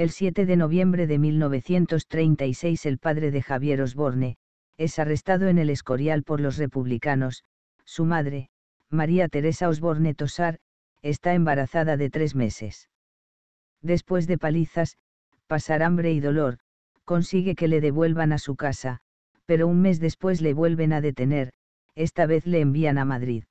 El 7 de noviembre de 1936 el padre de Javier Osborne, es arrestado en el Escorial por los republicanos, su madre, María Teresa Osborne Tosar, está embarazada de tres meses. Después de palizas, pasar hambre y dolor, consigue que le devuelvan a su casa, pero un mes después le vuelven a detener, esta vez le envían a Madrid.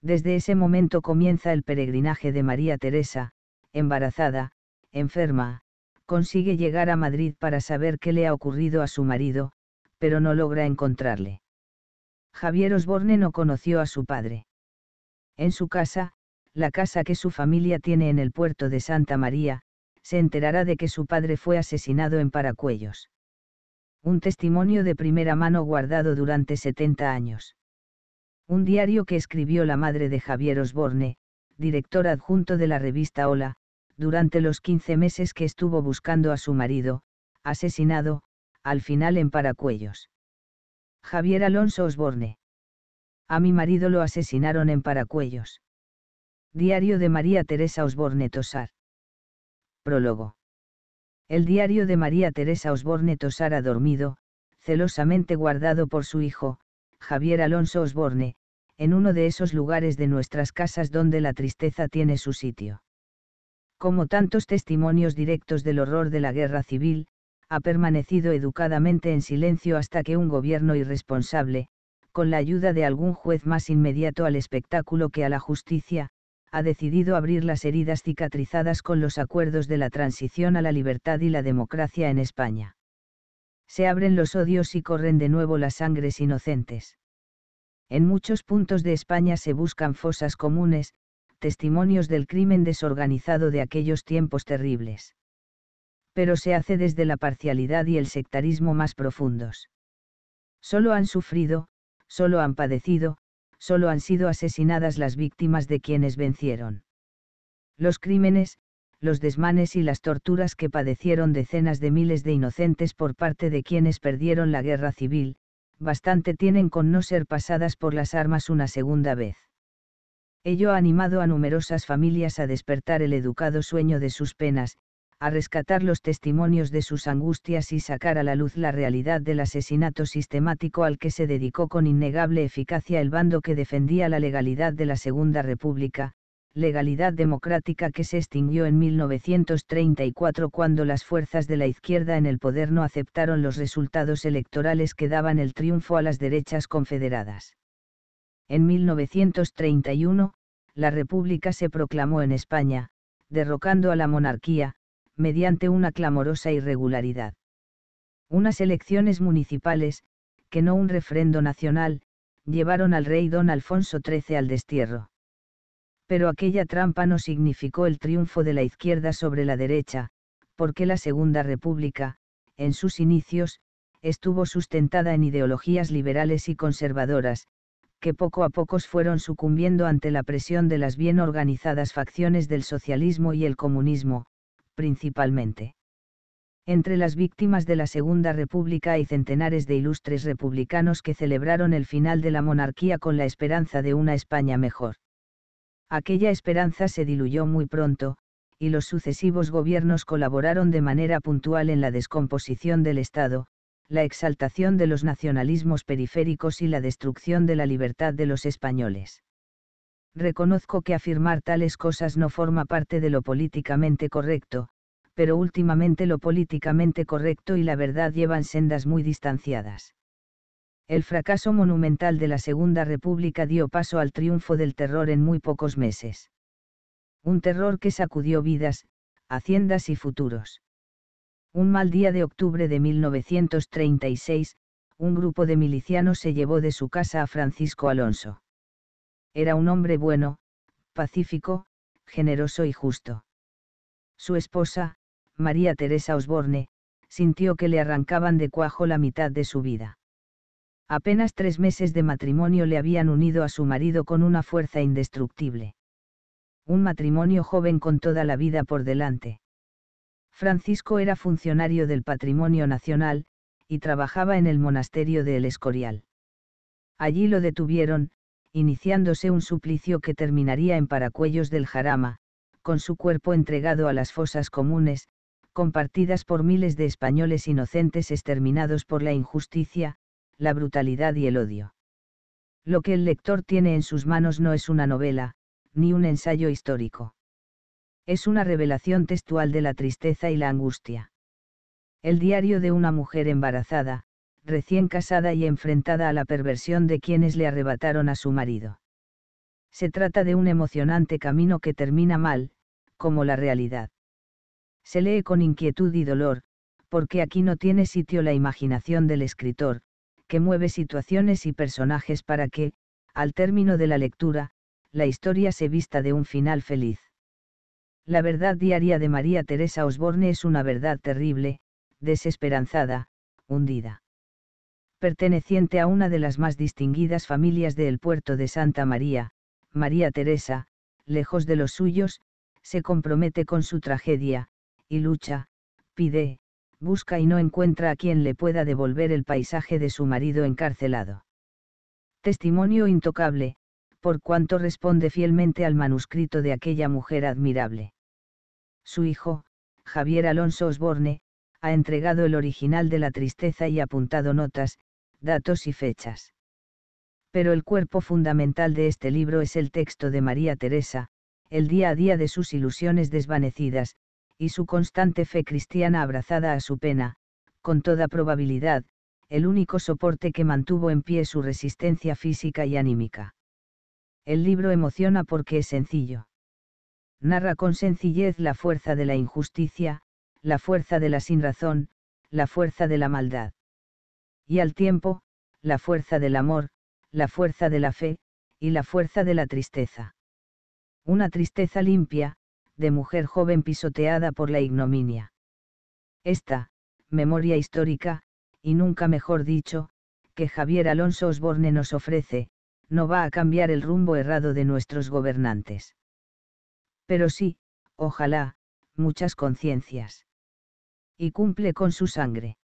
Desde ese momento comienza el peregrinaje de María Teresa, embarazada, enferma, consigue llegar a Madrid para saber qué le ha ocurrido a su marido, pero no logra encontrarle. Javier Osborne no conoció a su padre. En su casa, la casa que su familia tiene en el puerto de Santa María, se enterará de que su padre fue asesinado en Paracuellos. Un testimonio de primera mano guardado durante 70 años. Un diario que escribió la madre de Javier Osborne, director adjunto de la revista Hola, durante los 15 meses que estuvo buscando a su marido, asesinado, al final en Paracuellos. Javier Alonso Osborne. A mi marido lo asesinaron en Paracuellos. Diario de María Teresa Osborne Tosar. Prólogo. El diario de María Teresa Osborne Tosar ha dormido, celosamente guardado por su hijo, Javier Alonso Osborne, en uno de esos lugares de nuestras casas donde la tristeza tiene su sitio como tantos testimonios directos del horror de la guerra civil, ha permanecido educadamente en silencio hasta que un gobierno irresponsable, con la ayuda de algún juez más inmediato al espectáculo que a la justicia, ha decidido abrir las heridas cicatrizadas con los acuerdos de la transición a la libertad y la democracia en España. Se abren los odios y corren de nuevo las sangres inocentes. En muchos puntos de España se buscan fosas comunes, testimonios del crimen desorganizado de aquellos tiempos terribles. Pero se hace desde la parcialidad y el sectarismo más profundos. Solo han sufrido, solo han padecido, solo han sido asesinadas las víctimas de quienes vencieron. Los crímenes, los desmanes y las torturas que padecieron decenas de miles de inocentes por parte de quienes perdieron la guerra civil, bastante tienen con no ser pasadas por las armas una segunda vez. Ello ha animado a numerosas familias a despertar el educado sueño de sus penas, a rescatar los testimonios de sus angustias y sacar a la luz la realidad del asesinato sistemático al que se dedicó con innegable eficacia el bando que defendía la legalidad de la Segunda República, legalidad democrática que se extinguió en 1934 cuando las fuerzas de la izquierda en el poder no aceptaron los resultados electorales que daban el triunfo a las derechas confederadas. En 1931, la República se proclamó en España, derrocando a la monarquía, mediante una clamorosa irregularidad. Unas elecciones municipales, que no un refrendo nacional, llevaron al rey don Alfonso XIII al destierro. Pero aquella trampa no significó el triunfo de la izquierda sobre la derecha, porque la Segunda República, en sus inicios, estuvo sustentada en ideologías liberales y conservadoras, que poco a poco fueron sucumbiendo ante la presión de las bien organizadas facciones del socialismo y el comunismo, principalmente. Entre las víctimas de la Segunda República hay centenares de ilustres republicanos que celebraron el final de la monarquía con la esperanza de una España mejor. Aquella esperanza se diluyó muy pronto, y los sucesivos gobiernos colaboraron de manera puntual en la descomposición del Estado, la exaltación de los nacionalismos periféricos y la destrucción de la libertad de los españoles. Reconozco que afirmar tales cosas no forma parte de lo políticamente correcto, pero últimamente lo políticamente correcto y la verdad llevan sendas muy distanciadas. El fracaso monumental de la Segunda República dio paso al triunfo del terror en muy pocos meses. Un terror que sacudió vidas, haciendas y futuros. Un mal día de octubre de 1936, un grupo de milicianos se llevó de su casa a Francisco Alonso. Era un hombre bueno, pacífico, generoso y justo. Su esposa, María Teresa Osborne, sintió que le arrancaban de cuajo la mitad de su vida. Apenas tres meses de matrimonio le habían unido a su marido con una fuerza indestructible. Un matrimonio joven con toda la vida por delante. Francisco era funcionario del Patrimonio Nacional, y trabajaba en el monasterio de El Escorial. Allí lo detuvieron, iniciándose un suplicio que terminaría en Paracuellos del Jarama, con su cuerpo entregado a las fosas comunes, compartidas por miles de españoles inocentes exterminados por la injusticia, la brutalidad y el odio. Lo que el lector tiene en sus manos no es una novela, ni un ensayo histórico es una revelación textual de la tristeza y la angustia. El diario de una mujer embarazada, recién casada y enfrentada a la perversión de quienes le arrebataron a su marido. Se trata de un emocionante camino que termina mal, como la realidad. Se lee con inquietud y dolor, porque aquí no tiene sitio la imaginación del escritor, que mueve situaciones y personajes para que, al término de la lectura, la historia se vista de un final feliz. La verdad diaria de María Teresa Osborne es una verdad terrible, desesperanzada, hundida. Perteneciente a una de las más distinguidas familias del puerto de Santa María, María Teresa, lejos de los suyos, se compromete con su tragedia, y lucha, pide, busca y no encuentra a quien le pueda devolver el paisaje de su marido encarcelado. Testimonio intocable, por cuanto responde fielmente al manuscrito de aquella mujer admirable. Su hijo, Javier Alonso Osborne, ha entregado el original de la tristeza y apuntado notas, datos y fechas. Pero el cuerpo fundamental de este libro es el texto de María Teresa, el día a día de sus ilusiones desvanecidas, y su constante fe cristiana abrazada a su pena, con toda probabilidad, el único soporte que mantuvo en pie su resistencia física y anímica. El libro emociona porque es sencillo. Narra con sencillez la fuerza de la injusticia, la fuerza de la sinrazón, la fuerza de la maldad. Y al tiempo, la fuerza del amor, la fuerza de la fe, y la fuerza de la tristeza. Una tristeza limpia, de mujer joven pisoteada por la ignominia. Esta, memoria histórica, y nunca mejor dicho, que Javier Alonso Osborne nos ofrece, no va a cambiar el rumbo errado de nuestros gobernantes. Pero sí, ojalá, muchas conciencias. Y cumple con su sangre.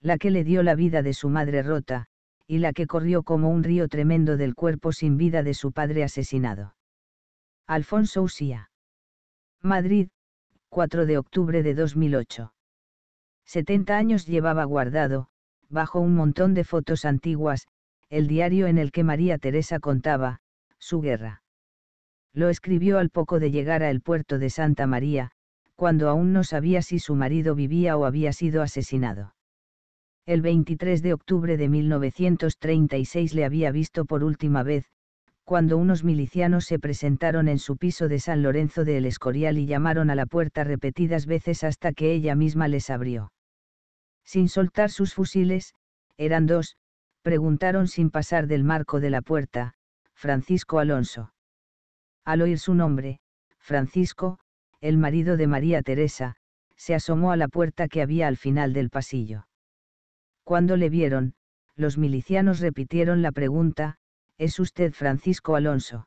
La que le dio la vida de su madre rota, y la que corrió como un río tremendo del cuerpo sin vida de su padre asesinado. Alfonso Usía. Madrid, 4 de octubre de 2008. 70 años llevaba guardado, bajo un montón de fotos antiguas, el diario en el que María Teresa contaba, su guerra. Lo escribió al poco de llegar al puerto de Santa María, cuando aún no sabía si su marido vivía o había sido asesinado. El 23 de octubre de 1936 le había visto por última vez, cuando unos milicianos se presentaron en su piso de San Lorenzo de El Escorial y llamaron a la puerta repetidas veces hasta que ella misma les abrió. Sin soltar sus fusiles, eran dos, preguntaron sin pasar del marco de la puerta, Francisco Alonso. Al oír su nombre, Francisco, el marido de María Teresa, se asomó a la puerta que había al final del pasillo. Cuando le vieron, los milicianos repitieron la pregunta, ¿es usted Francisco Alonso?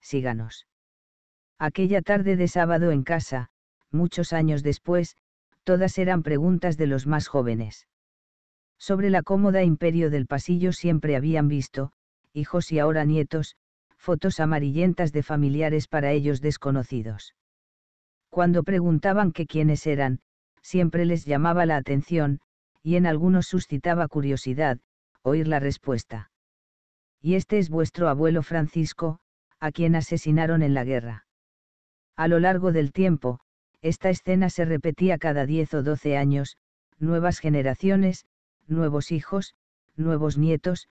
Síganos. Aquella tarde de sábado en casa, muchos años después, todas eran preguntas de los más jóvenes. Sobre la cómoda imperio del pasillo siempre habían visto, hijos y ahora nietos, fotos amarillentas de familiares para ellos desconocidos. Cuando preguntaban qué quiénes eran, siempre les llamaba la atención, y en algunos suscitaba curiosidad, oír la respuesta. Y este es vuestro abuelo Francisco, a quien asesinaron en la guerra. A lo largo del tiempo, esta escena se repetía cada 10 o 12 años, nuevas generaciones, nuevos hijos, nuevos nietos,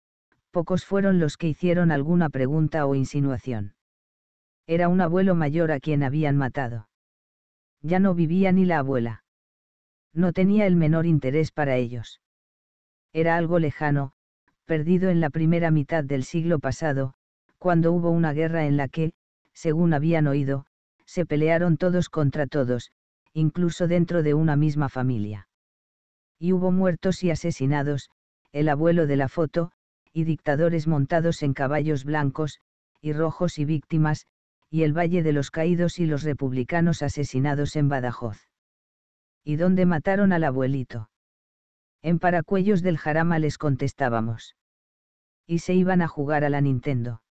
pocos fueron los que hicieron alguna pregunta o insinuación. Era un abuelo mayor a quien habían matado. Ya no vivía ni la abuela. No tenía el menor interés para ellos. Era algo lejano, perdido en la primera mitad del siglo pasado, cuando hubo una guerra en la que, según habían oído, se pelearon todos contra todos, incluso dentro de una misma familia y hubo muertos y asesinados, el abuelo de la foto, y dictadores montados en caballos blancos, y rojos y víctimas, y el Valle de los Caídos y los republicanos asesinados en Badajoz. ¿Y dónde mataron al abuelito? En Paracuellos del Jarama les contestábamos. Y se iban a jugar a la Nintendo.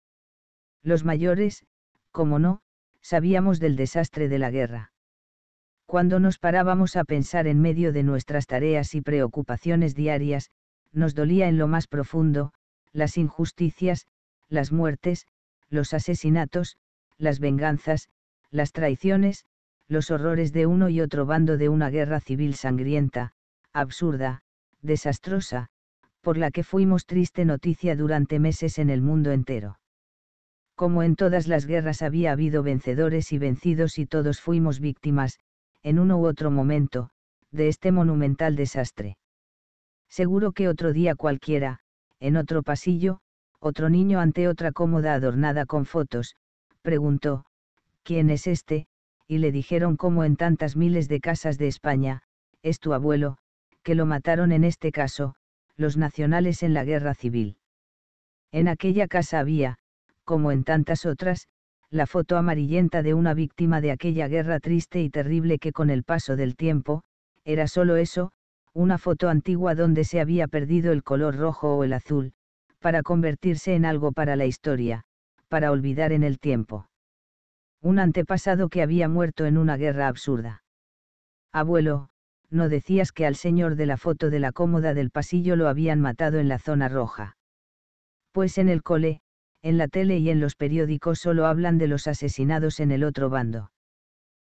Los mayores, como no, sabíamos del desastre de la guerra. Cuando nos parábamos a pensar en medio de nuestras tareas y preocupaciones diarias, nos dolía en lo más profundo, las injusticias, las muertes, los asesinatos, las venganzas, las traiciones, los horrores de uno y otro bando de una guerra civil sangrienta, absurda, desastrosa, por la que fuimos triste noticia durante meses en el mundo entero. Como en todas las guerras había habido vencedores y vencidos y todos fuimos víctimas, en uno u otro momento, de este monumental desastre. Seguro que otro día cualquiera, en otro pasillo, otro niño ante otra cómoda adornada con fotos, preguntó, ¿quién es este? y le dijeron como en tantas miles de casas de España, es tu abuelo, que lo mataron en este caso, los nacionales en la guerra civil. En aquella casa había, como en tantas otras, la foto amarillenta de una víctima de aquella guerra triste y terrible que con el paso del tiempo, era solo eso, una foto antigua donde se había perdido el color rojo o el azul, para convertirse en algo para la historia, para olvidar en el tiempo. Un antepasado que había muerto en una guerra absurda. Abuelo, no decías que al señor de la foto de la cómoda del pasillo lo habían matado en la zona roja. Pues en el cole, en la tele y en los periódicos solo hablan de los asesinados en el otro bando.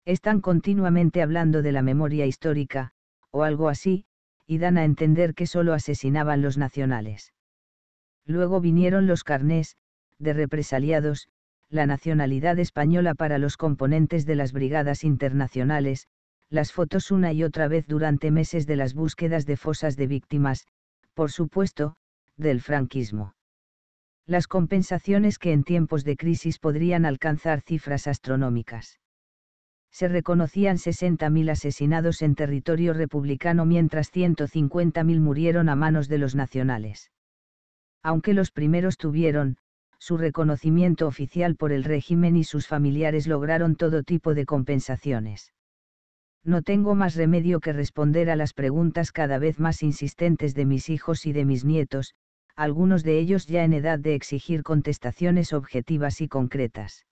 Están continuamente hablando de la memoria histórica, o algo así, y dan a entender que solo asesinaban los nacionales. Luego vinieron los carnés, de represaliados, la nacionalidad española para los componentes de las brigadas internacionales, las fotos una y otra vez durante meses de las búsquedas de fosas de víctimas, por supuesto, del franquismo las compensaciones que en tiempos de crisis podrían alcanzar cifras astronómicas. Se reconocían 60.000 asesinados en territorio republicano mientras 150.000 murieron a manos de los nacionales. Aunque los primeros tuvieron, su reconocimiento oficial por el régimen y sus familiares lograron todo tipo de compensaciones. No tengo más remedio que responder a las preguntas cada vez más insistentes de mis hijos y de mis nietos, algunos de ellos ya en edad de exigir contestaciones objetivas y concretas.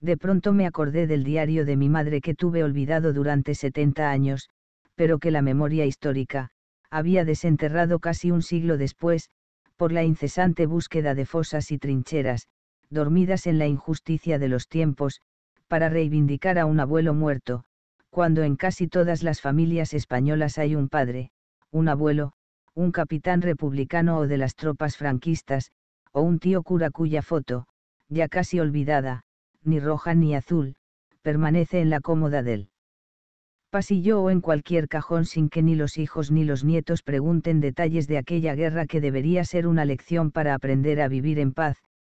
De pronto me acordé del diario de mi madre que tuve olvidado durante 70 años, pero que la memoria histórica, había desenterrado casi un siglo después, por la incesante búsqueda de fosas y trincheras, dormidas en la injusticia de los tiempos, para reivindicar a un abuelo muerto, cuando en casi todas las familias españolas hay un padre, un abuelo, un capitán republicano o de las tropas franquistas, o un tío cura cuya foto, ya casi olvidada, ni roja ni azul, permanece en la cómoda del pasillo o en cualquier cajón sin que ni los hijos ni los nietos pregunten detalles de aquella guerra que debería ser una lección para aprender a vivir en paz,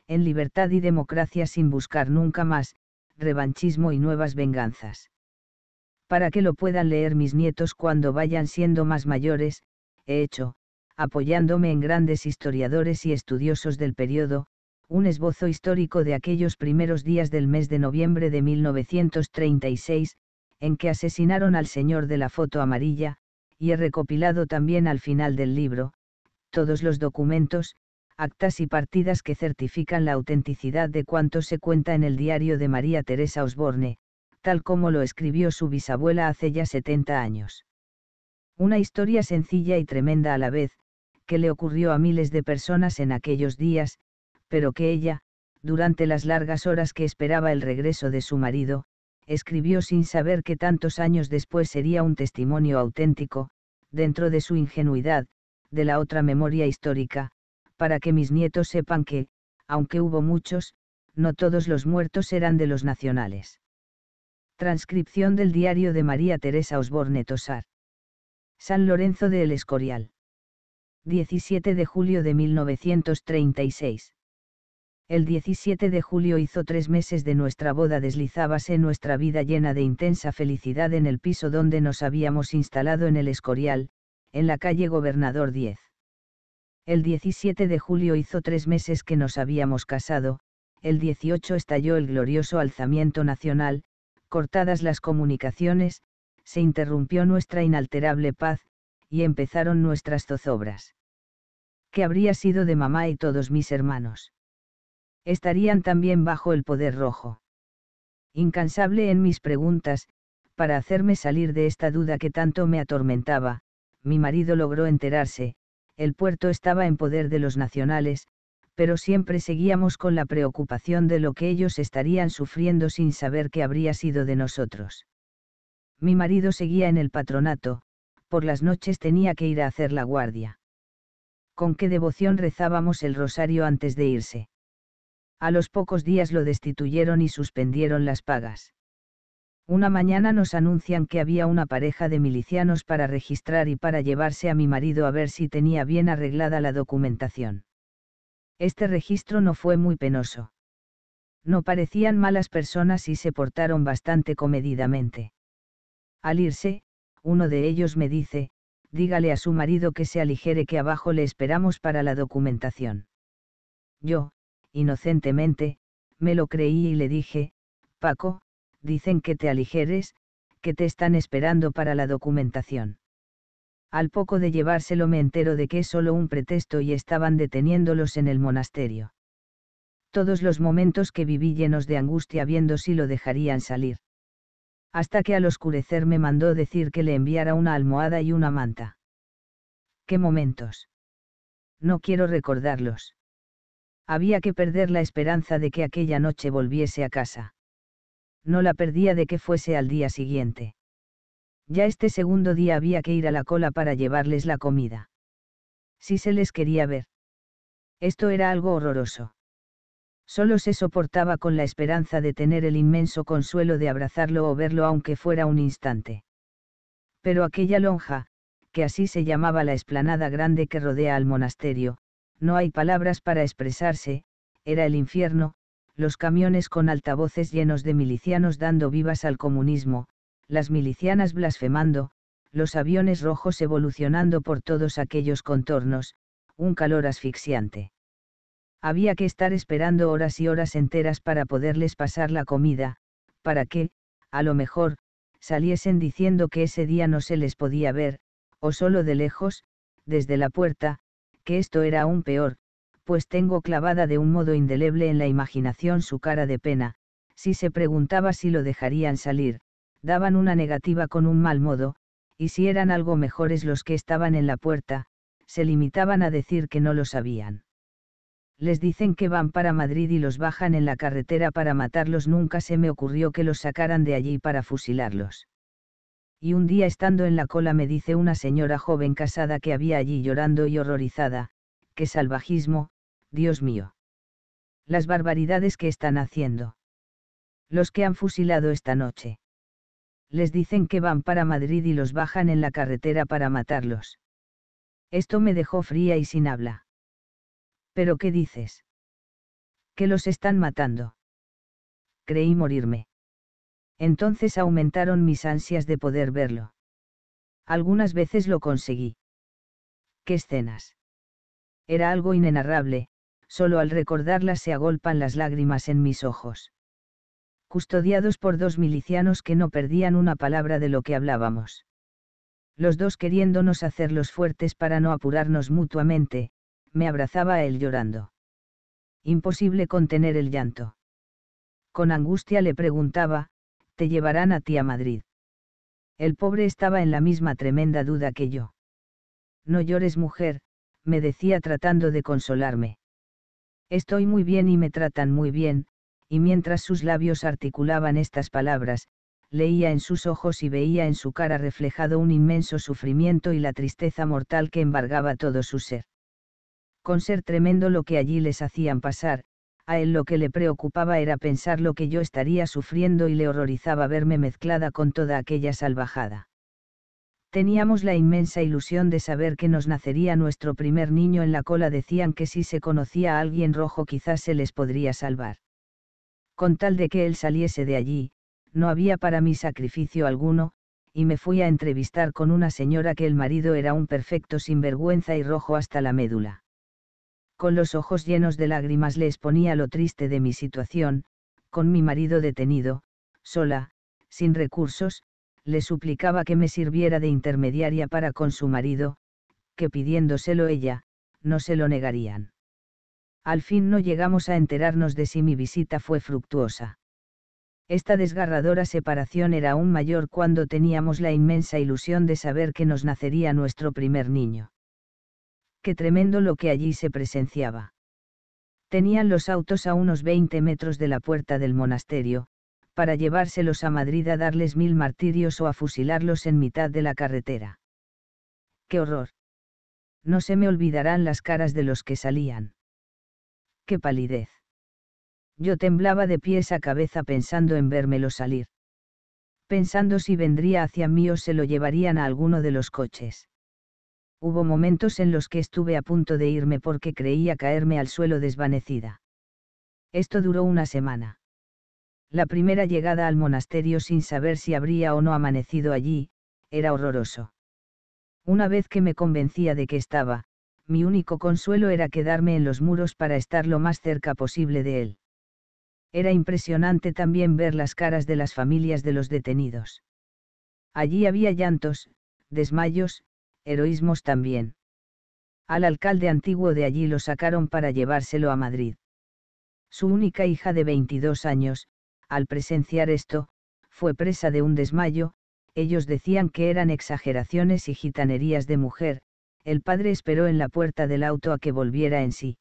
en libertad y democracia sin buscar nunca más, revanchismo y nuevas venganzas. Para que lo puedan leer mis nietos cuando vayan siendo más mayores, he hecho, apoyándome en grandes historiadores y estudiosos del periodo, un esbozo histórico de aquellos primeros días del mes de noviembre de 1936, en que asesinaron al señor de la foto amarilla, y he recopilado también al final del libro, todos los documentos, actas y partidas que certifican la autenticidad de cuanto se cuenta en el diario de María Teresa Osborne, tal como lo escribió su bisabuela hace ya 70 años. Una historia sencilla y tremenda a la vez, que le ocurrió a miles de personas en aquellos días, pero que ella, durante las largas horas que esperaba el regreso de su marido, escribió sin saber que tantos años después sería un testimonio auténtico, dentro de su ingenuidad, de la otra memoria histórica, para que mis nietos sepan que, aunque hubo muchos, no todos los muertos eran de los nacionales. Transcripción del diario de María Teresa Osborne Tosar. San Lorenzo de El Escorial. 17 de julio de 1936. El 17 de julio hizo tres meses de nuestra boda deslizábase nuestra vida llena de intensa felicidad en el piso donde nos habíamos instalado en el Escorial, en la calle Gobernador 10. El 17 de julio hizo tres meses que nos habíamos casado, el 18 estalló el glorioso alzamiento nacional, cortadas las comunicaciones, se interrumpió nuestra inalterable paz, y empezaron nuestras zozobras. ¿Qué habría sido de mamá y todos mis hermanos? Estarían también bajo el poder rojo. Incansable en mis preguntas, para hacerme salir de esta duda que tanto me atormentaba, mi marido logró enterarse, el puerto estaba en poder de los nacionales, pero siempre seguíamos con la preocupación de lo que ellos estarían sufriendo sin saber qué habría sido de nosotros mi marido seguía en el patronato, por las noches tenía que ir a hacer la guardia. Con qué devoción rezábamos el rosario antes de irse. A los pocos días lo destituyeron y suspendieron las pagas. Una mañana nos anuncian que había una pareja de milicianos para registrar y para llevarse a mi marido a ver si tenía bien arreglada la documentación. Este registro no fue muy penoso. No parecían malas personas y se portaron bastante comedidamente al irse, uno de ellos me dice, dígale a su marido que se aligere que abajo le esperamos para la documentación. Yo, inocentemente, me lo creí y le dije, Paco, dicen que te aligeres, que te están esperando para la documentación. Al poco de llevárselo me entero de que es solo un pretexto y estaban deteniéndolos en el monasterio. Todos los momentos que viví llenos de angustia viendo si lo dejarían salir hasta que al oscurecer me mandó decir que le enviara una almohada y una manta. ¡Qué momentos! No quiero recordarlos. Había que perder la esperanza de que aquella noche volviese a casa. No la perdía de que fuese al día siguiente. Ya este segundo día había que ir a la cola para llevarles la comida. Si se les quería ver. Esto era algo horroroso. Solo se soportaba con la esperanza de tener el inmenso consuelo de abrazarlo o verlo aunque fuera un instante. Pero aquella lonja, que así se llamaba la esplanada grande que rodea al monasterio, no hay palabras para expresarse, era el infierno, los camiones con altavoces llenos de milicianos dando vivas al comunismo, las milicianas blasfemando, los aviones rojos evolucionando por todos aquellos contornos, un calor asfixiante. Había que estar esperando horas y horas enteras para poderles pasar la comida, para que, a lo mejor, saliesen diciendo que ese día no se les podía ver, o solo de lejos, desde la puerta, que esto era aún peor, pues tengo clavada de un modo indeleble en la imaginación su cara de pena, si se preguntaba si lo dejarían salir, daban una negativa con un mal modo, y si eran algo mejores los que estaban en la puerta, se limitaban a decir que no lo sabían les dicen que van para Madrid y los bajan en la carretera para matarlos. Nunca se me ocurrió que los sacaran de allí para fusilarlos. Y un día estando en la cola me dice una señora joven casada que había allí llorando y horrorizada, qué salvajismo, Dios mío. Las barbaridades que están haciendo. Los que han fusilado esta noche. Les dicen que van para Madrid y los bajan en la carretera para matarlos. Esto me dejó fría y sin habla ¿Pero qué dices? Que los están matando. Creí morirme. Entonces aumentaron mis ansias de poder verlo. Algunas veces lo conseguí. ¿Qué escenas? Era algo inenarrable, solo al recordarlas se agolpan las lágrimas en mis ojos. Custodiados por dos milicianos que no perdían una palabra de lo que hablábamos. Los dos queriéndonos hacerlos fuertes para no apurarnos mutuamente, me abrazaba a él llorando. Imposible contener el llanto. Con angustia le preguntaba, ¿te llevarán a ti a Madrid? El pobre estaba en la misma tremenda duda que yo. No llores mujer, me decía tratando de consolarme. Estoy muy bien y me tratan muy bien, y mientras sus labios articulaban estas palabras, leía en sus ojos y veía en su cara reflejado un inmenso sufrimiento y la tristeza mortal que embargaba todo su ser con ser tremendo lo que allí les hacían pasar, a él lo que le preocupaba era pensar lo que yo estaría sufriendo y le horrorizaba verme mezclada con toda aquella salvajada. Teníamos la inmensa ilusión de saber que nos nacería nuestro primer niño en la cola decían que si se conocía a alguien rojo quizás se les podría salvar. Con tal de que él saliese de allí, no había para mí sacrificio alguno, y me fui a entrevistar con una señora que el marido era un perfecto sinvergüenza y rojo hasta la médula con los ojos llenos de lágrimas le exponía lo triste de mi situación, con mi marido detenido, sola, sin recursos, le suplicaba que me sirviera de intermediaria para con su marido, que pidiéndoselo ella, no se lo negarían. Al fin no llegamos a enterarnos de si mi visita fue fructuosa. Esta desgarradora separación era aún mayor cuando teníamos la inmensa ilusión de saber que nos nacería nuestro primer niño qué tremendo lo que allí se presenciaba. Tenían los autos a unos 20 metros de la puerta del monasterio, para llevárselos a Madrid a darles mil martirios o a fusilarlos en mitad de la carretera. ¡Qué horror! No se me olvidarán las caras de los que salían. ¡Qué palidez! Yo temblaba de pies a cabeza pensando en vérmelo salir. Pensando si vendría hacia mí o se lo llevarían a alguno de los coches. Hubo momentos en los que estuve a punto de irme porque creía caerme al suelo desvanecida. Esto duró una semana. La primera llegada al monasterio sin saber si habría o no amanecido allí, era horroroso. Una vez que me convencía de que estaba, mi único consuelo era quedarme en los muros para estar lo más cerca posible de él. Era impresionante también ver las caras de las familias de los detenidos. Allí había llantos, desmayos, heroísmos también. Al alcalde antiguo de allí lo sacaron para llevárselo a Madrid. Su única hija de 22 años, al presenciar esto, fue presa de un desmayo, ellos decían que eran exageraciones y gitanerías de mujer, el padre esperó en la puerta del auto a que volviera en sí.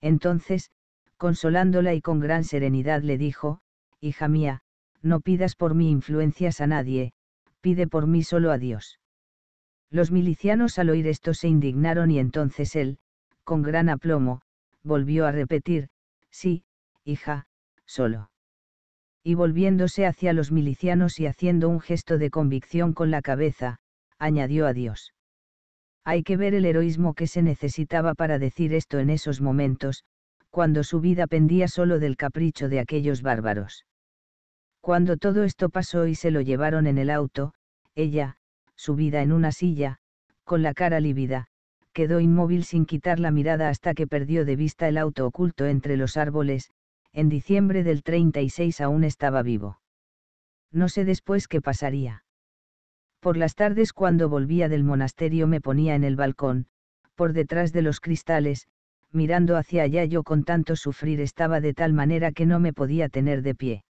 Entonces, consolándola y con gran serenidad le dijo, Hija mía, no pidas por mí influencias a nadie, pide por mí solo a Dios. Los milicianos al oír esto se indignaron y entonces él, con gran aplomo, volvió a repetir, sí, hija, solo. Y volviéndose hacia los milicianos y haciendo un gesto de convicción con la cabeza, añadió adiós. Hay que ver el heroísmo que se necesitaba para decir esto en esos momentos, cuando su vida pendía solo del capricho de aquellos bárbaros. Cuando todo esto pasó y se lo llevaron en el auto, ella, subida en una silla, con la cara lívida, quedó inmóvil sin quitar la mirada hasta que perdió de vista el auto oculto entre los árboles, en diciembre del 36 aún estaba vivo. No sé después qué pasaría. Por las tardes cuando volvía del monasterio me ponía en el balcón, por detrás de los cristales, mirando hacia allá yo con tanto sufrir estaba de tal manera que no me podía tener de pie.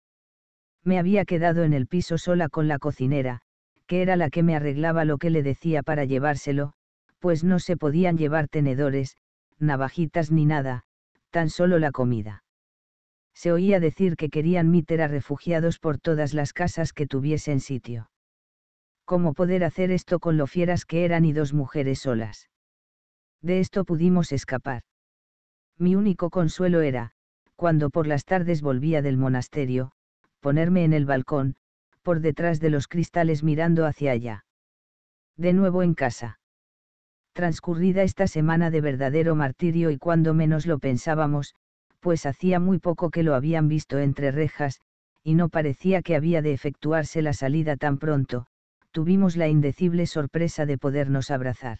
Me había quedado en el piso sola con la cocinera, que era la que me arreglaba lo que le decía para llevárselo, pues no se podían llevar tenedores, navajitas ni nada, tan solo la comida. Se oía decir que querían miter a refugiados por todas las casas que tuviesen sitio. ¿Cómo poder hacer esto con lo fieras que eran y dos mujeres solas? De esto pudimos escapar. Mi único consuelo era, cuando por las tardes volvía del monasterio, ponerme en el balcón, por detrás de los cristales mirando hacia allá. De nuevo en casa. Transcurrida esta semana de verdadero martirio y cuando menos lo pensábamos, pues hacía muy poco que lo habían visto entre rejas, y no parecía que había de efectuarse la salida tan pronto, tuvimos la indecible sorpresa de podernos abrazar.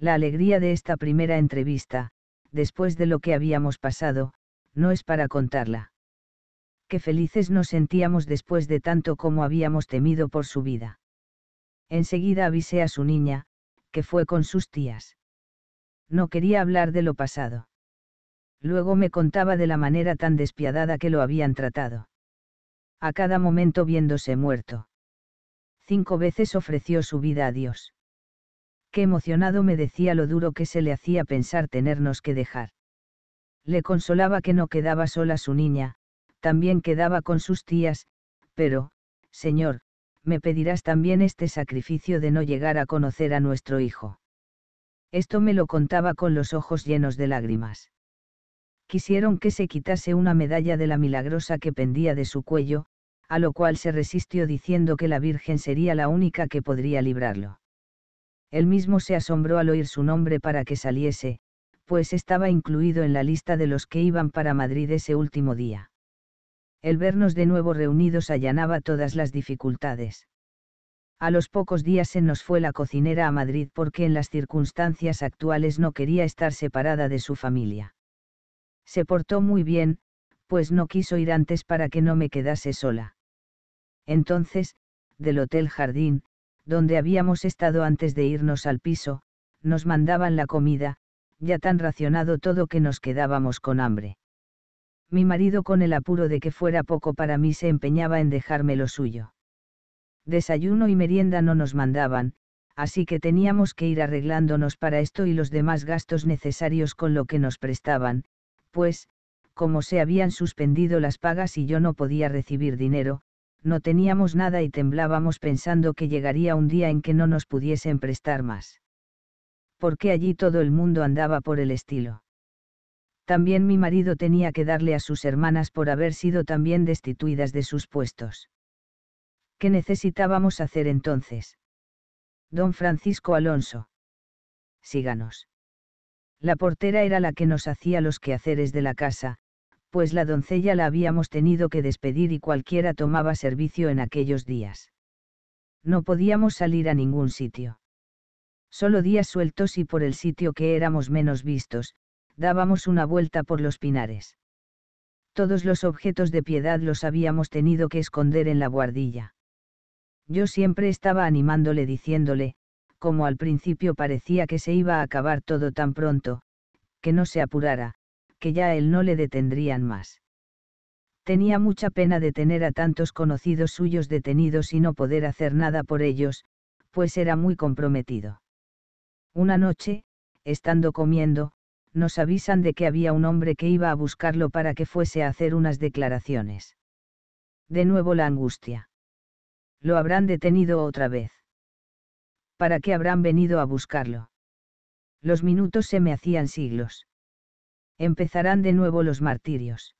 La alegría de esta primera entrevista, después de lo que habíamos pasado, no es para contarla qué felices nos sentíamos después de tanto como habíamos temido por su vida. Enseguida avisé a su niña, que fue con sus tías. No quería hablar de lo pasado. Luego me contaba de la manera tan despiadada que lo habían tratado. A cada momento viéndose muerto. Cinco veces ofreció su vida a Dios. Qué emocionado me decía lo duro que se le hacía pensar tenernos que dejar. Le consolaba que no quedaba sola su niña, también quedaba con sus tías, pero, Señor, me pedirás también este sacrificio de no llegar a conocer a nuestro hijo. Esto me lo contaba con los ojos llenos de lágrimas. Quisieron que se quitase una medalla de la milagrosa que pendía de su cuello, a lo cual se resistió diciendo que la Virgen sería la única que podría librarlo. Él mismo se asombró al oír su nombre para que saliese, pues estaba incluido en la lista de los que iban para Madrid ese último día el vernos de nuevo reunidos allanaba todas las dificultades. A los pocos días se nos fue la cocinera a Madrid porque en las circunstancias actuales no quería estar separada de su familia. Se portó muy bien, pues no quiso ir antes para que no me quedase sola. Entonces, del Hotel Jardín, donde habíamos estado antes de irnos al piso, nos mandaban la comida, ya tan racionado todo que nos quedábamos con hambre mi marido con el apuro de que fuera poco para mí se empeñaba en dejarme lo suyo. Desayuno y merienda no nos mandaban, así que teníamos que ir arreglándonos para esto y los demás gastos necesarios con lo que nos prestaban, pues, como se habían suspendido las pagas y yo no podía recibir dinero, no teníamos nada y temblábamos pensando que llegaría un día en que no nos pudiesen prestar más. Porque allí todo el mundo andaba por el estilo también mi marido tenía que darle a sus hermanas por haber sido también destituidas de sus puestos. ¿Qué necesitábamos hacer entonces? Don Francisco Alonso. Síganos. La portera era la que nos hacía los quehaceres de la casa, pues la doncella la habíamos tenido que despedir y cualquiera tomaba servicio en aquellos días. No podíamos salir a ningún sitio. Solo días sueltos y por el sitio que éramos menos vistos, dábamos una vuelta por los pinares. Todos los objetos de piedad los habíamos tenido que esconder en la guardilla. Yo siempre estaba animándole diciéndole, como al principio parecía que se iba a acabar todo tan pronto, que no se apurara, que ya él no le detendrían más. Tenía mucha pena de tener a tantos conocidos suyos detenidos y no poder hacer nada por ellos, pues era muy comprometido. Una noche, estando comiendo, nos avisan de que había un hombre que iba a buscarlo para que fuese a hacer unas declaraciones. De nuevo la angustia. Lo habrán detenido otra vez. ¿Para qué habrán venido a buscarlo? Los minutos se me hacían siglos. Empezarán de nuevo los martirios.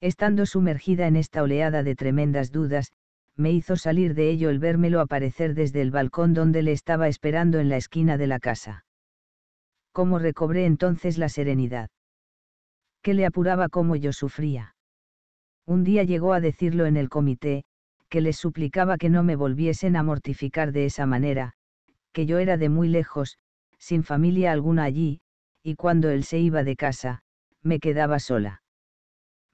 Estando sumergida en esta oleada de tremendas dudas, me hizo salir de ello el vérmelo aparecer desde el balcón donde le estaba esperando en la esquina de la casa cómo recobré entonces la serenidad. Que le apuraba cómo yo sufría. Un día llegó a decirlo en el comité, que les suplicaba que no me volviesen a mortificar de esa manera, que yo era de muy lejos, sin familia alguna allí, y cuando él se iba de casa, me quedaba sola.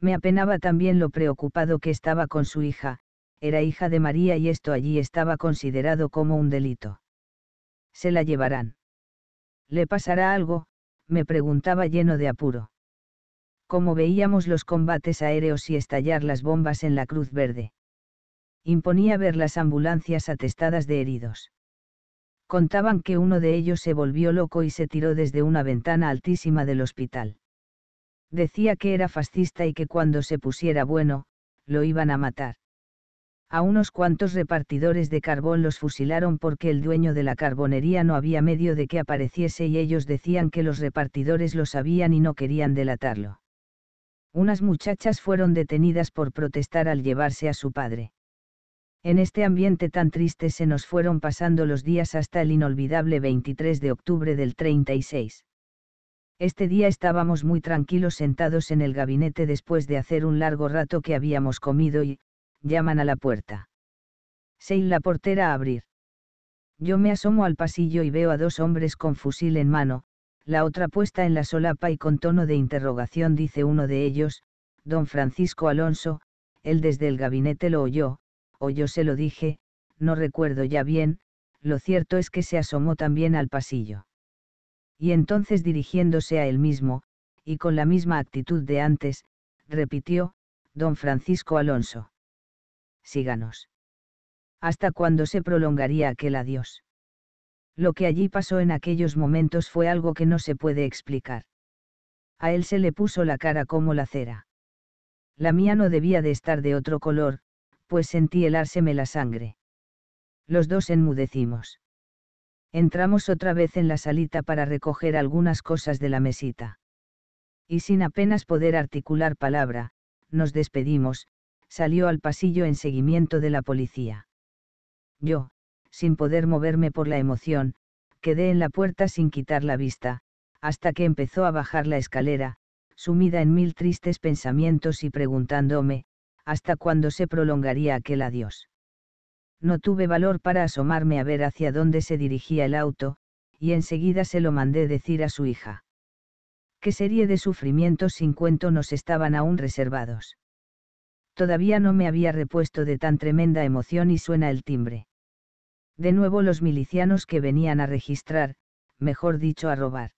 Me apenaba también lo preocupado que estaba con su hija, era hija de María y esto allí estaba considerado como un delito. Se la llevarán. ¿Le pasará algo? me preguntaba lleno de apuro. Como veíamos los combates aéreos y estallar las bombas en la Cruz Verde? Imponía ver las ambulancias atestadas de heridos. Contaban que uno de ellos se volvió loco y se tiró desde una ventana altísima del hospital. Decía que era fascista y que cuando se pusiera bueno, lo iban a matar. A unos cuantos repartidores de carbón los fusilaron porque el dueño de la carbonería no había medio de que apareciese y ellos decían que los repartidores lo sabían y no querían delatarlo. Unas muchachas fueron detenidas por protestar al llevarse a su padre. En este ambiente tan triste se nos fueron pasando los días hasta el inolvidable 23 de octubre del 36. Este día estábamos muy tranquilos sentados en el gabinete después de hacer un largo rato que habíamos comido y, Llaman a la puerta. Se Sein la portera a abrir. Yo me asomo al pasillo y veo a dos hombres con fusil en mano, la otra puesta en la solapa y con tono de interrogación dice uno de ellos, don Francisco Alonso, él desde el gabinete lo oyó, o yo se lo dije, no recuerdo ya bien, lo cierto es que se asomó también al pasillo. Y entonces dirigiéndose a él mismo, y con la misma actitud de antes, repitió, don Francisco Alonso síganos. ¿Hasta cuándo se prolongaría aquel adiós? Lo que allí pasó en aquellos momentos fue algo que no se puede explicar. A él se le puso la cara como la cera. La mía no debía de estar de otro color, pues sentí helárseme la sangre. Los dos enmudecimos. Entramos otra vez en la salita para recoger algunas cosas de la mesita. Y sin apenas poder articular palabra, nos despedimos, salió al pasillo en seguimiento de la policía. Yo, sin poder moverme por la emoción, quedé en la puerta sin quitar la vista, hasta que empezó a bajar la escalera, sumida en mil tristes pensamientos y preguntándome, hasta cuándo se prolongaría aquel adiós. No tuve valor para asomarme a ver hacia dónde se dirigía el auto, y enseguida se lo mandé decir a su hija. ¿Qué serie de sufrimientos sin cuento nos estaban aún reservados? Todavía no me había repuesto de tan tremenda emoción y suena el timbre. De nuevo los milicianos que venían a registrar, mejor dicho a robar.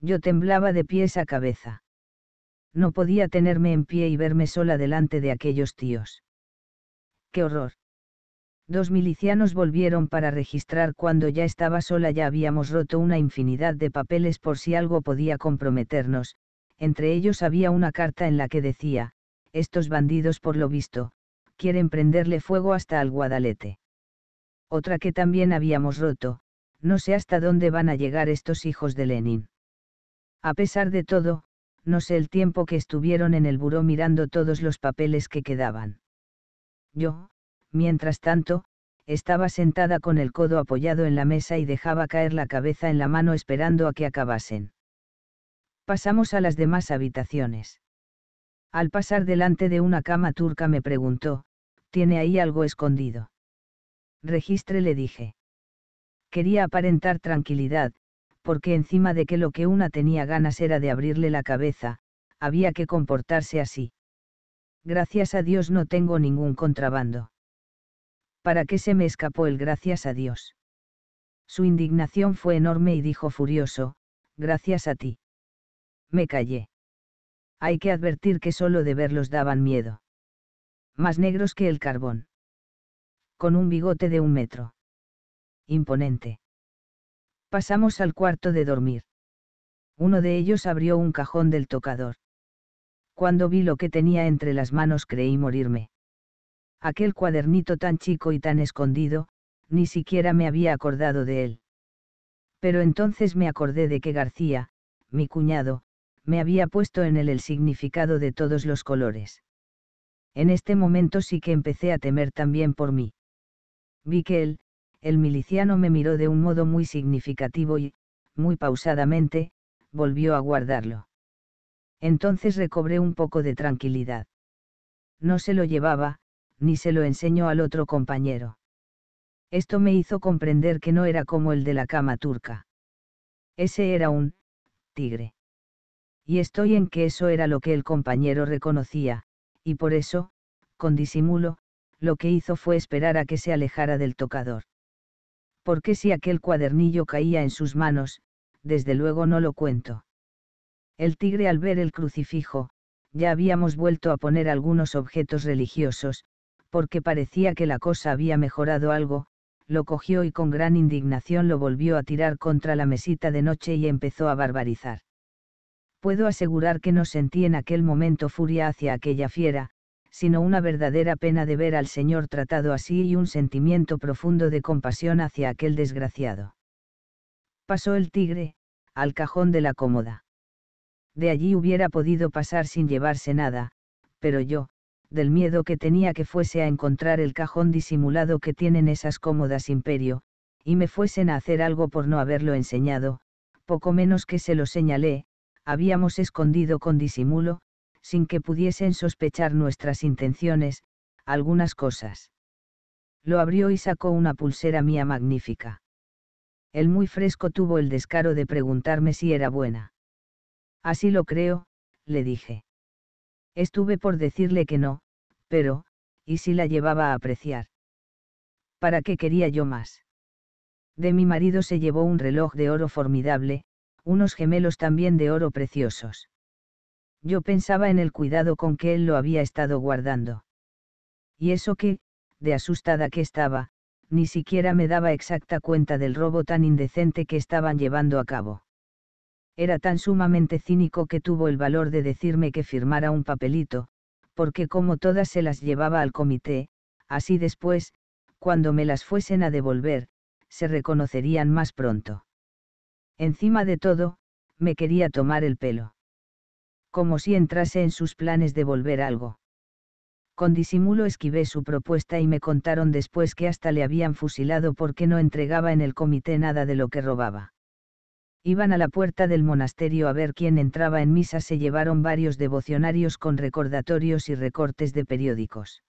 Yo temblaba de pies a cabeza. No podía tenerme en pie y verme sola delante de aquellos tíos. ¡Qué horror! Dos milicianos volvieron para registrar cuando ya estaba sola ya habíamos roto una infinidad de papeles por si algo podía comprometernos, entre ellos había una carta en la que decía, estos bandidos por lo visto, quieren prenderle fuego hasta al guadalete. Otra que también habíamos roto, no sé hasta dónde van a llegar estos hijos de Lenin. A pesar de todo, no sé el tiempo que estuvieron en el buró mirando todos los papeles que quedaban. Yo, mientras tanto, estaba sentada con el codo apoyado en la mesa y dejaba caer la cabeza en la mano esperando a que acabasen. Pasamos a las demás habitaciones. Al pasar delante de una cama turca me preguntó, ¿tiene ahí algo escondido? Registre le dije. Quería aparentar tranquilidad, porque encima de que lo que una tenía ganas era de abrirle la cabeza, había que comportarse así. Gracias a Dios no tengo ningún contrabando. ¿Para qué se me escapó el gracias a Dios? Su indignación fue enorme y dijo furioso, gracias a ti. Me callé. Hay que advertir que solo de verlos daban miedo. Más negros que el carbón. Con un bigote de un metro. Imponente. Pasamos al cuarto de dormir. Uno de ellos abrió un cajón del tocador. Cuando vi lo que tenía entre las manos creí morirme. Aquel cuadernito tan chico y tan escondido, ni siquiera me había acordado de él. Pero entonces me acordé de que García, mi cuñado, me había puesto en él el significado de todos los colores. En este momento sí que empecé a temer también por mí. Vi que él, el miliciano me miró de un modo muy significativo y, muy pausadamente, volvió a guardarlo. Entonces recobré un poco de tranquilidad. No se lo llevaba, ni se lo enseñó al otro compañero. Esto me hizo comprender que no era como el de la cama turca. Ese era un tigre y estoy en que eso era lo que el compañero reconocía, y por eso, con disimulo, lo que hizo fue esperar a que se alejara del tocador. Porque si aquel cuadernillo caía en sus manos, desde luego no lo cuento. El tigre al ver el crucifijo, ya habíamos vuelto a poner algunos objetos religiosos, porque parecía que la cosa había mejorado algo, lo cogió y con gran indignación lo volvió a tirar contra la mesita de noche y empezó a barbarizar puedo asegurar que no sentí en aquel momento furia hacia aquella fiera, sino una verdadera pena de ver al Señor tratado así y un sentimiento profundo de compasión hacia aquel desgraciado. Pasó el tigre, al cajón de la cómoda. De allí hubiera podido pasar sin llevarse nada, pero yo, del miedo que tenía que fuese a encontrar el cajón disimulado que tienen esas cómodas imperio, y me fuesen a hacer algo por no haberlo enseñado, poco menos que se lo señalé, habíamos escondido con disimulo, sin que pudiesen sospechar nuestras intenciones, algunas cosas. Lo abrió y sacó una pulsera mía magnífica. El muy fresco tuvo el descaro de preguntarme si era buena. Así lo creo, le dije. Estuve por decirle que no, pero, ¿y si la llevaba a apreciar? ¿Para qué quería yo más? De mi marido se llevó un reloj de oro formidable, unos gemelos también de oro preciosos. Yo pensaba en el cuidado con que él lo había estado guardando. Y eso que, de asustada que estaba, ni siquiera me daba exacta cuenta del robo tan indecente que estaban llevando a cabo. Era tan sumamente cínico que tuvo el valor de decirme que firmara un papelito, porque como todas se las llevaba al comité, así después, cuando me las fuesen a devolver, se reconocerían más pronto. Encima de todo, me quería tomar el pelo. Como si entrase en sus planes de volver algo. Con disimulo esquivé su propuesta y me contaron después que hasta le habían fusilado porque no entregaba en el comité nada de lo que robaba. Iban a la puerta del monasterio a ver quién entraba en misa, se llevaron varios devocionarios con recordatorios y recortes de periódicos.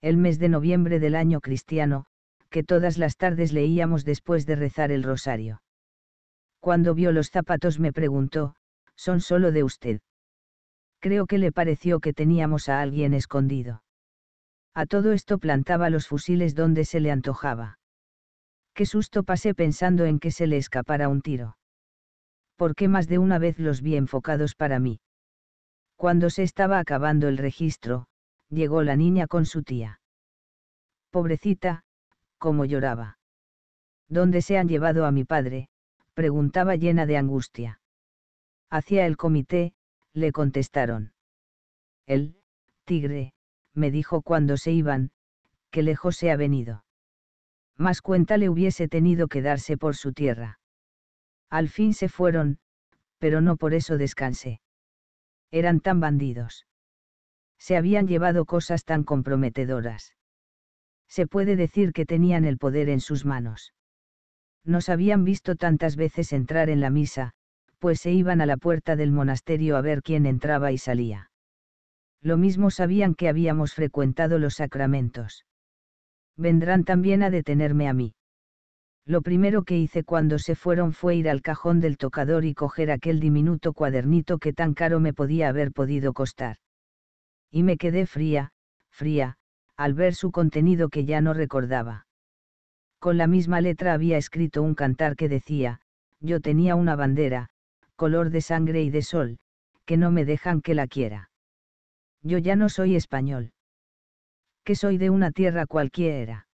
El mes de noviembre del año cristiano, que todas las tardes leíamos después de rezar el rosario cuando vio los zapatos me preguntó, ¿son solo de usted? Creo que le pareció que teníamos a alguien escondido. A todo esto plantaba los fusiles donde se le antojaba. Qué susto pasé pensando en que se le escapara un tiro. Porque más de una vez los vi enfocados para mí. Cuando se estaba acabando el registro, llegó la niña con su tía. Pobrecita, cómo lloraba. ¿Dónde se han llevado a mi padre? preguntaba llena de angustia. Hacia el comité, le contestaron. El, tigre, me dijo cuando se iban, que lejos se ha venido. Más cuenta le hubiese tenido que darse por su tierra. Al fin se fueron, pero no por eso descansé. Eran tan bandidos. Se habían llevado cosas tan comprometedoras. Se puede decir que tenían el poder en sus manos nos habían visto tantas veces entrar en la misa, pues se iban a la puerta del monasterio a ver quién entraba y salía. Lo mismo sabían que habíamos frecuentado los sacramentos. Vendrán también a detenerme a mí. Lo primero que hice cuando se fueron fue ir al cajón del tocador y coger aquel diminuto cuadernito que tan caro me podía haber podido costar. Y me quedé fría, fría, al ver su contenido que ya no recordaba con la misma letra había escrito un cantar que decía, yo tenía una bandera, color de sangre y de sol, que no me dejan que la quiera. Yo ya no soy español. Que soy de una tierra cualquiera.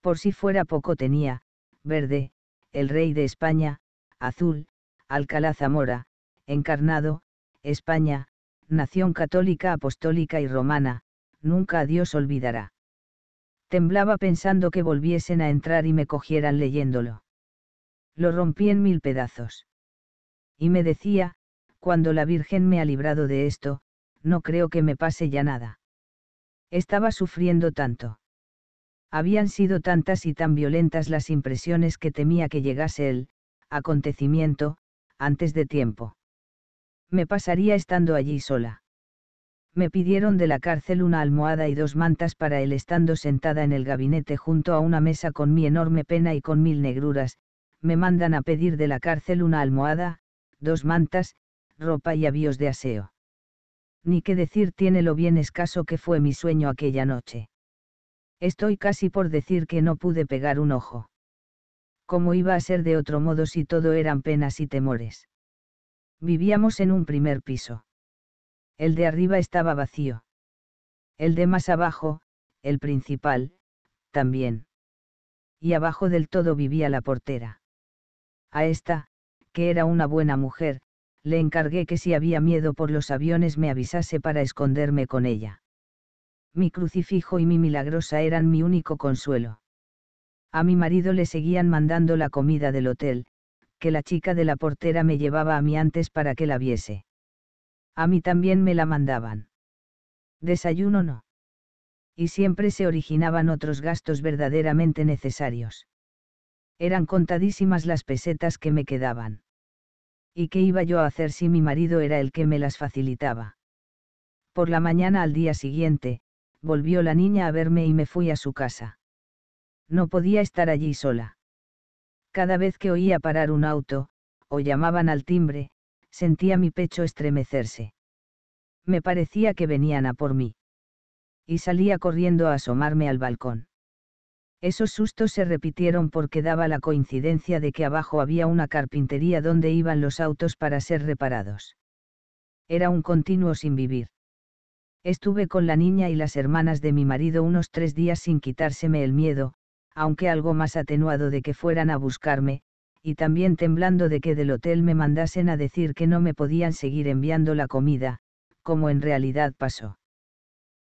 Por si fuera poco tenía, verde, el rey de España, azul, Alcalá Zamora, encarnado, España, nación católica, apostólica y romana, nunca a Dios olvidará. Temblaba pensando que volviesen a entrar y me cogieran leyéndolo. Lo rompí en mil pedazos. Y me decía, cuando la Virgen me ha librado de esto, no creo que me pase ya nada. Estaba sufriendo tanto. Habían sido tantas y tan violentas las impresiones que temía que llegase el acontecimiento, antes de tiempo. Me pasaría estando allí sola me pidieron de la cárcel una almohada y dos mantas para él estando sentada en el gabinete junto a una mesa con mi enorme pena y con mil negruras, me mandan a pedir de la cárcel una almohada, dos mantas, ropa y avíos de aseo. Ni qué decir tiene lo bien escaso que fue mi sueño aquella noche. Estoy casi por decir que no pude pegar un ojo. ¿Cómo iba a ser de otro modo si todo eran penas y temores? Vivíamos en un primer piso el de arriba estaba vacío. El de más abajo, el principal, también. Y abajo del todo vivía la portera. A esta, que era una buena mujer, le encargué que si había miedo por los aviones me avisase para esconderme con ella. Mi crucifijo y mi milagrosa eran mi único consuelo. A mi marido le seguían mandando la comida del hotel, que la chica de la portera me llevaba a mí antes para que la viese. A mí también me la mandaban. Desayuno no. Y siempre se originaban otros gastos verdaderamente necesarios. Eran contadísimas las pesetas que me quedaban. ¿Y qué iba yo a hacer si mi marido era el que me las facilitaba? Por la mañana al día siguiente, volvió la niña a verme y me fui a su casa. No podía estar allí sola. Cada vez que oía parar un auto, o llamaban al timbre, sentía mi pecho estremecerse. Me parecía que venían a por mí. Y salía corriendo a asomarme al balcón. Esos sustos se repitieron porque daba la coincidencia de que abajo había una carpintería donde iban los autos para ser reparados. Era un continuo sin vivir. Estuve con la niña y las hermanas de mi marido unos tres días sin quitárseme el miedo, aunque algo más atenuado de que fueran a buscarme, y también temblando de que del hotel me mandasen a decir que no me podían seguir enviando la comida, como en realidad pasó.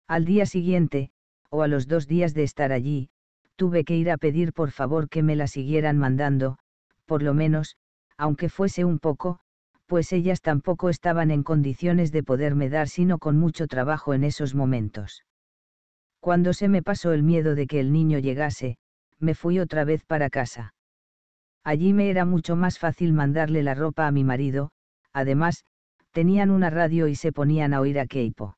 Al día siguiente, o a los dos días de estar allí, tuve que ir a pedir por favor que me la siguieran mandando, por lo menos, aunque fuese un poco, pues ellas tampoco estaban en condiciones de poderme dar sino con mucho trabajo en esos momentos. Cuando se me pasó el miedo de que el niño llegase, me fui otra vez para casa. Allí me era mucho más fácil mandarle la ropa a mi marido, además, tenían una radio y se ponían a oír a Keipo.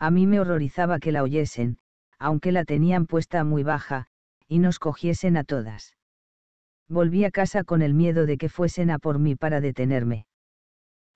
A mí me horrorizaba que la oyesen, aunque la tenían puesta muy baja, y nos cogiesen a todas. Volví a casa con el miedo de que fuesen a por mí para detenerme.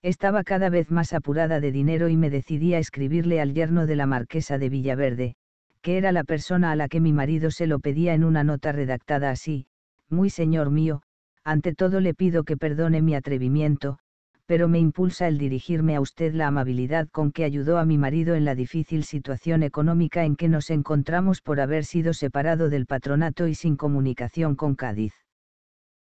Estaba cada vez más apurada de dinero y me decidí a escribirle al yerno de la marquesa de Villaverde, que era la persona a la que mi marido se lo pedía en una nota redactada así, muy señor mío, ante todo le pido que perdone mi atrevimiento, pero me impulsa el dirigirme a usted la amabilidad con que ayudó a mi marido en la difícil situación económica en que nos encontramos por haber sido separado del patronato y sin comunicación con Cádiz.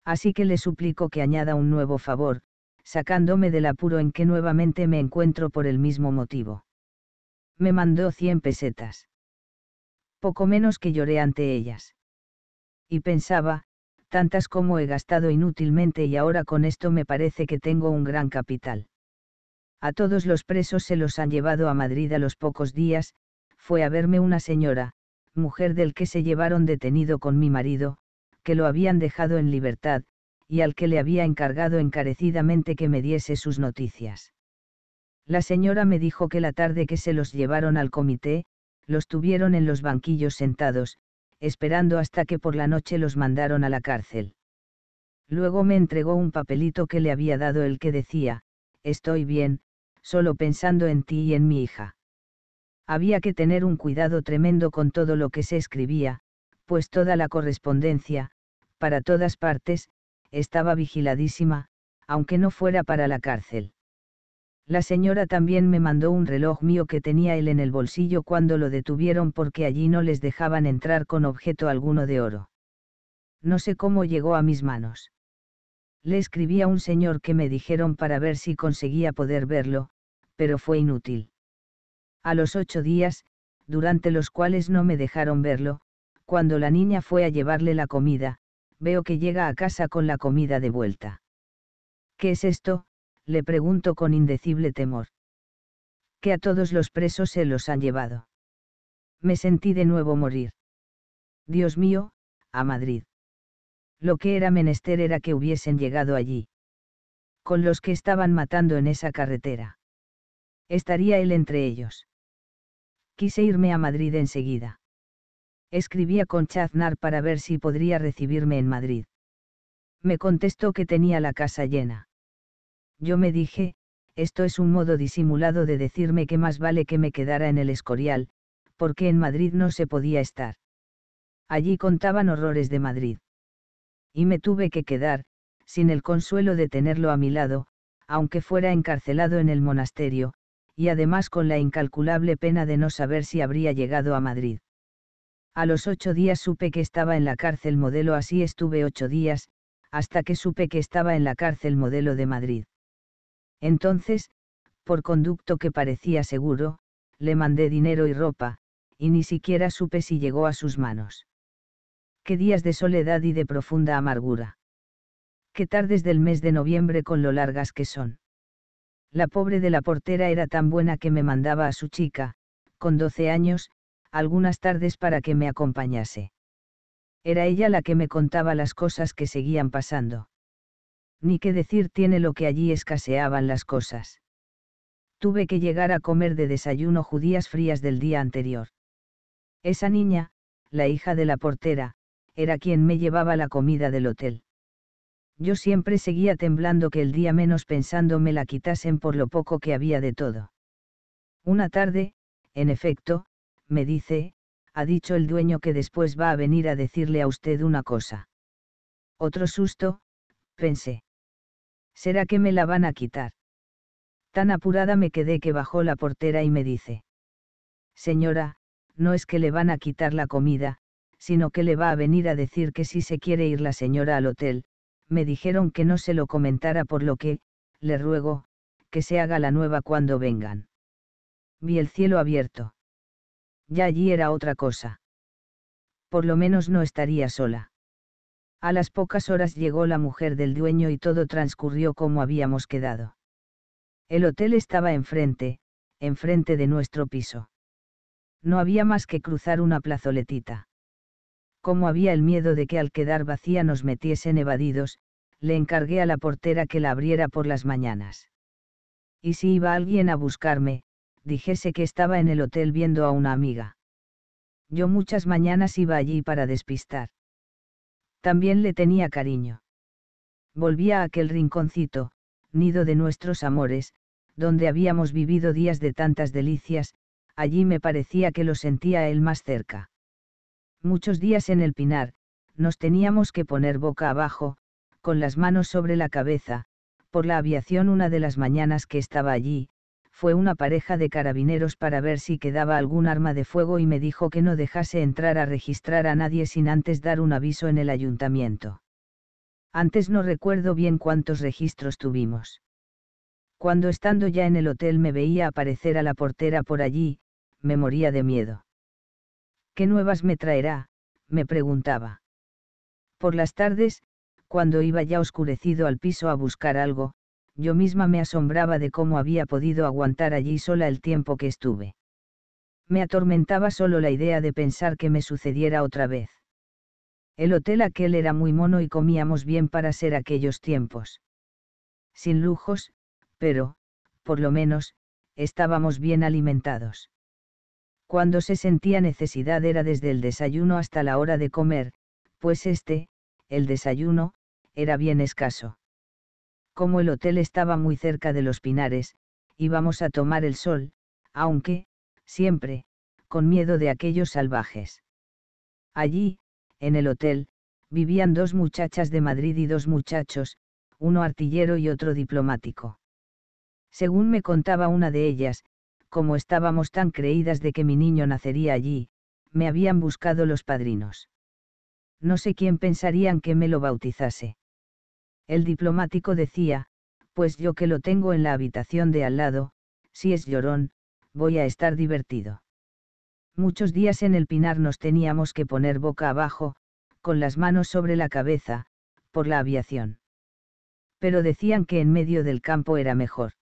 Así que le suplico que añada un nuevo favor, sacándome del apuro en que nuevamente me encuentro por el mismo motivo. Me mandó 100 pesetas. Poco menos que lloré ante ellas. Y pensaba, tantas como he gastado inútilmente y ahora con esto me parece que tengo un gran capital. A todos los presos se los han llevado a Madrid a los pocos días, fue a verme una señora, mujer del que se llevaron detenido con mi marido, que lo habían dejado en libertad, y al que le había encargado encarecidamente que me diese sus noticias. La señora me dijo que la tarde que se los llevaron al comité, los tuvieron en los banquillos sentados, esperando hasta que por la noche los mandaron a la cárcel. Luego me entregó un papelito que le había dado el que decía, estoy bien, solo pensando en ti y en mi hija. Había que tener un cuidado tremendo con todo lo que se escribía, pues toda la correspondencia, para todas partes, estaba vigiladísima, aunque no fuera para la cárcel. La señora también me mandó un reloj mío que tenía él en el bolsillo cuando lo detuvieron porque allí no les dejaban entrar con objeto alguno de oro. No sé cómo llegó a mis manos. Le escribí a un señor que me dijeron para ver si conseguía poder verlo, pero fue inútil. A los ocho días, durante los cuales no me dejaron verlo, cuando la niña fue a llevarle la comida, veo que llega a casa con la comida de vuelta. ¿Qué es esto? le pregunto con indecible temor. Que a todos los presos se los han llevado. Me sentí de nuevo morir. Dios mío, a Madrid. Lo que era menester era que hubiesen llegado allí. Con los que estaban matando en esa carretera. Estaría él entre ellos. Quise irme a Madrid enseguida. Escribí a Chaznar para ver si podría recibirme en Madrid. Me contestó que tenía la casa llena yo me dije, esto es un modo disimulado de decirme que más vale que me quedara en el Escorial, porque en Madrid no se podía estar. Allí contaban horrores de Madrid. Y me tuve que quedar, sin el consuelo de tenerlo a mi lado, aunque fuera encarcelado en el monasterio, y además con la incalculable pena de no saber si habría llegado a Madrid. A los ocho días supe que estaba en la cárcel modelo, así estuve ocho días, hasta que supe que estaba en la cárcel modelo de Madrid. Entonces, por conducto que parecía seguro, le mandé dinero y ropa, y ni siquiera supe si llegó a sus manos. Qué días de soledad y de profunda amargura. Qué tardes del mes de noviembre con lo largas que son. La pobre de la portera era tan buena que me mandaba a su chica, con doce años, algunas tardes para que me acompañase. Era ella la que me contaba las cosas que seguían pasando ni qué decir tiene lo que allí escaseaban las cosas. Tuve que llegar a comer de desayuno judías frías del día anterior. Esa niña, la hija de la portera, era quien me llevaba la comida del hotel. Yo siempre seguía temblando que el día menos pensando me la quitasen por lo poco que había de todo. Una tarde, en efecto, me dice, ha dicho el dueño que después va a venir a decirle a usted una cosa. Otro susto, pensé. ¿Será que me la van a quitar? Tan apurada me quedé que bajó la portera y me dice. Señora, no es que le van a quitar la comida, sino que le va a venir a decir que si se quiere ir la señora al hotel, me dijeron que no se lo comentara por lo que, le ruego, que se haga la nueva cuando vengan. Vi el cielo abierto. Ya allí era otra cosa. Por lo menos no estaría sola. A las pocas horas llegó la mujer del dueño y todo transcurrió como habíamos quedado. El hotel estaba enfrente, enfrente de nuestro piso. No había más que cruzar una plazoletita. Como había el miedo de que al quedar vacía nos metiesen evadidos, le encargué a la portera que la abriera por las mañanas. Y si iba alguien a buscarme, dijese que estaba en el hotel viendo a una amiga. Yo muchas mañanas iba allí para despistar también le tenía cariño. Volvía a aquel rinconcito, nido de nuestros amores, donde habíamos vivido días de tantas delicias, allí me parecía que lo sentía él más cerca. Muchos días en el pinar, nos teníamos que poner boca abajo, con las manos sobre la cabeza, por la aviación una de las mañanas que estaba allí, fue una pareja de carabineros para ver si quedaba algún arma de fuego y me dijo que no dejase entrar a registrar a nadie sin antes dar un aviso en el ayuntamiento. Antes no recuerdo bien cuántos registros tuvimos. Cuando estando ya en el hotel me veía aparecer a la portera por allí, me moría de miedo. ¿Qué nuevas me traerá? me preguntaba. Por las tardes, cuando iba ya oscurecido al piso a buscar algo, yo misma me asombraba de cómo había podido aguantar allí sola el tiempo que estuve. Me atormentaba solo la idea de pensar que me sucediera otra vez. El hotel aquel era muy mono y comíamos bien para ser aquellos tiempos. Sin lujos, pero, por lo menos, estábamos bien alimentados. Cuando se sentía necesidad era desde el desayuno hasta la hora de comer, pues este, el desayuno, era bien escaso. Como el hotel estaba muy cerca de los pinares, íbamos a tomar el sol, aunque, siempre, con miedo de aquellos salvajes. Allí, en el hotel, vivían dos muchachas de Madrid y dos muchachos, uno artillero y otro diplomático. Según me contaba una de ellas, como estábamos tan creídas de que mi niño nacería allí, me habían buscado los padrinos. No sé quién pensarían que me lo bautizase. El diplomático decía, pues yo que lo tengo en la habitación de al lado, si es llorón, voy a estar divertido. Muchos días en el pinar nos teníamos que poner boca abajo, con las manos sobre la cabeza, por la aviación. Pero decían que en medio del campo era mejor.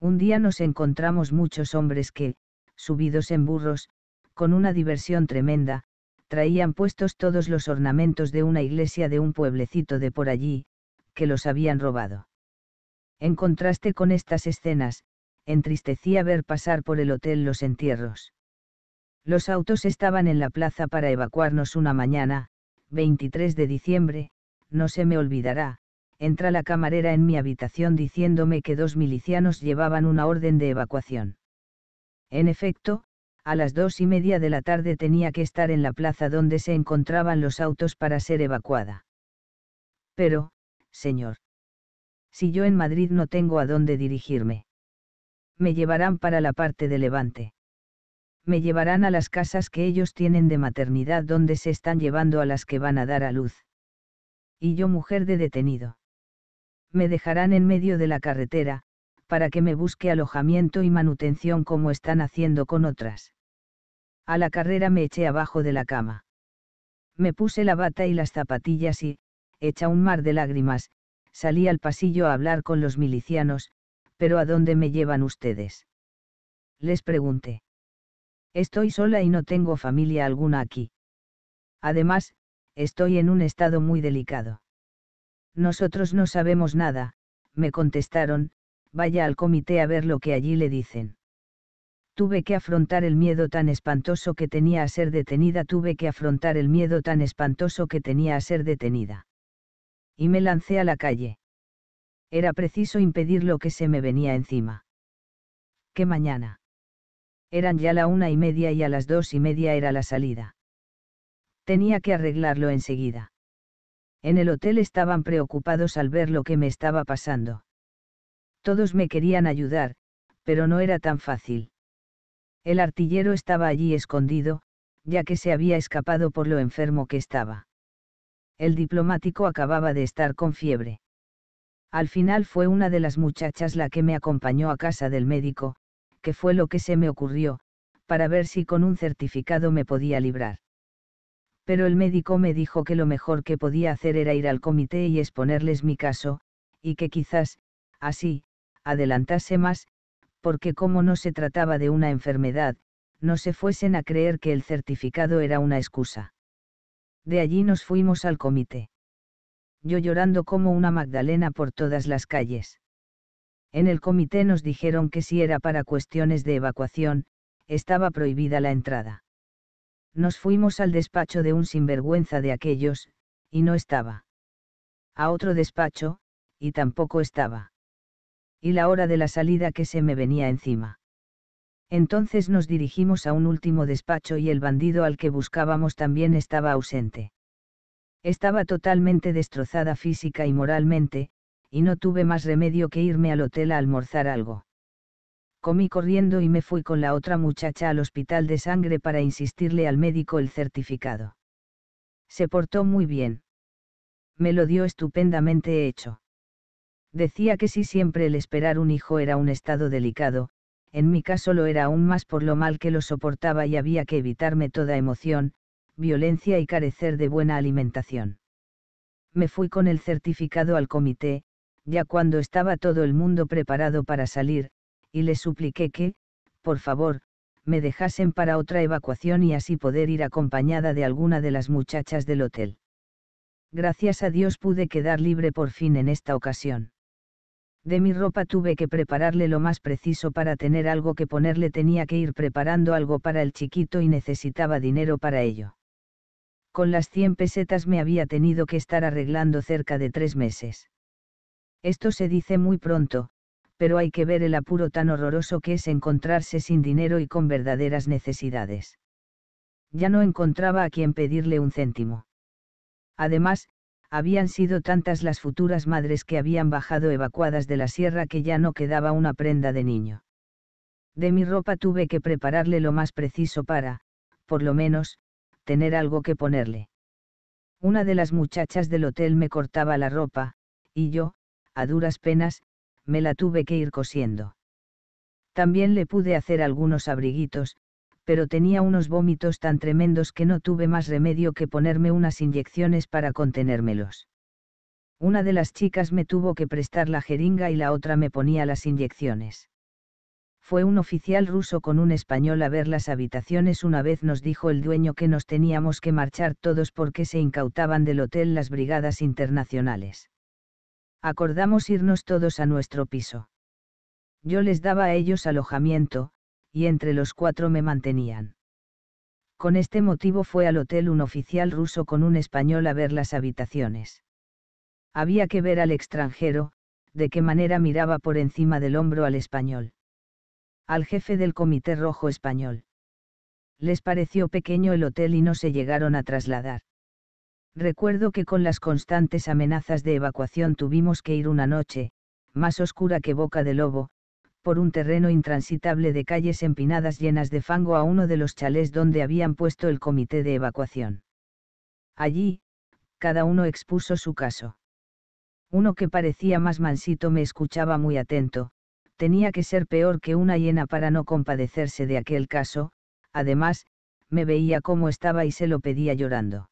Un día nos encontramos muchos hombres que, subidos en burros, con una diversión tremenda, traían puestos todos los ornamentos de una iglesia de un pueblecito de por allí, que los habían robado. En contraste con estas escenas, entristecía ver pasar por el hotel los entierros. Los autos estaban en la plaza para evacuarnos una mañana, 23 de diciembre, no se me olvidará, entra la camarera en mi habitación diciéndome que dos milicianos llevaban una orden de evacuación. En efecto, a las dos y media de la tarde tenía que estar en la plaza donde se encontraban los autos para ser evacuada. Pero, señor. Si yo en Madrid no tengo a dónde dirigirme. Me llevarán para la parte de Levante. Me llevarán a las casas que ellos tienen de maternidad donde se están llevando a las que van a dar a luz. Y yo mujer de detenido. Me dejarán en medio de la carretera, para que me busque alojamiento y manutención como están haciendo con otras. A la carrera me eché abajo de la cama. Me puse la bata y las zapatillas y, hecha un mar de lágrimas, salí al pasillo a hablar con los milicianos, pero ¿a dónde me llevan ustedes? Les pregunté. Estoy sola y no tengo familia alguna aquí. Además, estoy en un estado muy delicado. Nosotros no sabemos nada, me contestaron, vaya al comité a ver lo que allí le dicen. Tuve que afrontar el miedo tan espantoso que tenía a ser detenida, tuve que afrontar el miedo tan espantoso que tenía a ser detenida y me lancé a la calle. Era preciso impedir lo que se me venía encima. ¿Qué mañana? Eran ya la una y media y a las dos y media era la salida. Tenía que arreglarlo enseguida. En el hotel estaban preocupados al ver lo que me estaba pasando. Todos me querían ayudar, pero no era tan fácil. El artillero estaba allí escondido, ya que se había escapado por lo enfermo que estaba. El diplomático acababa de estar con fiebre. Al final fue una de las muchachas la que me acompañó a casa del médico, que fue lo que se me ocurrió, para ver si con un certificado me podía librar. Pero el médico me dijo que lo mejor que podía hacer era ir al comité y exponerles mi caso, y que quizás, así, adelantase más, porque como no se trataba de una enfermedad, no se fuesen a creer que el certificado era una excusa. De allí nos fuimos al comité. Yo llorando como una Magdalena por todas las calles. En el comité nos dijeron que si era para cuestiones de evacuación, estaba prohibida la entrada. Nos fuimos al despacho de un sinvergüenza de aquellos, y no estaba. A otro despacho, y tampoco estaba. Y la hora de la salida que se me venía encima. Entonces nos dirigimos a un último despacho y el bandido al que buscábamos también estaba ausente. Estaba totalmente destrozada física y moralmente, y no tuve más remedio que irme al hotel a almorzar algo. Comí corriendo y me fui con la otra muchacha al hospital de sangre para insistirle al médico el certificado. Se portó muy bien. Me lo dio estupendamente hecho. Decía que si siempre el esperar un hijo era un estado delicado, en mi caso lo era aún más por lo mal que lo soportaba y había que evitarme toda emoción, violencia y carecer de buena alimentación. Me fui con el certificado al comité, ya cuando estaba todo el mundo preparado para salir, y le supliqué que, por favor, me dejasen para otra evacuación y así poder ir acompañada de alguna de las muchachas del hotel. Gracias a Dios pude quedar libre por fin en esta ocasión. De mi ropa tuve que prepararle lo más preciso para tener algo que ponerle tenía que ir preparando algo para el chiquito y necesitaba dinero para ello. Con las 100 pesetas me había tenido que estar arreglando cerca de tres meses. Esto se dice muy pronto, pero hay que ver el apuro tan horroroso que es encontrarse sin dinero y con verdaderas necesidades. Ya no encontraba a quien pedirle un céntimo. Además, habían sido tantas las futuras madres que habían bajado evacuadas de la sierra que ya no quedaba una prenda de niño. De mi ropa tuve que prepararle lo más preciso para, por lo menos, tener algo que ponerle. Una de las muchachas del hotel me cortaba la ropa, y yo, a duras penas, me la tuve que ir cosiendo. También le pude hacer algunos abriguitos, pero tenía unos vómitos tan tremendos que no tuve más remedio que ponerme unas inyecciones para contenérmelos. Una de las chicas me tuvo que prestar la jeringa y la otra me ponía las inyecciones. Fue un oficial ruso con un español a ver las habitaciones. Una vez nos dijo el dueño que nos teníamos que marchar todos porque se incautaban del hotel las brigadas internacionales. Acordamos irnos todos a nuestro piso. Yo les daba a ellos alojamiento, y entre los cuatro me mantenían. Con este motivo fue al hotel un oficial ruso con un español a ver las habitaciones. Había que ver al extranjero, de qué manera miraba por encima del hombro al español. Al jefe del Comité Rojo Español. Les pareció pequeño el hotel y no se llegaron a trasladar. Recuerdo que con las constantes amenazas de evacuación tuvimos que ir una noche, más oscura que boca de lobo, por un terreno intransitable de calles empinadas llenas de fango a uno de los chalés donde habían puesto el comité de evacuación. Allí, cada uno expuso su caso. Uno que parecía más mansito me escuchaba muy atento, tenía que ser peor que una hiena para no compadecerse de aquel caso, además, me veía cómo estaba y se lo pedía llorando.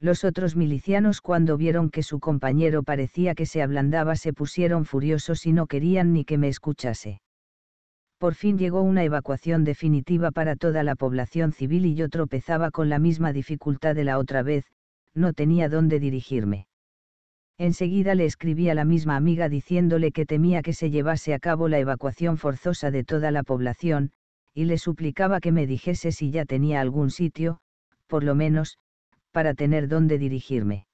Los otros milicianos cuando vieron que su compañero parecía que se ablandaba se pusieron furiosos y no querían ni que me escuchase. Por fin llegó una evacuación definitiva para toda la población civil y yo tropezaba con la misma dificultad de la otra vez, no tenía dónde dirigirme. Enseguida le escribí a la misma amiga diciéndole que temía que se llevase a cabo la evacuación forzosa de toda la población, y le suplicaba que me dijese si ya tenía algún sitio, por lo menos, para tener dónde dirigirme.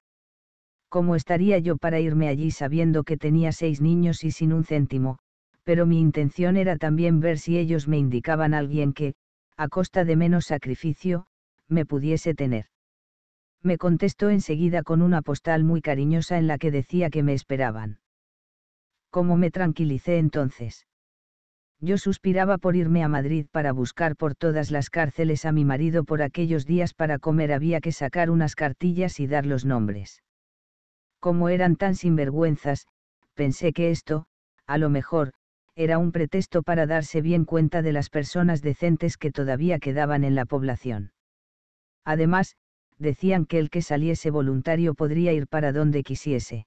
¿Cómo estaría yo para irme allí sabiendo que tenía seis niños y sin un céntimo? Pero mi intención era también ver si ellos me indicaban a alguien que, a costa de menos sacrificio, me pudiese tener. Me contestó enseguida con una postal muy cariñosa en la que decía que me esperaban. ¿Cómo me tranquilicé entonces? Yo suspiraba por irme a Madrid para buscar por todas las cárceles a mi marido por aquellos días para comer había que sacar unas cartillas y dar los nombres. Como eran tan sinvergüenzas, pensé que esto, a lo mejor, era un pretexto para darse bien cuenta de las personas decentes que todavía quedaban en la población. Además, decían que el que saliese voluntario podría ir para donde quisiese.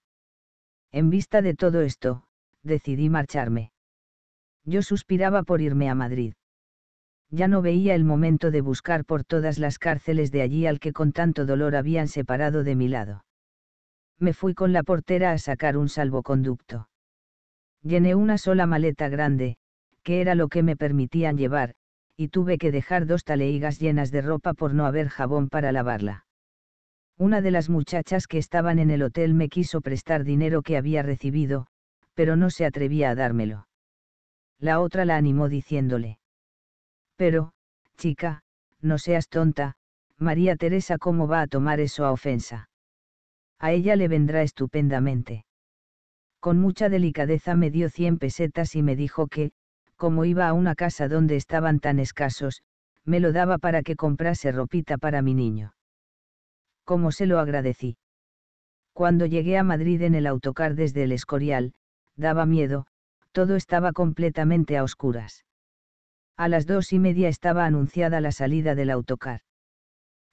En vista de todo esto, decidí marcharme. Yo suspiraba por irme a Madrid. Ya no veía el momento de buscar por todas las cárceles de allí al que con tanto dolor habían separado de mi lado. Me fui con la portera a sacar un salvoconducto. Llené una sola maleta grande, que era lo que me permitían llevar, y tuve que dejar dos taleigas llenas de ropa por no haber jabón para lavarla. Una de las muchachas que estaban en el hotel me quiso prestar dinero que había recibido, pero no se atrevía a dármelo la otra la animó diciéndole. Pero, chica, no seas tonta, María Teresa cómo va a tomar eso a ofensa. A ella le vendrá estupendamente. Con mucha delicadeza me dio cien pesetas y me dijo que, como iba a una casa donde estaban tan escasos, me lo daba para que comprase ropita para mi niño. Como se lo agradecí? Cuando llegué a Madrid en el autocar desde el Escorial, daba miedo, todo estaba completamente a oscuras. A las dos y media estaba anunciada la salida del autocar.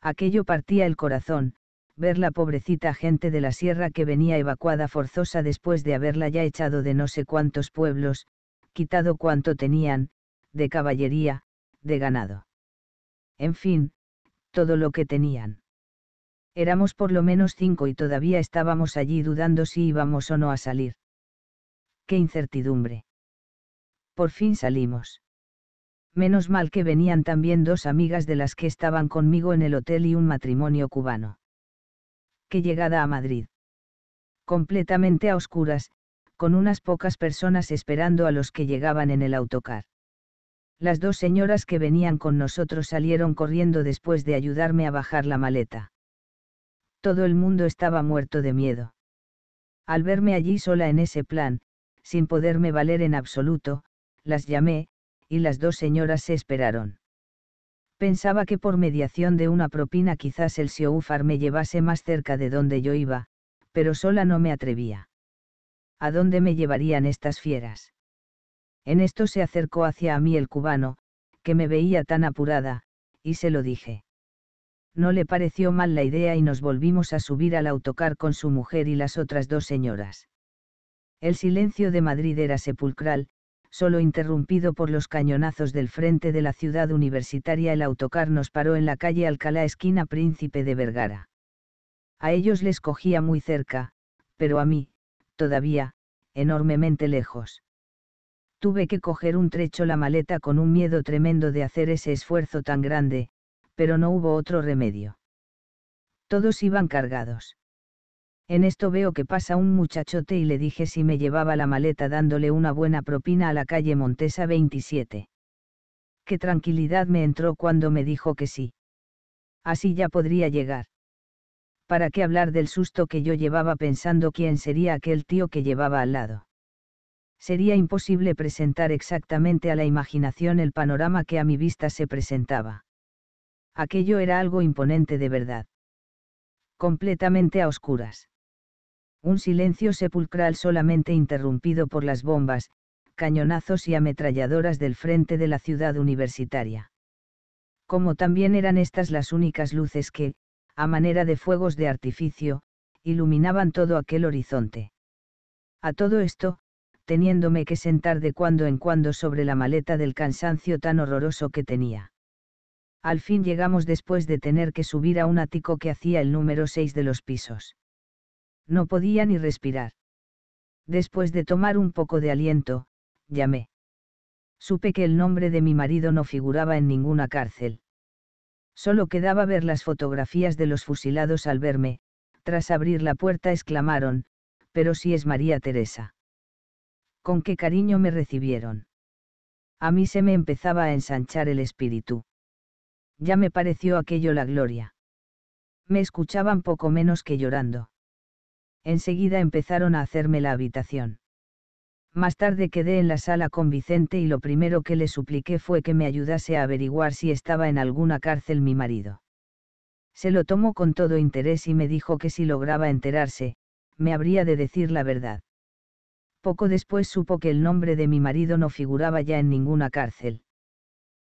Aquello partía el corazón, ver la pobrecita gente de la sierra que venía evacuada forzosa después de haberla ya echado de no sé cuántos pueblos, quitado cuanto tenían, de caballería, de ganado. En fin, todo lo que tenían. Éramos por lo menos cinco y todavía estábamos allí dudando si íbamos o no a salir qué incertidumbre. Por fin salimos. Menos mal que venían también dos amigas de las que estaban conmigo en el hotel y un matrimonio cubano. Qué llegada a Madrid. Completamente a oscuras, con unas pocas personas esperando a los que llegaban en el autocar. Las dos señoras que venían con nosotros salieron corriendo después de ayudarme a bajar la maleta. Todo el mundo estaba muerto de miedo. Al verme allí sola en ese plan, sin poderme valer en absoluto, las llamé, y las dos señoras se esperaron. Pensaba que por mediación de una propina quizás el Sioufar me llevase más cerca de donde yo iba, pero sola no me atrevía. ¿A dónde me llevarían estas fieras? En esto se acercó hacia mí el cubano, que me veía tan apurada, y se lo dije. No le pareció mal la idea y nos volvimos a subir al autocar con su mujer y las otras dos señoras. El silencio de Madrid era sepulcral, solo interrumpido por los cañonazos del frente de la ciudad universitaria. El autocar nos paró en la calle Alcalá esquina Príncipe de Vergara. A ellos les cogía muy cerca, pero a mí, todavía, enormemente lejos. Tuve que coger un trecho la maleta con un miedo tremendo de hacer ese esfuerzo tan grande, pero no hubo otro remedio. Todos iban cargados. En esto veo que pasa un muchachote y le dije si me llevaba la maleta dándole una buena propina a la calle Montesa 27. Qué tranquilidad me entró cuando me dijo que sí. Así ya podría llegar. ¿Para qué hablar del susto que yo llevaba pensando quién sería aquel tío que llevaba al lado? Sería imposible presentar exactamente a la imaginación el panorama que a mi vista se presentaba. Aquello era algo imponente de verdad. Completamente a oscuras un silencio sepulcral solamente interrumpido por las bombas, cañonazos y ametralladoras del frente de la ciudad universitaria. Como también eran estas las únicas luces que, a manera de fuegos de artificio, iluminaban todo aquel horizonte. A todo esto, teniéndome que sentar de cuando en cuando sobre la maleta del cansancio tan horroroso que tenía. Al fin llegamos después de tener que subir a un ático que hacía el número 6 de los pisos. No podía ni respirar. Después de tomar un poco de aliento, llamé. Supe que el nombre de mi marido no figuraba en ninguna cárcel. Solo quedaba ver las fotografías de los fusilados al verme, tras abrir la puerta exclamaron, pero si es María Teresa. Con qué cariño me recibieron. A mí se me empezaba a ensanchar el espíritu. Ya me pareció aquello la gloria. Me escuchaban poco menos que llorando enseguida empezaron a hacerme la habitación. Más tarde quedé en la sala con Vicente y lo primero que le supliqué fue que me ayudase a averiguar si estaba en alguna cárcel mi marido. Se lo tomó con todo interés y me dijo que si lograba enterarse, me habría de decir la verdad. Poco después supo que el nombre de mi marido no figuraba ya en ninguna cárcel.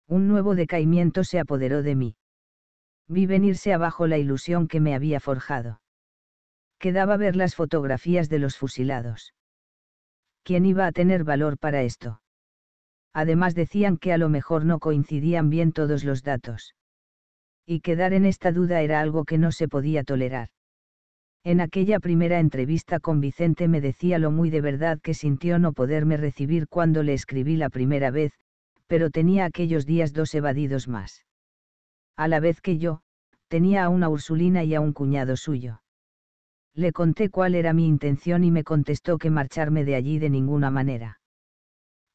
Un nuevo decaimiento se apoderó de mí. Vi venirse abajo la ilusión que me había forjado quedaba ver las fotografías de los fusilados. ¿Quién iba a tener valor para esto? Además decían que a lo mejor no coincidían bien todos los datos. Y quedar en esta duda era algo que no se podía tolerar. En aquella primera entrevista con Vicente me decía lo muy de verdad que sintió no poderme recibir cuando le escribí la primera vez, pero tenía aquellos días dos evadidos más. A la vez que yo, tenía a una Ursulina y a un cuñado suyo. Le conté cuál era mi intención y me contestó que marcharme de allí de ninguna manera.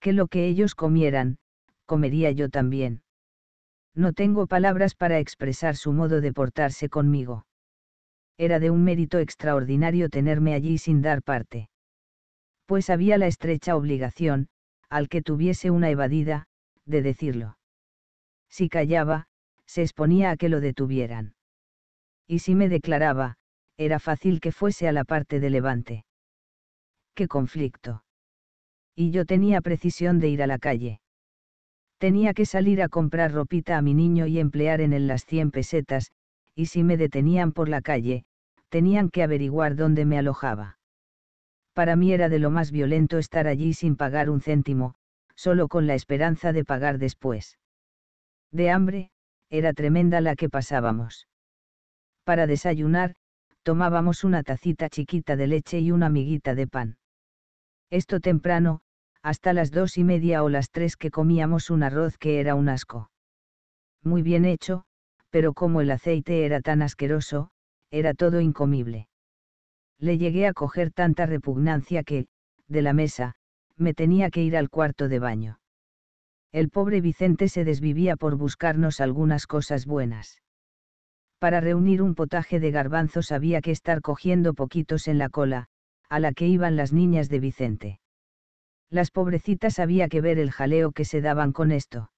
Que lo que ellos comieran, comería yo también. No tengo palabras para expresar su modo de portarse conmigo. Era de un mérito extraordinario tenerme allí sin dar parte. Pues había la estrecha obligación, al que tuviese una evadida, de decirlo. Si callaba, se exponía a que lo detuvieran. Y si me declaraba, era fácil que fuese a la parte de Levante. ¡Qué conflicto! Y yo tenía precisión de ir a la calle. Tenía que salir a comprar ropita a mi niño y emplear en él las 100 pesetas, y si me detenían por la calle, tenían que averiguar dónde me alojaba. Para mí era de lo más violento estar allí sin pagar un céntimo, solo con la esperanza de pagar después. De hambre, era tremenda la que pasábamos. Para desayunar, tomábamos una tacita chiquita de leche y una miguita de pan. Esto temprano, hasta las dos y media o las tres que comíamos un arroz que era un asco. Muy bien hecho, pero como el aceite era tan asqueroso, era todo incomible. Le llegué a coger tanta repugnancia que, de la mesa, me tenía que ir al cuarto de baño. El pobre Vicente se desvivía por buscarnos algunas cosas buenas. Para reunir un potaje de garbanzos había que estar cogiendo poquitos en la cola, a la que iban las niñas de Vicente. Las pobrecitas había que ver el jaleo que se daban con esto.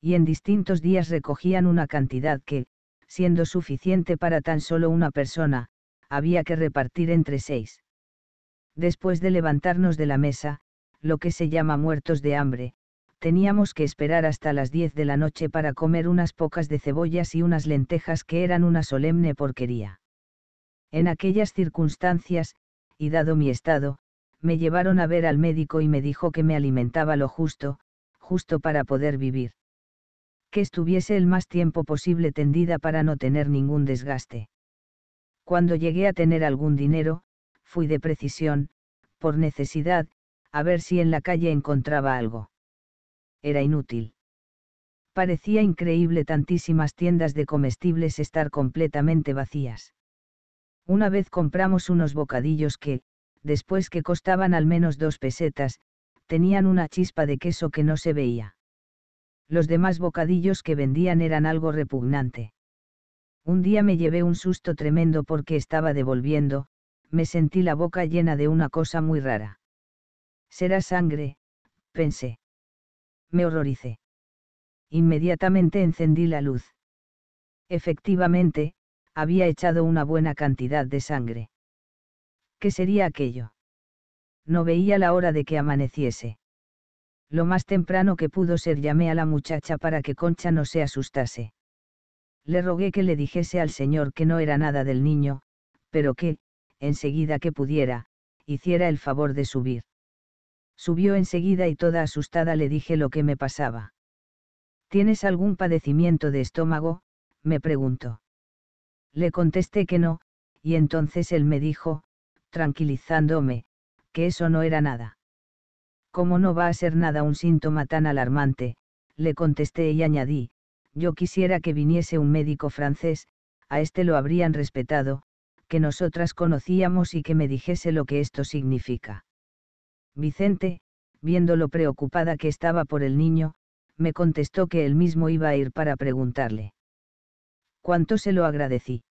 Y en distintos días recogían una cantidad que, siendo suficiente para tan solo una persona, había que repartir entre seis. Después de levantarnos de la mesa, lo que se llama muertos de hambre, teníamos que esperar hasta las 10 de la noche para comer unas pocas de cebollas y unas lentejas que eran una solemne porquería. En aquellas circunstancias, y dado mi estado, me llevaron a ver al médico y me dijo que me alimentaba lo justo, justo para poder vivir. Que estuviese el más tiempo posible tendida para no tener ningún desgaste. Cuando llegué a tener algún dinero, fui de precisión, por necesidad, a ver si en la calle encontraba algo era inútil. Parecía increíble tantísimas tiendas de comestibles estar completamente vacías. Una vez compramos unos bocadillos que, después que costaban al menos dos pesetas, tenían una chispa de queso que no se veía. Los demás bocadillos que vendían eran algo repugnante. Un día me llevé un susto tremendo porque estaba devolviendo, me sentí la boca llena de una cosa muy rara. Será sangre, pensé me horroricé. Inmediatamente encendí la luz. Efectivamente, había echado una buena cantidad de sangre. ¿Qué sería aquello? No veía la hora de que amaneciese. Lo más temprano que pudo ser llamé a la muchacha para que Concha no se asustase. Le rogué que le dijese al señor que no era nada del niño, pero que, enseguida que pudiera, hiciera el favor de subir. Subió enseguida y toda asustada le dije lo que me pasaba. ¿Tienes algún padecimiento de estómago? me preguntó. Le contesté que no, y entonces él me dijo, tranquilizándome, que eso no era nada. ¿Cómo no va a ser nada un síntoma tan alarmante? le contesté y añadí, yo quisiera que viniese un médico francés, a este lo habrían respetado, que nosotras conocíamos y que me dijese lo que esto significa. Vicente, viendo lo preocupada que estaba por el niño, me contestó que él mismo iba a ir para preguntarle. ¿Cuánto se lo agradecí?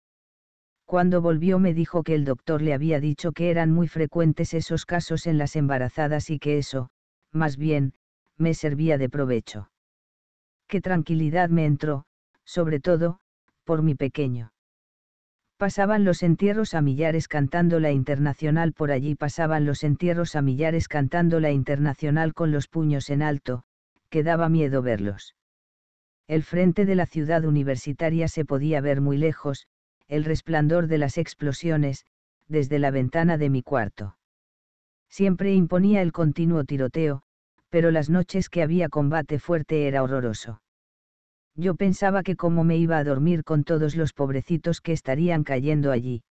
Cuando volvió me dijo que el doctor le había dicho que eran muy frecuentes esos casos en las embarazadas y que eso, más bien, me servía de provecho. Qué tranquilidad me entró, sobre todo, por mi pequeño pasaban los entierros a millares cantando la internacional por allí pasaban los entierros a millares cantando la internacional con los puños en alto, que daba miedo verlos. El frente de la ciudad universitaria se podía ver muy lejos, el resplandor de las explosiones, desde la ventana de mi cuarto. Siempre imponía el continuo tiroteo, pero las noches que había combate fuerte era horroroso yo pensaba que cómo me iba a dormir con todos los pobrecitos que estarían cayendo allí.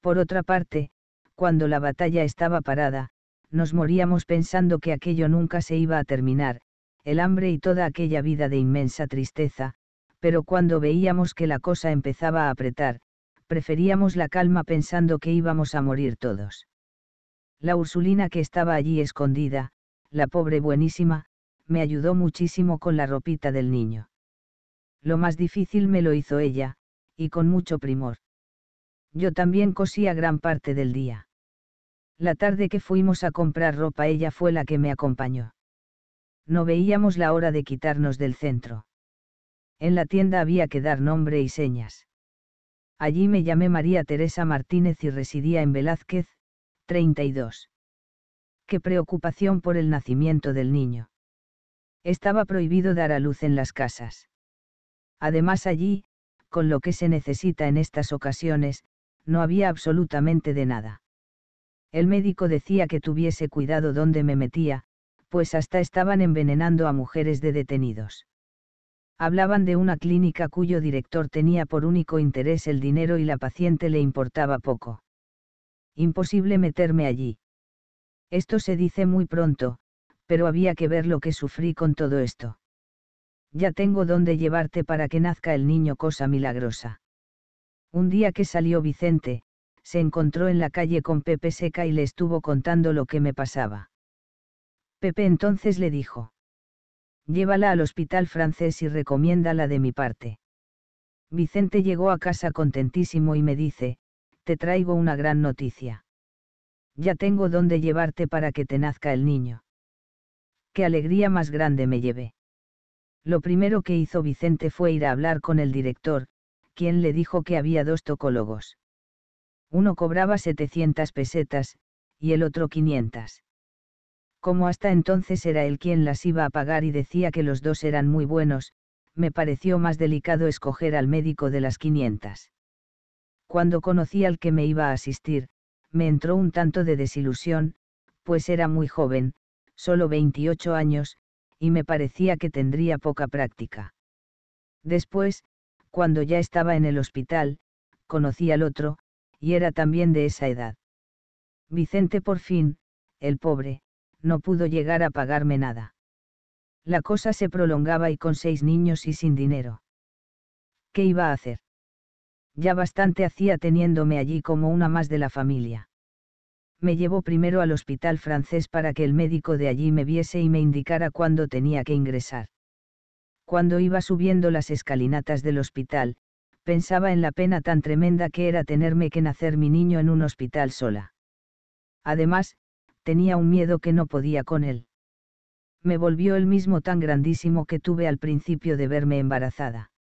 Por otra parte, cuando la batalla estaba parada, nos moríamos pensando que aquello nunca se iba a terminar, el hambre y toda aquella vida de inmensa tristeza, pero cuando veíamos que la cosa empezaba a apretar, preferíamos la calma pensando que íbamos a morir todos. La Ursulina que estaba allí escondida, la pobre buenísima, me ayudó muchísimo con la ropita del niño. Lo más difícil me lo hizo ella, y con mucho primor. Yo también cosía gran parte del día. La tarde que fuimos a comprar ropa ella fue la que me acompañó. No veíamos la hora de quitarnos del centro. En la tienda había que dar nombre y señas. Allí me llamé María Teresa Martínez y residía en Velázquez, 32. Qué preocupación por el nacimiento del niño. Estaba prohibido dar a luz en las casas. Además allí, con lo que se necesita en estas ocasiones, no había absolutamente de nada. El médico decía que tuviese cuidado donde me metía, pues hasta estaban envenenando a mujeres de detenidos. Hablaban de una clínica cuyo director tenía por único interés el dinero y la paciente le importaba poco. Imposible meterme allí. Esto se dice muy pronto, pero había que ver lo que sufrí con todo esto. Ya tengo dónde llevarte para que nazca el niño, cosa milagrosa. Un día que salió Vicente, se encontró en la calle con Pepe Seca y le estuvo contando lo que me pasaba. Pepe entonces le dijo. Llévala al hospital francés y recomiéndala de mi parte. Vicente llegó a casa contentísimo y me dice, te traigo una gran noticia. Ya tengo dónde llevarte para que te nazca el niño. Qué alegría más grande me llevé. Lo primero que hizo Vicente fue ir a hablar con el director, quien le dijo que había dos tocólogos. Uno cobraba 700 pesetas, y el otro 500. Como hasta entonces era él quien las iba a pagar y decía que los dos eran muy buenos, me pareció más delicado escoger al médico de las 500. Cuando conocí al que me iba a asistir, me entró un tanto de desilusión, pues era muy joven, solo 28 años, y me parecía que tendría poca práctica. Después, cuando ya estaba en el hospital, conocí al otro, y era también de esa edad. Vicente por fin, el pobre, no pudo llegar a pagarme nada. La cosa se prolongaba y con seis niños y sin dinero. ¿Qué iba a hacer? Ya bastante hacía teniéndome allí como una más de la familia me llevó primero al hospital francés para que el médico de allí me viese y me indicara cuándo tenía que ingresar. Cuando iba subiendo las escalinatas del hospital, pensaba en la pena tan tremenda que era tenerme que nacer mi niño en un hospital sola. Además, tenía un miedo que no podía con él. Me volvió el mismo tan grandísimo que tuve al principio de verme embarazada.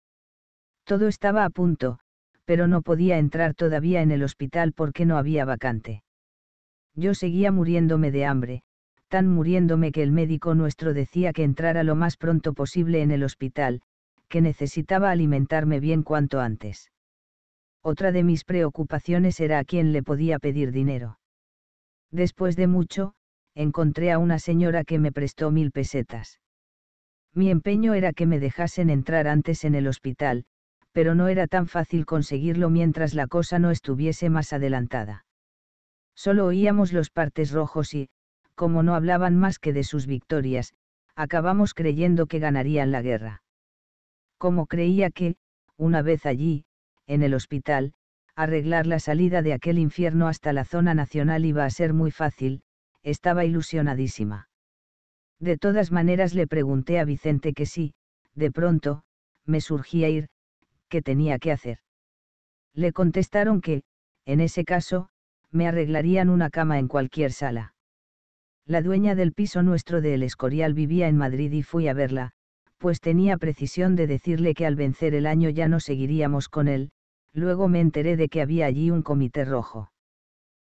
Todo estaba a punto, pero no podía entrar todavía en el hospital porque no había vacante. Yo seguía muriéndome de hambre, tan muriéndome que el médico nuestro decía que entrara lo más pronto posible en el hospital, que necesitaba alimentarme bien cuanto antes. Otra de mis preocupaciones era a quién le podía pedir dinero. Después de mucho, encontré a una señora que me prestó mil pesetas. Mi empeño era que me dejasen entrar antes en el hospital, pero no era tan fácil conseguirlo mientras la cosa no estuviese más adelantada. Solo oíamos los partes rojos y, como no hablaban más que de sus victorias, acabamos creyendo que ganarían la guerra. Como creía que, una vez allí, en el hospital, arreglar la salida de aquel infierno hasta la zona nacional iba a ser muy fácil, estaba ilusionadísima. De todas maneras le pregunté a Vicente que si, de pronto, me surgía ir, ¿qué tenía que hacer? Le contestaron que, en ese caso, me arreglarían una cama en cualquier sala. La dueña del piso nuestro de El Escorial vivía en Madrid y fui a verla, pues tenía precisión de decirle que al vencer el año ya no seguiríamos con él, luego me enteré de que había allí un comité rojo.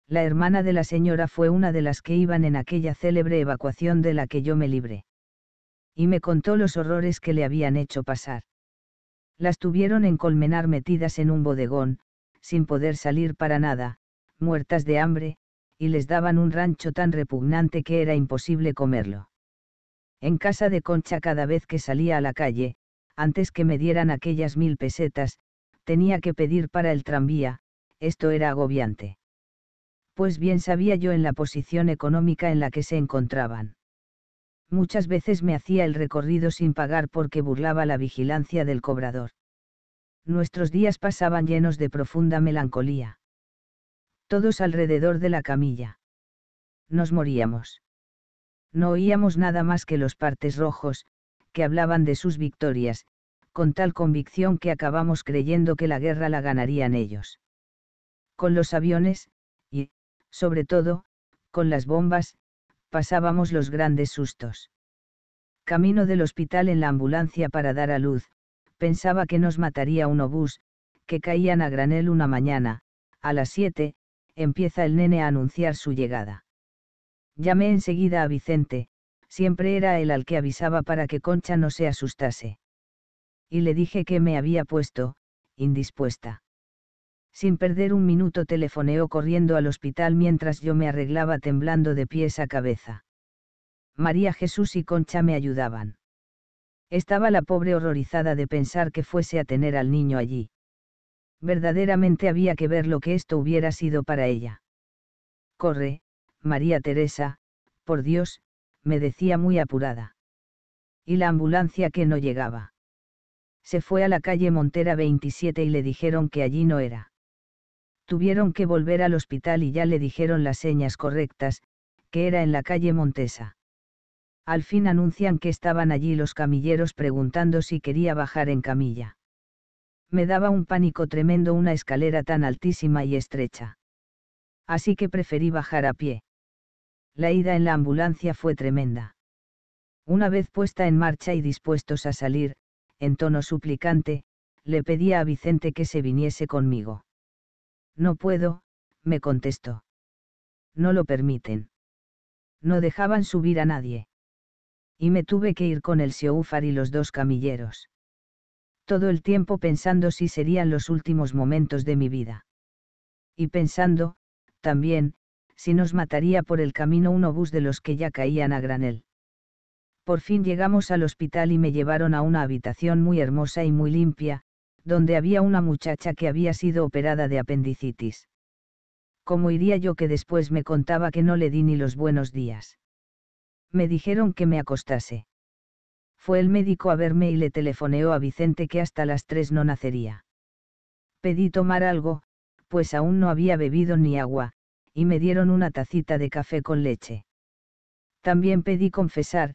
La hermana de la señora fue una de las que iban en aquella célebre evacuación de la que yo me libré. Y me contó los horrores que le habían hecho pasar. Las tuvieron en colmenar metidas en un bodegón, sin poder salir para nada, muertas de hambre, y les daban un rancho tan repugnante que era imposible comerlo. En casa de Concha cada vez que salía a la calle, antes que me dieran aquellas mil pesetas, tenía que pedir para el tranvía, esto era agobiante. Pues bien sabía yo en la posición económica en la que se encontraban. Muchas veces me hacía el recorrido sin pagar porque burlaba la vigilancia del cobrador. Nuestros días pasaban llenos de profunda melancolía. Todos alrededor de la camilla. Nos moríamos. No oíamos nada más que los partes rojos, que hablaban de sus victorias, con tal convicción que acabamos creyendo que la guerra la ganarían ellos. Con los aviones, y, sobre todo, con las bombas, pasábamos los grandes sustos. Camino del hospital en la ambulancia para dar a luz, pensaba que nos mataría un obús, que caían a granel una mañana, a las siete, empieza el nene a anunciar su llegada. Llamé enseguida a Vicente, siempre era él al que avisaba para que Concha no se asustase. Y le dije que me había puesto, indispuesta. Sin perder un minuto telefoneó corriendo al hospital mientras yo me arreglaba temblando de pies a cabeza. María Jesús y Concha me ayudaban. Estaba la pobre horrorizada de pensar que fuese a tener al niño allí verdaderamente había que ver lo que esto hubiera sido para ella. Corre, María Teresa, por Dios, me decía muy apurada. Y la ambulancia que no llegaba. Se fue a la calle Montera 27 y le dijeron que allí no era. Tuvieron que volver al hospital y ya le dijeron las señas correctas, que era en la calle Montesa. Al fin anuncian que estaban allí los camilleros preguntando si quería bajar en camilla me daba un pánico tremendo una escalera tan altísima y estrecha. Así que preferí bajar a pie. La ida en la ambulancia fue tremenda. Una vez puesta en marcha y dispuestos a salir, en tono suplicante, le pedía a Vicente que se viniese conmigo. No puedo, me contestó. No lo permiten. No dejaban subir a nadie. Y me tuve que ir con el sioufar y los dos camilleros todo el tiempo pensando si serían los últimos momentos de mi vida. Y pensando, también, si nos mataría por el camino un obús de los que ya caían a granel. Por fin llegamos al hospital y me llevaron a una habitación muy hermosa y muy limpia, donde había una muchacha que había sido operada de apendicitis. ¿Cómo iría yo que después me contaba que no le di ni los buenos días? Me dijeron que me acostase. Fue el médico a verme y le telefoneó a Vicente que hasta las tres no nacería. Pedí tomar algo, pues aún no había bebido ni agua, y me dieron una tacita de café con leche. También pedí confesar,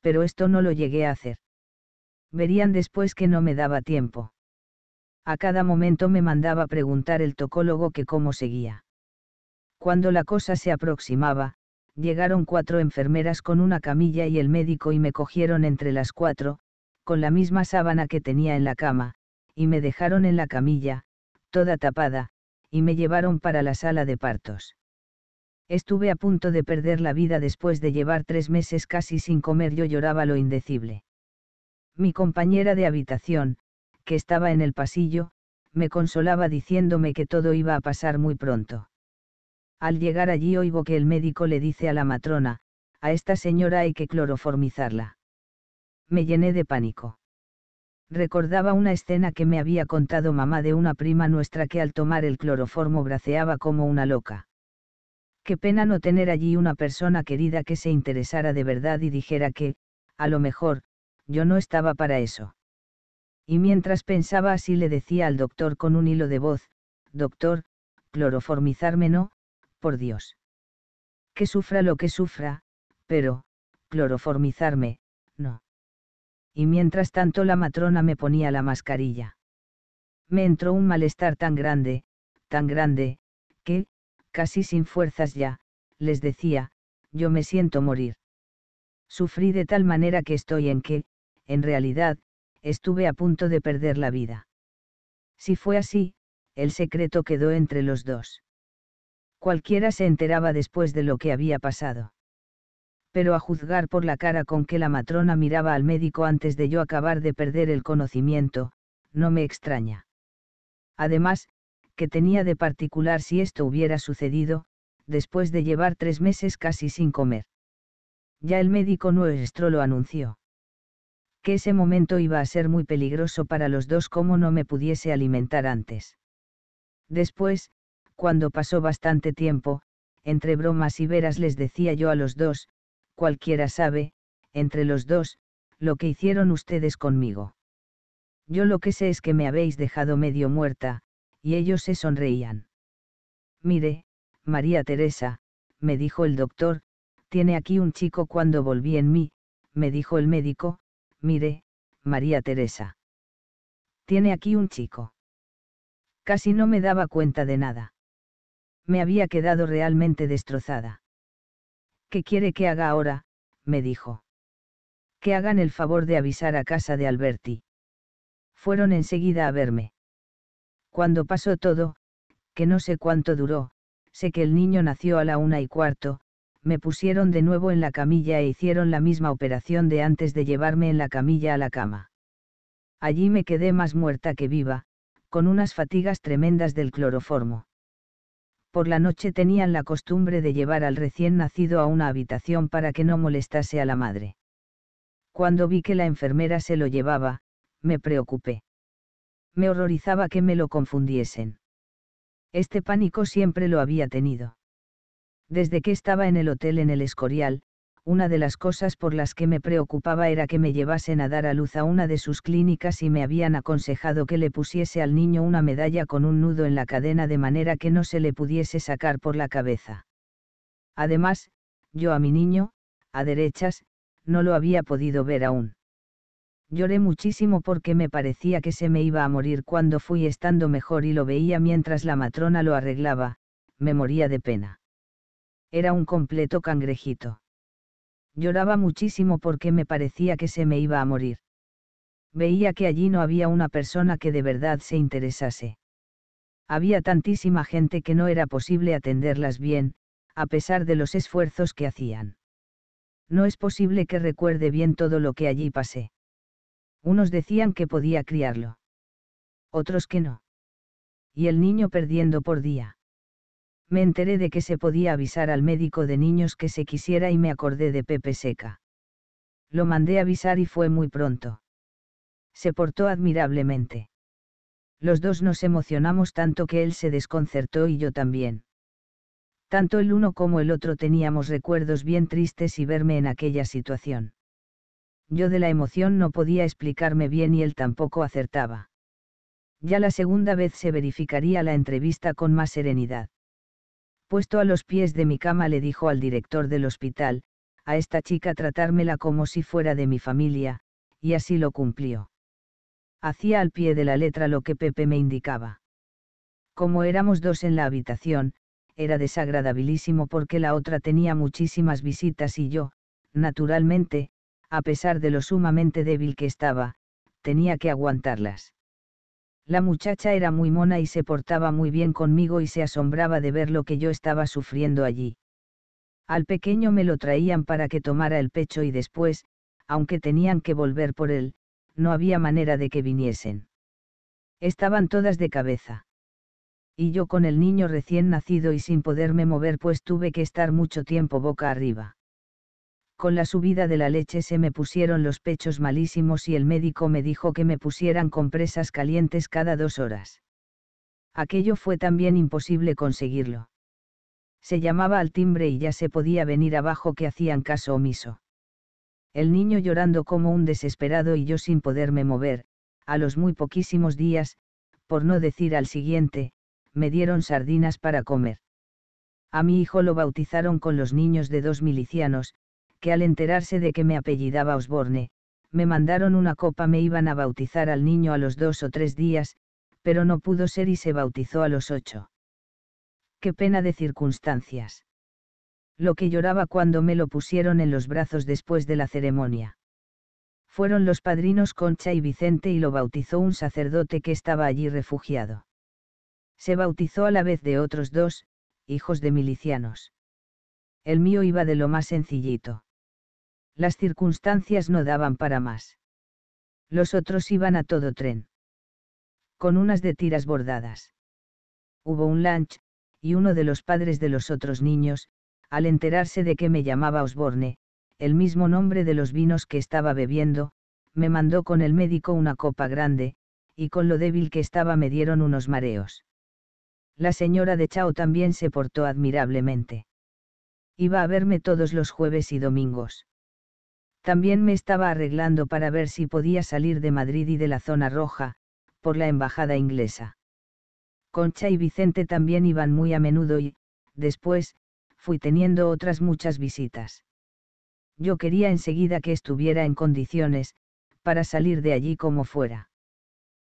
pero esto no lo llegué a hacer. Verían después que no me daba tiempo. A cada momento me mandaba preguntar el tocólogo que cómo seguía. Cuando la cosa se aproximaba, llegaron cuatro enfermeras con una camilla y el médico y me cogieron entre las cuatro, con la misma sábana que tenía en la cama, y me dejaron en la camilla, toda tapada, y me llevaron para la sala de partos. Estuve a punto de perder la vida después de llevar tres meses casi sin comer, yo lloraba lo indecible. Mi compañera de habitación, que estaba en el pasillo, me consolaba diciéndome que todo iba a pasar muy pronto. Al llegar allí oigo que el médico le dice a la matrona, a esta señora hay que cloroformizarla. Me llené de pánico. Recordaba una escena que me había contado mamá de una prima nuestra que al tomar el cloroformo braceaba como una loca. Qué pena no tener allí una persona querida que se interesara de verdad y dijera que, a lo mejor, yo no estaba para eso. Y mientras pensaba así le decía al doctor con un hilo de voz, doctor, cloroformizarme no, por Dios. Que sufra lo que sufra, pero, cloroformizarme, no. Y mientras tanto la matrona me ponía la mascarilla. Me entró un malestar tan grande, tan grande, que, casi sin fuerzas ya, les decía, yo me siento morir. Sufrí de tal manera que estoy en que, en realidad, estuve a punto de perder la vida. Si fue así, el secreto quedó entre los dos cualquiera se enteraba después de lo que había pasado. Pero a juzgar por la cara con que la matrona miraba al médico antes de yo acabar de perder el conocimiento, no me extraña. Además, que tenía de particular si esto hubiera sucedido, después de llevar tres meses casi sin comer. Ya el médico nuestro lo anunció. Que ese momento iba a ser muy peligroso para los dos como no me pudiese alimentar antes. Después, cuando pasó bastante tiempo, entre bromas y veras les decía yo a los dos, cualquiera sabe, entre los dos, lo que hicieron ustedes conmigo. Yo lo que sé es que me habéis dejado medio muerta, y ellos se sonreían. Mire, María Teresa, me dijo el doctor, tiene aquí un chico cuando volví en mí, me dijo el médico, mire, María Teresa. Tiene aquí un chico. Casi no me daba cuenta de nada me había quedado realmente destrozada. ¿Qué quiere que haga ahora? me dijo. Que hagan el favor de avisar a casa de Alberti. Fueron enseguida a verme. Cuando pasó todo, que no sé cuánto duró, sé que el niño nació a la una y cuarto, me pusieron de nuevo en la camilla e hicieron la misma operación de antes de llevarme en la camilla a la cama. Allí me quedé más muerta que viva, con unas fatigas tremendas del cloroformo por la noche tenían la costumbre de llevar al recién nacido a una habitación para que no molestase a la madre. Cuando vi que la enfermera se lo llevaba, me preocupé. Me horrorizaba que me lo confundiesen. Este pánico siempre lo había tenido. Desde que estaba en el hotel en el Escorial, una de las cosas por las que me preocupaba era que me llevasen a dar a luz a una de sus clínicas y me habían aconsejado que le pusiese al niño una medalla con un nudo en la cadena de manera que no se le pudiese sacar por la cabeza. Además, yo a mi niño, a derechas, no lo había podido ver aún. Lloré muchísimo porque me parecía que se me iba a morir cuando fui estando mejor y lo veía mientras la matrona lo arreglaba, me moría de pena. Era un completo cangrejito Lloraba muchísimo porque me parecía que se me iba a morir. Veía que allí no había una persona que de verdad se interesase. Había tantísima gente que no era posible atenderlas bien, a pesar de los esfuerzos que hacían. No es posible que recuerde bien todo lo que allí pasé. Unos decían que podía criarlo. Otros que no. Y el niño perdiendo por día me enteré de que se podía avisar al médico de niños que se quisiera y me acordé de Pepe Seca. Lo mandé avisar y fue muy pronto. Se portó admirablemente. Los dos nos emocionamos tanto que él se desconcertó y yo también. Tanto el uno como el otro teníamos recuerdos bien tristes y verme en aquella situación. Yo de la emoción no podía explicarme bien y él tampoco acertaba. Ya la segunda vez se verificaría la entrevista con más serenidad puesto a los pies de mi cama le dijo al director del hospital, a esta chica tratármela como si fuera de mi familia, y así lo cumplió. Hacía al pie de la letra lo que Pepe me indicaba. Como éramos dos en la habitación, era desagradabilísimo porque la otra tenía muchísimas visitas y yo, naturalmente, a pesar de lo sumamente débil que estaba, tenía que aguantarlas. La muchacha era muy mona y se portaba muy bien conmigo y se asombraba de ver lo que yo estaba sufriendo allí. Al pequeño me lo traían para que tomara el pecho y después, aunque tenían que volver por él, no había manera de que viniesen. Estaban todas de cabeza. Y yo con el niño recién nacido y sin poderme mover pues tuve que estar mucho tiempo boca arriba. Con la subida de la leche se me pusieron los pechos malísimos y el médico me dijo que me pusieran compresas calientes cada dos horas. Aquello fue también imposible conseguirlo. Se llamaba al timbre y ya se podía venir abajo que hacían caso omiso. El niño llorando como un desesperado y yo sin poderme mover, a los muy poquísimos días, por no decir al siguiente, me dieron sardinas para comer. A mi hijo lo bautizaron con los niños de dos milicianos, que al enterarse de que me apellidaba Osborne, me mandaron una copa me iban a bautizar al niño a los dos o tres días, pero no pudo ser y se bautizó a los ocho. Qué pena de circunstancias. Lo que lloraba cuando me lo pusieron en los brazos después de la ceremonia. Fueron los padrinos Concha y Vicente y lo bautizó un sacerdote que estaba allí refugiado. Se bautizó a la vez de otros dos, hijos de milicianos. El mío iba de lo más sencillito las circunstancias no daban para más. Los otros iban a todo tren. Con unas de tiras bordadas. Hubo un lunch, y uno de los padres de los otros niños, al enterarse de que me llamaba Osborne, el mismo nombre de los vinos que estaba bebiendo, me mandó con el médico una copa grande, y con lo débil que estaba me dieron unos mareos. La señora de Chao también se portó admirablemente. Iba a verme todos los jueves y domingos. También me estaba arreglando para ver si podía salir de Madrid y de la zona roja, por la embajada inglesa. Concha y Vicente también iban muy a menudo y, después, fui teniendo otras muchas visitas. Yo quería enseguida que estuviera en condiciones, para salir de allí como fuera.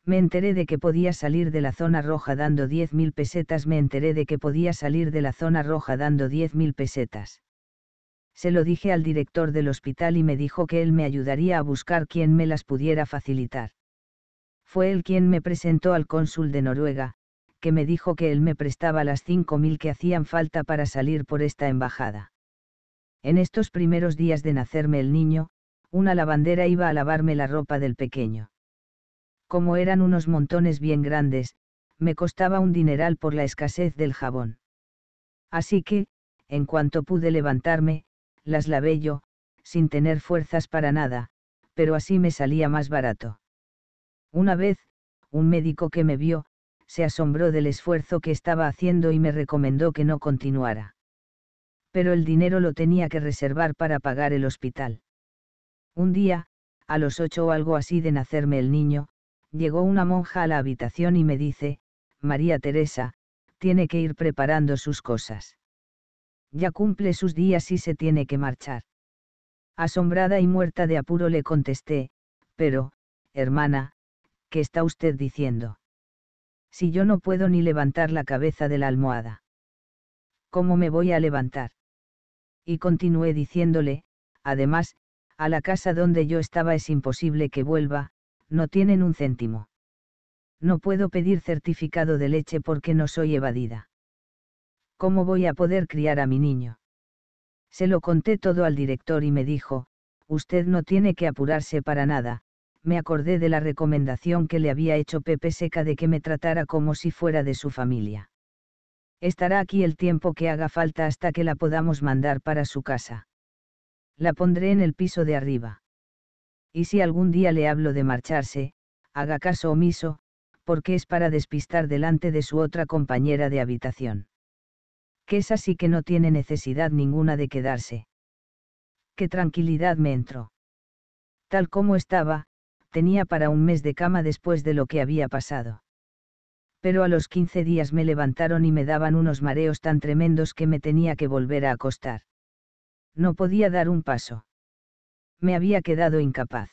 Me enteré de que podía salir de la zona roja dando 10.000 pesetas, me enteré de que podía salir de la zona roja dando 10.000 pesetas. Se lo dije al director del hospital y me dijo que él me ayudaría a buscar quien me las pudiera facilitar. Fue él quien me presentó al cónsul de Noruega, que me dijo que él me prestaba las mil que hacían falta para salir por esta embajada. En estos primeros días de nacerme el niño, una lavandera iba a lavarme la ropa del pequeño. Como eran unos montones bien grandes, me costaba un dineral por la escasez del jabón. Así que, en cuanto pude levantarme, las lavé yo, sin tener fuerzas para nada, pero así me salía más barato. Una vez, un médico que me vio, se asombró del esfuerzo que estaba haciendo y me recomendó que no continuara. Pero el dinero lo tenía que reservar para pagar el hospital. Un día, a los ocho o algo así de nacerme el niño, llegó una monja a la habitación y me dice, María Teresa, tiene que ir preparando sus cosas. Ya cumple sus días y se tiene que marchar. Asombrada y muerta de apuro le contesté, pero, hermana, ¿qué está usted diciendo? Si yo no puedo ni levantar la cabeza de la almohada. ¿Cómo me voy a levantar? Y continué diciéndole, además, a la casa donde yo estaba es imposible que vuelva, no tienen un céntimo. No puedo pedir certificado de leche porque no soy evadida. ¿cómo voy a poder criar a mi niño? Se lo conté todo al director y me dijo, usted no tiene que apurarse para nada, me acordé de la recomendación que le había hecho Pepe Seca de que me tratara como si fuera de su familia. Estará aquí el tiempo que haga falta hasta que la podamos mandar para su casa. La pondré en el piso de arriba. Y si algún día le hablo de marcharse, haga caso omiso, porque es para despistar delante de su otra compañera de habitación que es así que no tiene necesidad ninguna de quedarse. Qué tranquilidad me entró. Tal como estaba, tenía para un mes de cama después de lo que había pasado. Pero a los 15 días me levantaron y me daban unos mareos tan tremendos que me tenía que volver a acostar. No podía dar un paso. Me había quedado incapaz.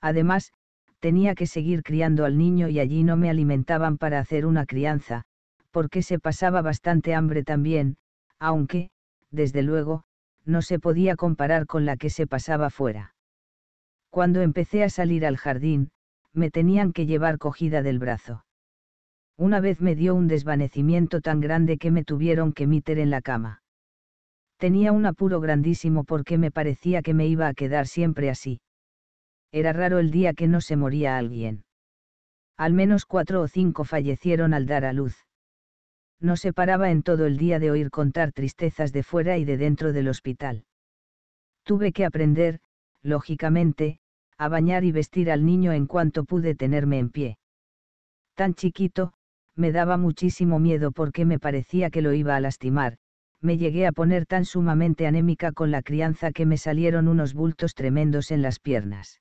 Además, tenía que seguir criando al niño y allí no me alimentaban para hacer una crianza, porque se pasaba bastante hambre también, aunque, desde luego, no se podía comparar con la que se pasaba fuera. Cuando empecé a salir al jardín, me tenían que llevar cogida del brazo. Una vez me dio un desvanecimiento tan grande que me tuvieron que meter en la cama. Tenía un apuro grandísimo porque me parecía que me iba a quedar siempre así. Era raro el día que no se moría alguien. Al menos cuatro o cinco fallecieron al dar a luz no se paraba en todo el día de oír contar tristezas de fuera y de dentro del hospital. Tuve que aprender, lógicamente, a bañar y vestir al niño en cuanto pude tenerme en pie. Tan chiquito, me daba muchísimo miedo porque me parecía que lo iba a lastimar, me llegué a poner tan sumamente anémica con la crianza que me salieron unos bultos tremendos en las piernas.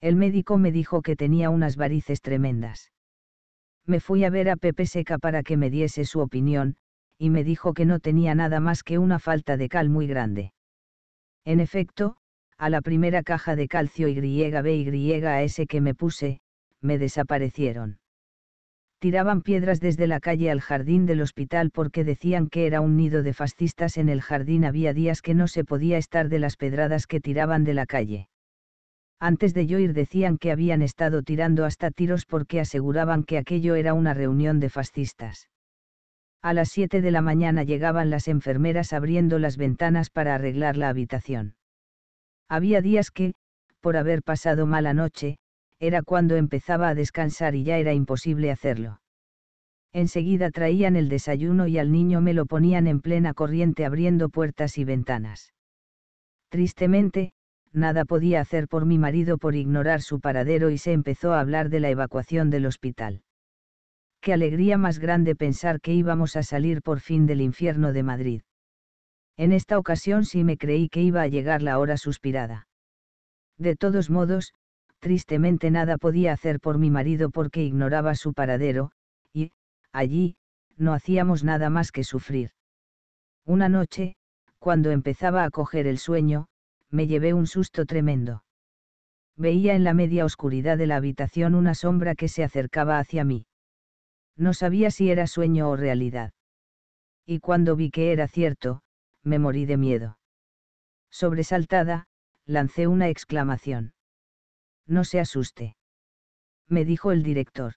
El médico me dijo que tenía unas varices tremendas me fui a ver a Pepe Seca para que me diese su opinión, y me dijo que no tenía nada más que una falta de cal muy grande. En efecto, a la primera caja de calcio YBYAS que me puse, me desaparecieron. Tiraban piedras desde la calle al jardín del hospital porque decían que era un nido de fascistas en el jardín. Había días que no se podía estar de las pedradas que tiraban de la calle. Antes de yo ir decían que habían estado tirando hasta tiros porque aseguraban que aquello era una reunión de fascistas. A las 7 de la mañana llegaban las enfermeras abriendo las ventanas para arreglar la habitación. Había días que, por haber pasado mala noche, era cuando empezaba a descansar y ya era imposible hacerlo. Enseguida traían el desayuno y al niño me lo ponían en plena corriente abriendo puertas y ventanas. Tristemente, nada podía hacer por mi marido por ignorar su paradero y se empezó a hablar de la evacuación del hospital. Qué alegría más grande pensar que íbamos a salir por fin del infierno de Madrid. En esta ocasión sí me creí que iba a llegar la hora suspirada. De todos modos, tristemente nada podía hacer por mi marido porque ignoraba su paradero, y, allí, no hacíamos nada más que sufrir. Una noche, cuando empezaba a coger el sueño, me llevé un susto tremendo. Veía en la media oscuridad de la habitación una sombra que se acercaba hacia mí. No sabía si era sueño o realidad. Y cuando vi que era cierto, me morí de miedo. Sobresaltada, lancé una exclamación. No se asuste. Me dijo el director.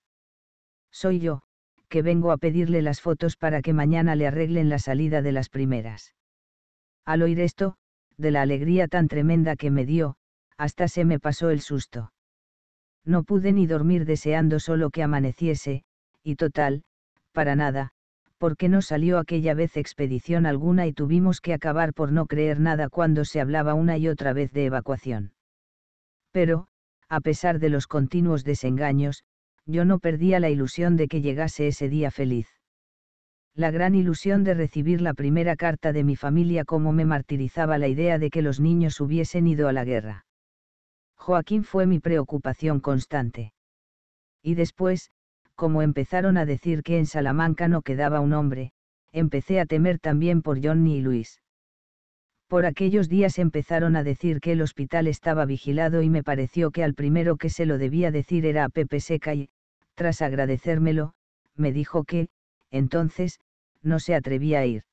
Soy yo, que vengo a pedirle las fotos para que mañana le arreglen la salida de las primeras. Al oír esto, de la alegría tan tremenda que me dio, hasta se me pasó el susto. No pude ni dormir deseando solo que amaneciese, y total, para nada, porque no salió aquella vez expedición alguna y tuvimos que acabar por no creer nada cuando se hablaba una y otra vez de evacuación. Pero, a pesar de los continuos desengaños, yo no perdía la ilusión de que llegase ese día feliz la gran ilusión de recibir la primera carta de mi familia como me martirizaba la idea de que los niños hubiesen ido a la guerra. Joaquín fue mi preocupación constante. Y después, como empezaron a decir que en Salamanca no quedaba un hombre, empecé a temer también por Johnny y Luis. Por aquellos días empezaron a decir que el hospital estaba vigilado y me pareció que al primero que se lo debía decir era a Pepe Seca y, tras agradecérmelo, me dijo que, entonces, no se atrevía a ir.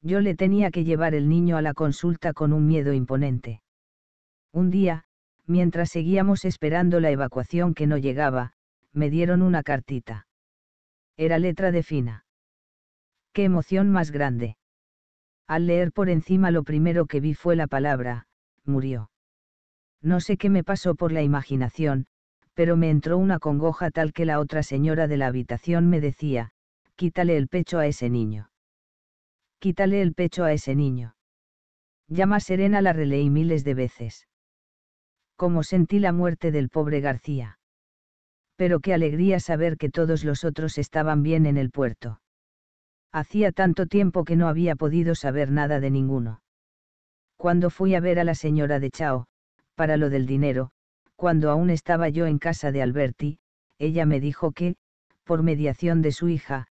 Yo le tenía que llevar el niño a la consulta con un miedo imponente. Un día, mientras seguíamos esperando la evacuación que no llegaba, me dieron una cartita. Era letra de Fina. ¡Qué emoción más grande! Al leer por encima lo primero que vi fue la palabra, murió. No sé qué me pasó por la imaginación, pero me entró una congoja tal que la otra señora de la habitación me decía, quítale el pecho a ese niño. Quítale el pecho a ese niño. Llama serena la releí miles de veces. Como sentí la muerte del pobre García. Pero qué alegría saber que todos los otros estaban bien en el puerto. Hacía tanto tiempo que no había podido saber nada de ninguno. Cuando fui a ver a la señora de Chao, para lo del dinero, cuando aún estaba yo en casa de Alberti, ella me dijo que, por mediación de su hija,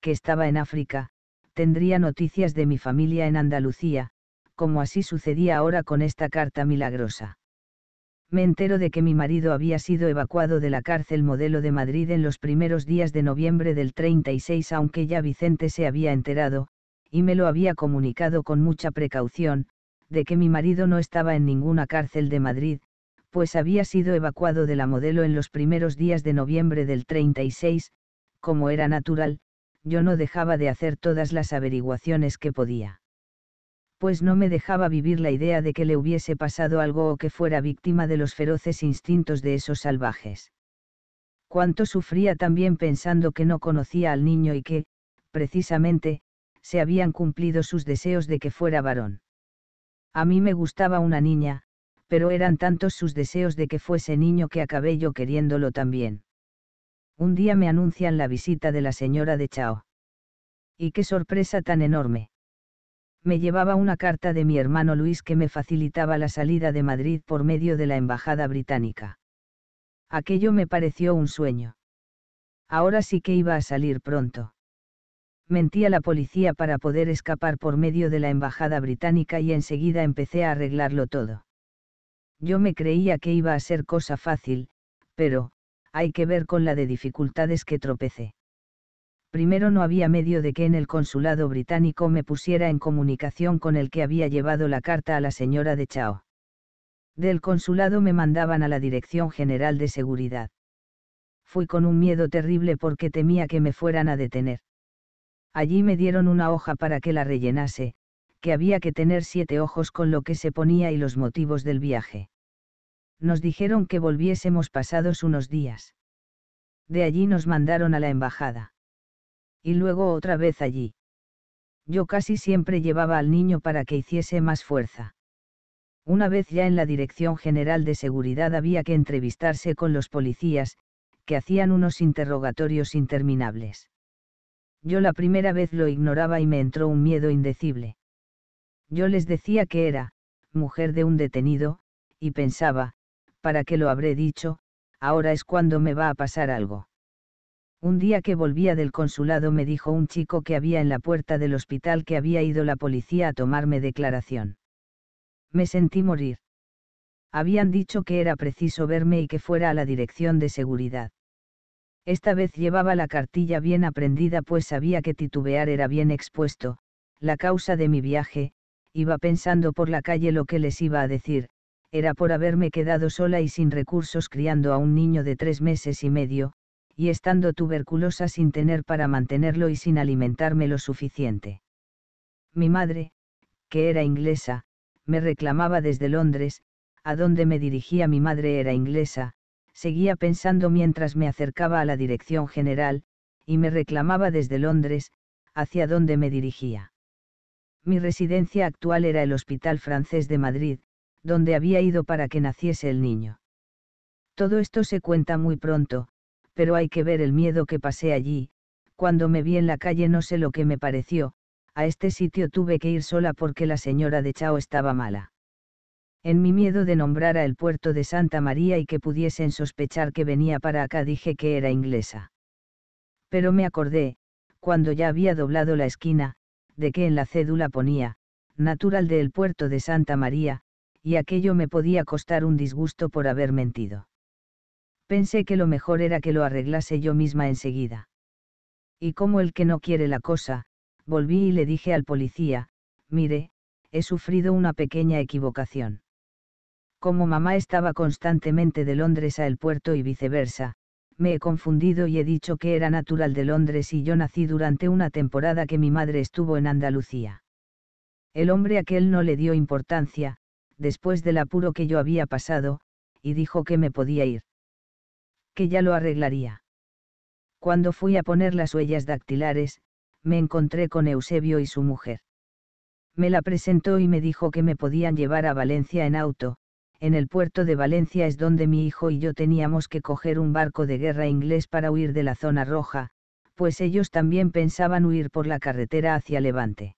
que estaba en África, tendría noticias de mi familia en Andalucía, como así sucedía ahora con esta carta milagrosa. Me entero de que mi marido había sido evacuado de la cárcel modelo de Madrid en los primeros días de noviembre del 36, aunque ya Vicente se había enterado, y me lo había comunicado con mucha precaución, de que mi marido no estaba en ninguna cárcel de Madrid, pues había sido evacuado de la modelo en los primeros días de noviembre del 36, como era natural, yo no dejaba de hacer todas las averiguaciones que podía. Pues no me dejaba vivir la idea de que le hubiese pasado algo o que fuera víctima de los feroces instintos de esos salvajes. Cuánto sufría también pensando que no conocía al niño y que, precisamente, se habían cumplido sus deseos de que fuera varón. A mí me gustaba una niña, pero eran tantos sus deseos de que fuese niño que acabé yo queriéndolo también. Un día me anuncian la visita de la señora de Chao. Y qué sorpresa tan enorme. Me llevaba una carta de mi hermano Luis que me facilitaba la salida de Madrid por medio de la Embajada Británica. Aquello me pareció un sueño. Ahora sí que iba a salir pronto. Mentía la policía para poder escapar por medio de la Embajada Británica y enseguida empecé a arreglarlo todo. Yo me creía que iba a ser cosa fácil, pero, hay que ver con la de dificultades que tropecé. Primero no había medio de que en el consulado británico me pusiera en comunicación con el que había llevado la carta a la señora de Chao. Del consulado me mandaban a la Dirección General de Seguridad. Fui con un miedo terrible porque temía que me fueran a detener. Allí me dieron una hoja para que la rellenase, que había que tener siete ojos con lo que se ponía y los motivos del viaje nos dijeron que volviésemos pasados unos días. De allí nos mandaron a la embajada. Y luego otra vez allí. Yo casi siempre llevaba al niño para que hiciese más fuerza. Una vez ya en la Dirección General de Seguridad había que entrevistarse con los policías, que hacían unos interrogatorios interminables. Yo la primera vez lo ignoraba y me entró un miedo indecible. Yo les decía que era, mujer de un detenido, y pensaba, ¿para qué lo habré dicho? Ahora es cuando me va a pasar algo. Un día que volvía del consulado me dijo un chico que había en la puerta del hospital que había ido la policía a tomarme declaración. Me sentí morir. Habían dicho que era preciso verme y que fuera a la dirección de seguridad. Esta vez llevaba la cartilla bien aprendida pues sabía que titubear era bien expuesto, la causa de mi viaje, iba pensando por la calle lo que les iba a decir, era por haberme quedado sola y sin recursos criando a un niño de tres meses y medio, y estando tuberculosa sin tener para mantenerlo y sin alimentarme lo suficiente. Mi madre, que era inglesa, me reclamaba desde Londres, a donde me dirigía mi madre era inglesa, seguía pensando mientras me acercaba a la dirección general, y me reclamaba desde Londres, hacia donde me dirigía. Mi residencia actual era el Hospital Francés de Madrid, donde había ido para que naciese el niño. Todo esto se cuenta muy pronto, pero hay que ver el miedo que pasé allí, cuando me vi en la calle no sé lo que me pareció, a este sitio tuve que ir sola porque la señora de Chao estaba mala. En mi miedo de nombrar a el puerto de Santa María y que pudiesen sospechar que venía para acá dije que era inglesa. Pero me acordé, cuando ya había doblado la esquina, de que en la cédula ponía, natural del puerto de Santa María, y aquello me podía costar un disgusto por haber mentido. Pensé que lo mejor era que lo arreglase yo misma enseguida. Y como el que no quiere la cosa, volví y le dije al policía, mire, he sufrido una pequeña equivocación. Como mamá estaba constantemente de Londres a el puerto y viceversa, me he confundido y he dicho que era natural de Londres y yo nací durante una temporada que mi madre estuvo en Andalucía. El hombre aquel no le dio importancia, después del apuro que yo había pasado, y dijo que me podía ir. Que ya lo arreglaría. Cuando fui a poner las huellas dactilares, me encontré con Eusebio y su mujer. Me la presentó y me dijo que me podían llevar a Valencia en auto, en el puerto de Valencia es donde mi hijo y yo teníamos que coger un barco de guerra inglés para huir de la zona roja, pues ellos también pensaban huir por la carretera hacia Levante.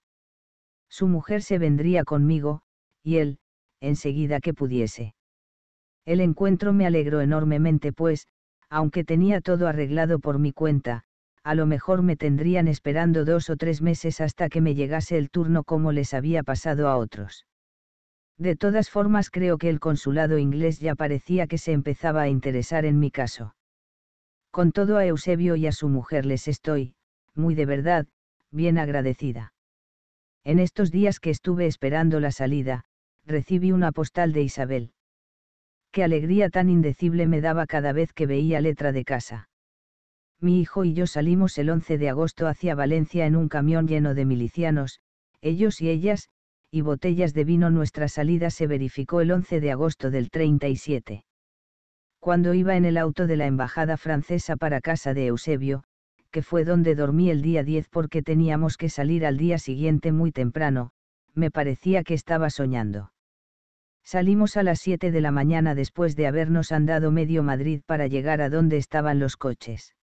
Su mujer se vendría conmigo, y él, enseguida que pudiese. El encuentro me alegró enormemente, pues, aunque tenía todo arreglado por mi cuenta, a lo mejor me tendrían esperando dos o tres meses hasta que me llegase el turno como les había pasado a otros. De todas formas creo que el consulado inglés ya parecía que se empezaba a interesar en mi caso. Con todo a Eusebio y a su mujer les estoy, muy de verdad, bien agradecida. En estos días que estuve esperando la salida, recibí una postal de Isabel. Qué alegría tan indecible me daba cada vez que veía letra de casa. Mi hijo y yo salimos el 11 de agosto hacia Valencia en un camión lleno de milicianos, ellos y ellas, y botellas de vino. Nuestra salida se verificó el 11 de agosto del 37. Cuando iba en el auto de la embajada francesa para casa de Eusebio, que fue donde dormí el día 10 porque teníamos que salir al día siguiente muy temprano, me parecía que estaba soñando. Salimos a las 7 de la mañana después de habernos andado medio Madrid para llegar a donde estaban los coches.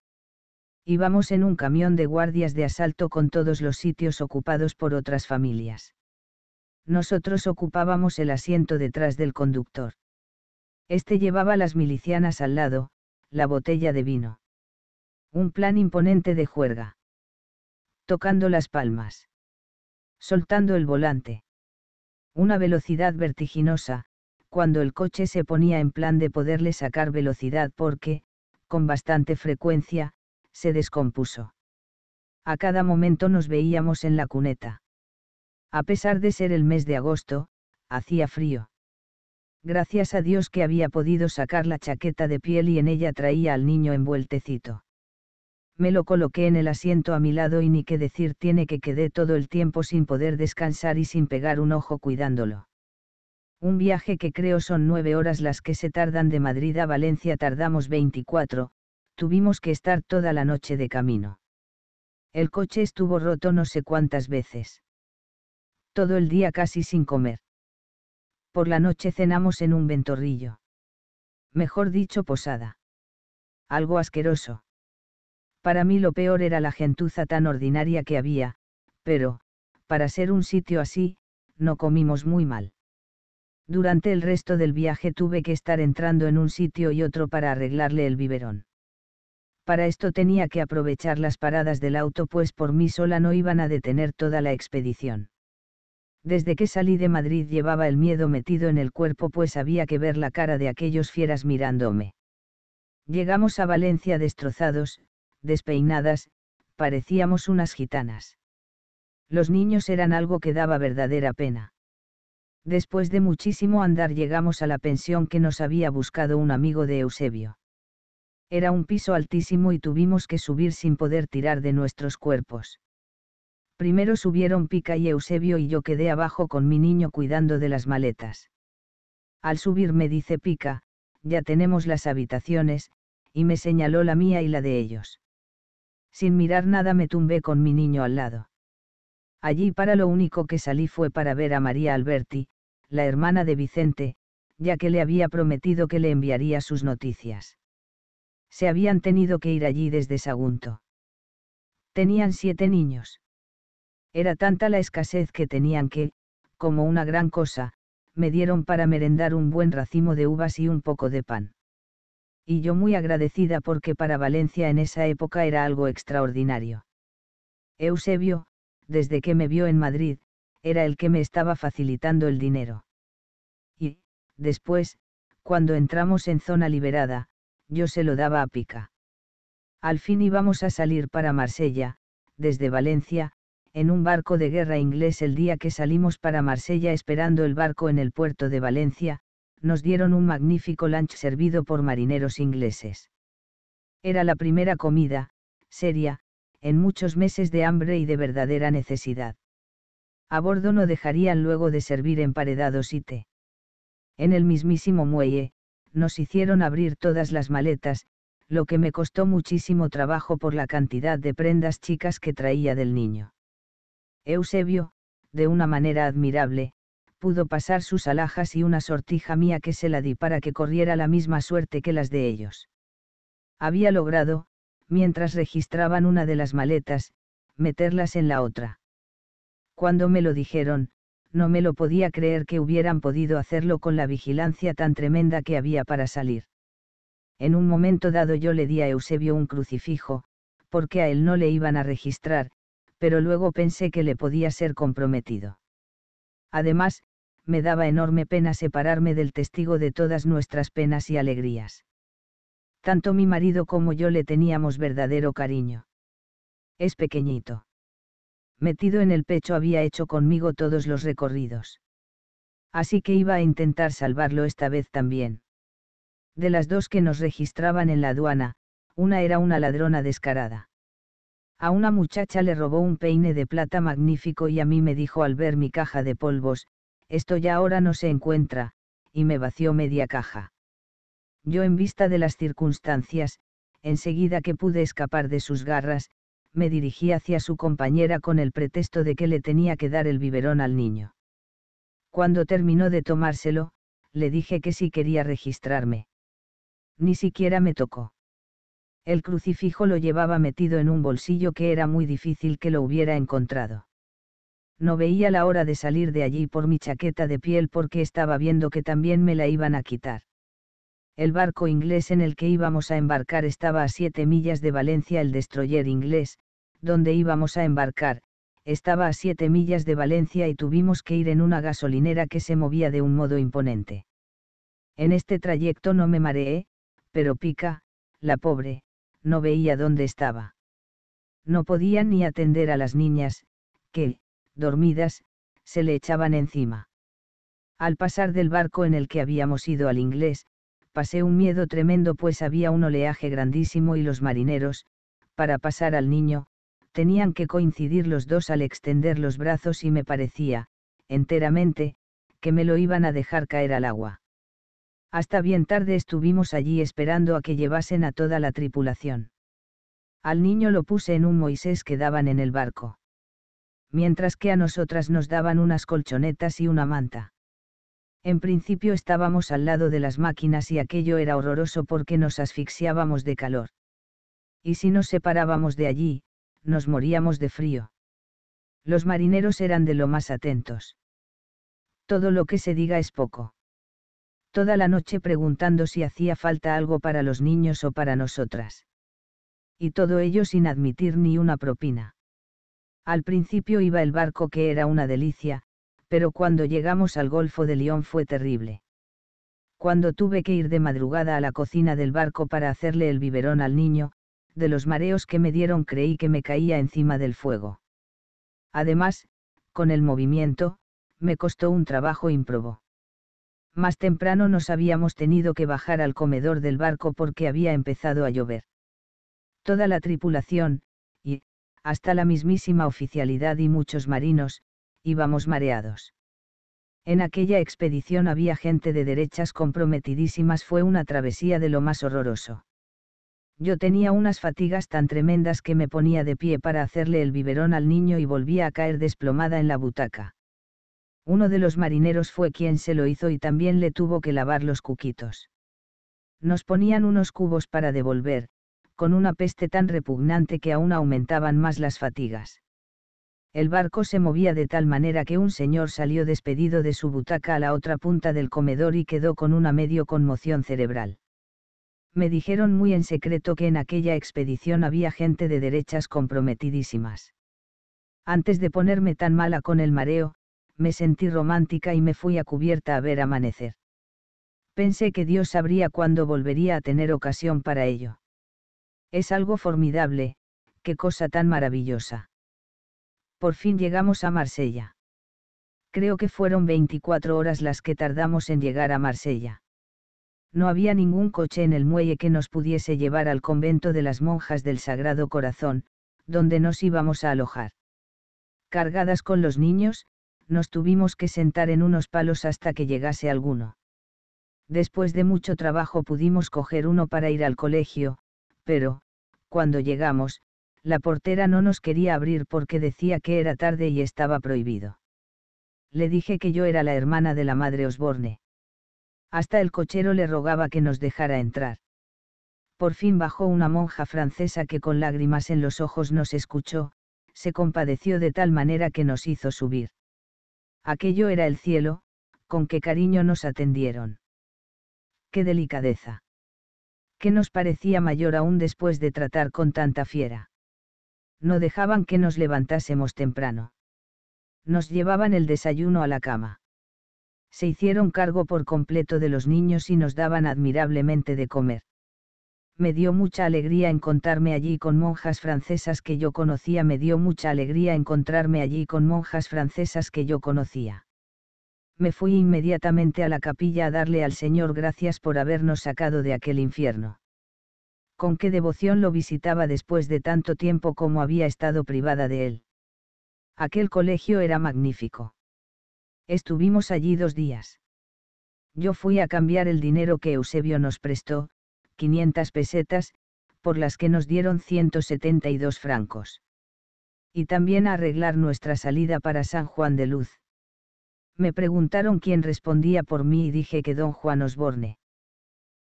Íbamos en un camión de guardias de asalto con todos los sitios ocupados por otras familias. Nosotros ocupábamos el asiento detrás del conductor. Este llevaba las milicianas al lado, la botella de vino. Un plan imponente de juerga. Tocando las palmas. Soltando el volante una velocidad vertiginosa, cuando el coche se ponía en plan de poderle sacar velocidad porque, con bastante frecuencia, se descompuso. A cada momento nos veíamos en la cuneta. A pesar de ser el mes de agosto, hacía frío. Gracias a Dios que había podido sacar la chaqueta de piel y en ella traía al niño envueltecito me lo coloqué en el asiento a mi lado y ni qué decir tiene que quedé todo el tiempo sin poder descansar y sin pegar un ojo cuidándolo. Un viaje que creo son nueve horas las que se tardan de Madrid a Valencia tardamos 24, tuvimos que estar toda la noche de camino. El coche estuvo roto no sé cuántas veces. Todo el día casi sin comer. Por la noche cenamos en un ventorrillo. Mejor dicho, posada. Algo asqueroso. Para mí lo peor era la gentuza tan ordinaria que había, pero, para ser un sitio así, no comimos muy mal. Durante el resto del viaje tuve que estar entrando en un sitio y otro para arreglarle el biberón. Para esto tenía que aprovechar las paradas del auto pues por mí sola no iban a detener toda la expedición. Desde que salí de Madrid llevaba el miedo metido en el cuerpo pues había que ver la cara de aquellos fieras mirándome. Llegamos a Valencia destrozados, despeinadas, parecíamos unas gitanas. Los niños eran algo que daba verdadera pena. Después de muchísimo andar llegamos a la pensión que nos había buscado un amigo de Eusebio. Era un piso altísimo y tuvimos que subir sin poder tirar de nuestros cuerpos. Primero subieron Pica y Eusebio y yo quedé abajo con mi niño cuidando de las maletas. Al subir me dice Pica, ya tenemos las habitaciones, y me señaló la mía y la de ellos. Sin mirar nada me tumbé con mi niño al lado. Allí para lo único que salí fue para ver a María Alberti, la hermana de Vicente, ya que le había prometido que le enviaría sus noticias. Se habían tenido que ir allí desde Sagunto. Tenían siete niños. Era tanta la escasez que tenían que, como una gran cosa, me dieron para merendar un buen racimo de uvas y un poco de pan y yo muy agradecida porque para Valencia en esa época era algo extraordinario. Eusebio, desde que me vio en Madrid, era el que me estaba facilitando el dinero. Y, después, cuando entramos en zona liberada, yo se lo daba a pica. Al fin íbamos a salir para Marsella, desde Valencia, en un barco de guerra inglés el día que salimos para Marsella esperando el barco en el puerto de Valencia, nos dieron un magnífico lunch servido por marineros ingleses. Era la primera comida, seria, en muchos meses de hambre y de verdadera necesidad. A bordo no dejarían luego de servir emparedados y té. En el mismísimo muelle, nos hicieron abrir todas las maletas, lo que me costó muchísimo trabajo por la cantidad de prendas chicas que traía del niño. Eusebio, de una manera admirable, pudo pasar sus alhajas y una sortija mía que se la di para que corriera la misma suerte que las de ellos. Había logrado, mientras registraban una de las maletas, meterlas en la otra. Cuando me lo dijeron, no me lo podía creer que hubieran podido hacerlo con la vigilancia tan tremenda que había para salir. En un momento dado yo le di a Eusebio un crucifijo, porque a él no le iban a registrar, pero luego pensé que le podía ser comprometido. Además, me daba enorme pena separarme del testigo de todas nuestras penas y alegrías. Tanto mi marido como yo le teníamos verdadero cariño. Es pequeñito. Metido en el pecho había hecho conmigo todos los recorridos. Así que iba a intentar salvarlo esta vez también. De las dos que nos registraban en la aduana, una era una ladrona descarada. A una muchacha le robó un peine de plata magnífico y a mí me dijo al ver mi caja de polvos, esto ya ahora no se encuentra, y me vació media caja. Yo en vista de las circunstancias, enseguida que pude escapar de sus garras, me dirigí hacia su compañera con el pretexto de que le tenía que dar el biberón al niño. Cuando terminó de tomárselo, le dije que sí quería registrarme. Ni siquiera me tocó. El crucifijo lo llevaba metido en un bolsillo que era muy difícil que lo hubiera encontrado no veía la hora de salir de allí por mi chaqueta de piel porque estaba viendo que también me la iban a quitar. El barco inglés en el que íbamos a embarcar estaba a siete millas de Valencia, el destroyer inglés, donde íbamos a embarcar, estaba a siete millas de Valencia y tuvimos que ir en una gasolinera que se movía de un modo imponente. En este trayecto no me mareé, pero Pica, la pobre, no veía dónde estaba. No podía ni atender a las niñas, que, dormidas, se le echaban encima. Al pasar del barco en el que habíamos ido al inglés, pasé un miedo tremendo pues había un oleaje grandísimo y los marineros, para pasar al niño, tenían que coincidir los dos al extender los brazos y me parecía, enteramente, que me lo iban a dejar caer al agua. Hasta bien tarde estuvimos allí esperando a que llevasen a toda la tripulación. Al niño lo puse en un Moisés que daban en el barco mientras que a nosotras nos daban unas colchonetas y una manta. En principio estábamos al lado de las máquinas y aquello era horroroso porque nos asfixiábamos de calor. Y si nos separábamos de allí, nos moríamos de frío. Los marineros eran de lo más atentos. Todo lo que se diga es poco. Toda la noche preguntando si hacía falta algo para los niños o para nosotras. Y todo ello sin admitir ni una propina. Al principio iba el barco que era una delicia, pero cuando llegamos al Golfo de León fue terrible. Cuando tuve que ir de madrugada a la cocina del barco para hacerle el biberón al niño, de los mareos que me dieron creí que me caía encima del fuego. Además, con el movimiento, me costó un trabajo ímprobo. Más temprano nos habíamos tenido que bajar al comedor del barco porque había empezado a llover. Toda la tripulación, hasta la mismísima oficialidad y muchos marinos, íbamos mareados. En aquella expedición había gente de derechas comprometidísimas, fue una travesía de lo más horroroso. Yo tenía unas fatigas tan tremendas que me ponía de pie para hacerle el biberón al niño y volvía a caer desplomada en la butaca. Uno de los marineros fue quien se lo hizo y también le tuvo que lavar los cuquitos. Nos ponían unos cubos para devolver, con una peste tan repugnante que aún aumentaban más las fatigas. El barco se movía de tal manera que un señor salió despedido de su butaca a la otra punta del comedor y quedó con una medio conmoción cerebral. Me dijeron muy en secreto que en aquella expedición había gente de derechas comprometidísimas. Antes de ponerme tan mala con el mareo, me sentí romántica y me fui a cubierta a ver amanecer. Pensé que Dios sabría cuándo volvería a tener ocasión para ello. Es algo formidable, qué cosa tan maravillosa. Por fin llegamos a Marsella. Creo que fueron 24 horas las que tardamos en llegar a Marsella. No había ningún coche en el muelle que nos pudiese llevar al convento de las monjas del Sagrado Corazón, donde nos íbamos a alojar. Cargadas con los niños, nos tuvimos que sentar en unos palos hasta que llegase alguno. Después de mucho trabajo pudimos coger uno para ir al colegio, pero, cuando llegamos, la portera no nos quería abrir porque decía que era tarde y estaba prohibido. Le dije que yo era la hermana de la madre Osborne. Hasta el cochero le rogaba que nos dejara entrar. Por fin bajó una monja francesa que con lágrimas en los ojos nos escuchó, se compadeció de tal manera que nos hizo subir. Aquello era el cielo, con qué cariño nos atendieron. ¡Qué delicadeza! que nos parecía mayor aún después de tratar con tanta fiera. No dejaban que nos levantásemos temprano. Nos llevaban el desayuno a la cama. Se hicieron cargo por completo de los niños y nos daban admirablemente de comer. Me dio mucha alegría encontrarme allí con monjas francesas que yo conocía, me dio mucha alegría encontrarme allí con monjas francesas que yo conocía me fui inmediatamente a la capilla a darle al Señor gracias por habernos sacado de aquel infierno. Con qué devoción lo visitaba después de tanto tiempo como había estado privada de él. Aquel colegio era magnífico. Estuvimos allí dos días. Yo fui a cambiar el dinero que Eusebio nos prestó, 500 pesetas, por las que nos dieron 172 francos. Y también a arreglar nuestra salida para San Juan de Luz me preguntaron quién respondía por mí y dije que don Juan Osborne.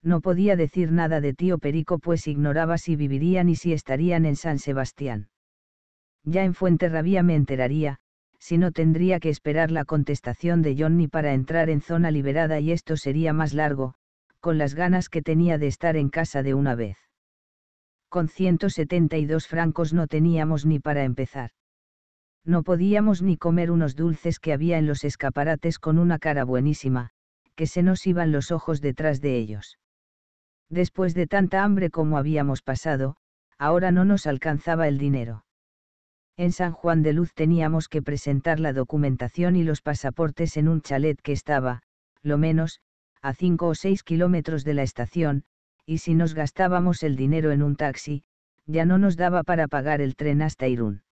No podía decir nada de tío Perico pues ignoraba si vivirían y si estarían en San Sebastián. Ya en Fuenterrabía me enteraría, si no tendría que esperar la contestación de Johnny para entrar en zona liberada y esto sería más largo, con las ganas que tenía de estar en casa de una vez. Con 172 francos no teníamos ni para empezar. No podíamos ni comer unos dulces que había en los escaparates con una cara buenísima, que se nos iban los ojos detrás de ellos. Después de tanta hambre como habíamos pasado, ahora no nos alcanzaba el dinero. En San Juan de Luz teníamos que presentar la documentación y los pasaportes en un chalet que estaba, lo menos, a cinco o seis kilómetros de la estación, y si nos gastábamos el dinero en un taxi, ya no nos daba para pagar el tren hasta Irún.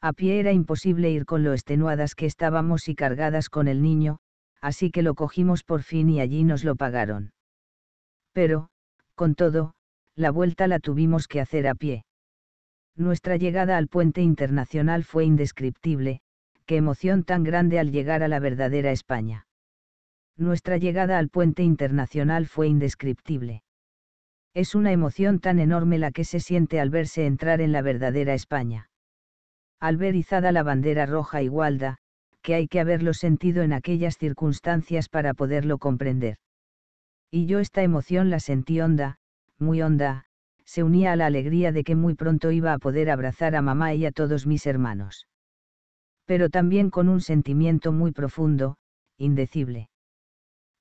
A pie era imposible ir con lo estenuadas que estábamos y cargadas con el niño, así que lo cogimos por fin y allí nos lo pagaron. Pero, con todo, la vuelta la tuvimos que hacer a pie. Nuestra llegada al puente internacional fue indescriptible, qué emoción tan grande al llegar a la verdadera España. Nuestra llegada al puente internacional fue indescriptible. Es una emoción tan enorme la que se siente al verse entrar en la verdadera España al ver izada la bandera roja igualda, que hay que haberlo sentido en aquellas circunstancias para poderlo comprender. Y yo esta emoción la sentí honda, muy honda, se unía a la alegría de que muy pronto iba a poder abrazar a mamá y a todos mis hermanos. Pero también con un sentimiento muy profundo, indecible.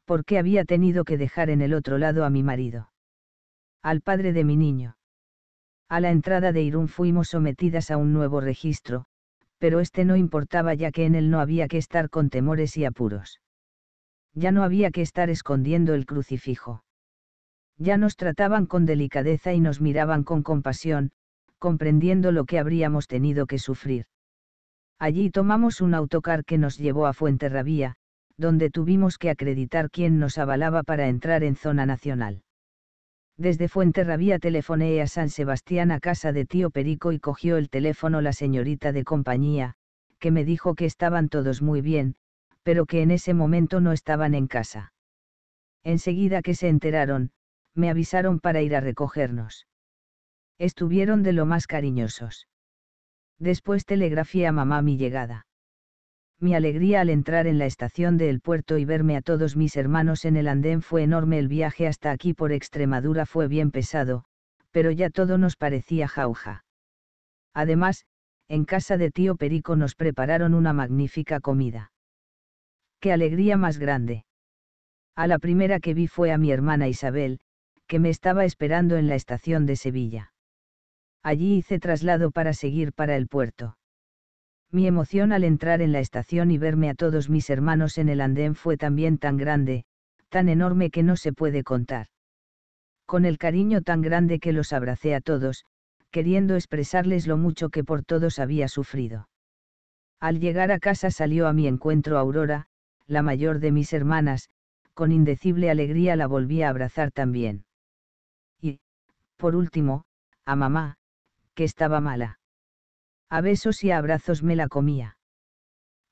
Porque había tenido que dejar en el otro lado a mi marido? Al padre de mi niño. A la entrada de Irún fuimos sometidas a un nuevo registro, pero este no importaba ya que en él no había que estar con temores y apuros. Ya no había que estar escondiendo el crucifijo. Ya nos trataban con delicadeza y nos miraban con compasión, comprendiendo lo que habríamos tenido que sufrir. Allí tomamos un autocar que nos llevó a Fuenterrabía, donde tuvimos que acreditar quién nos avalaba para entrar en zona nacional. Desde Fuenterrabía telefoné a San Sebastián a casa de tío Perico y cogió el teléfono la señorita de compañía, que me dijo que estaban todos muy bien, pero que en ese momento no estaban en casa. Enseguida que se enteraron, me avisaron para ir a recogernos. Estuvieron de lo más cariñosos. Después telegrafié a mamá mi llegada. Mi alegría al entrar en la estación de El Puerto y verme a todos mis hermanos en el andén fue enorme. El viaje hasta aquí por Extremadura fue bien pesado, pero ya todo nos parecía jauja. Además, en casa de tío Perico nos prepararon una magnífica comida. ¡Qué alegría más grande! A la primera que vi fue a mi hermana Isabel, que me estaba esperando en la estación de Sevilla. Allí hice traslado para seguir para el puerto. Mi emoción al entrar en la estación y verme a todos mis hermanos en el andén fue también tan grande, tan enorme que no se puede contar. Con el cariño tan grande que los abracé a todos, queriendo expresarles lo mucho que por todos había sufrido. Al llegar a casa salió a mi encuentro Aurora, la mayor de mis hermanas, con indecible alegría la volví a abrazar también. Y, por último, a mamá, que estaba mala a besos y a abrazos me la comía.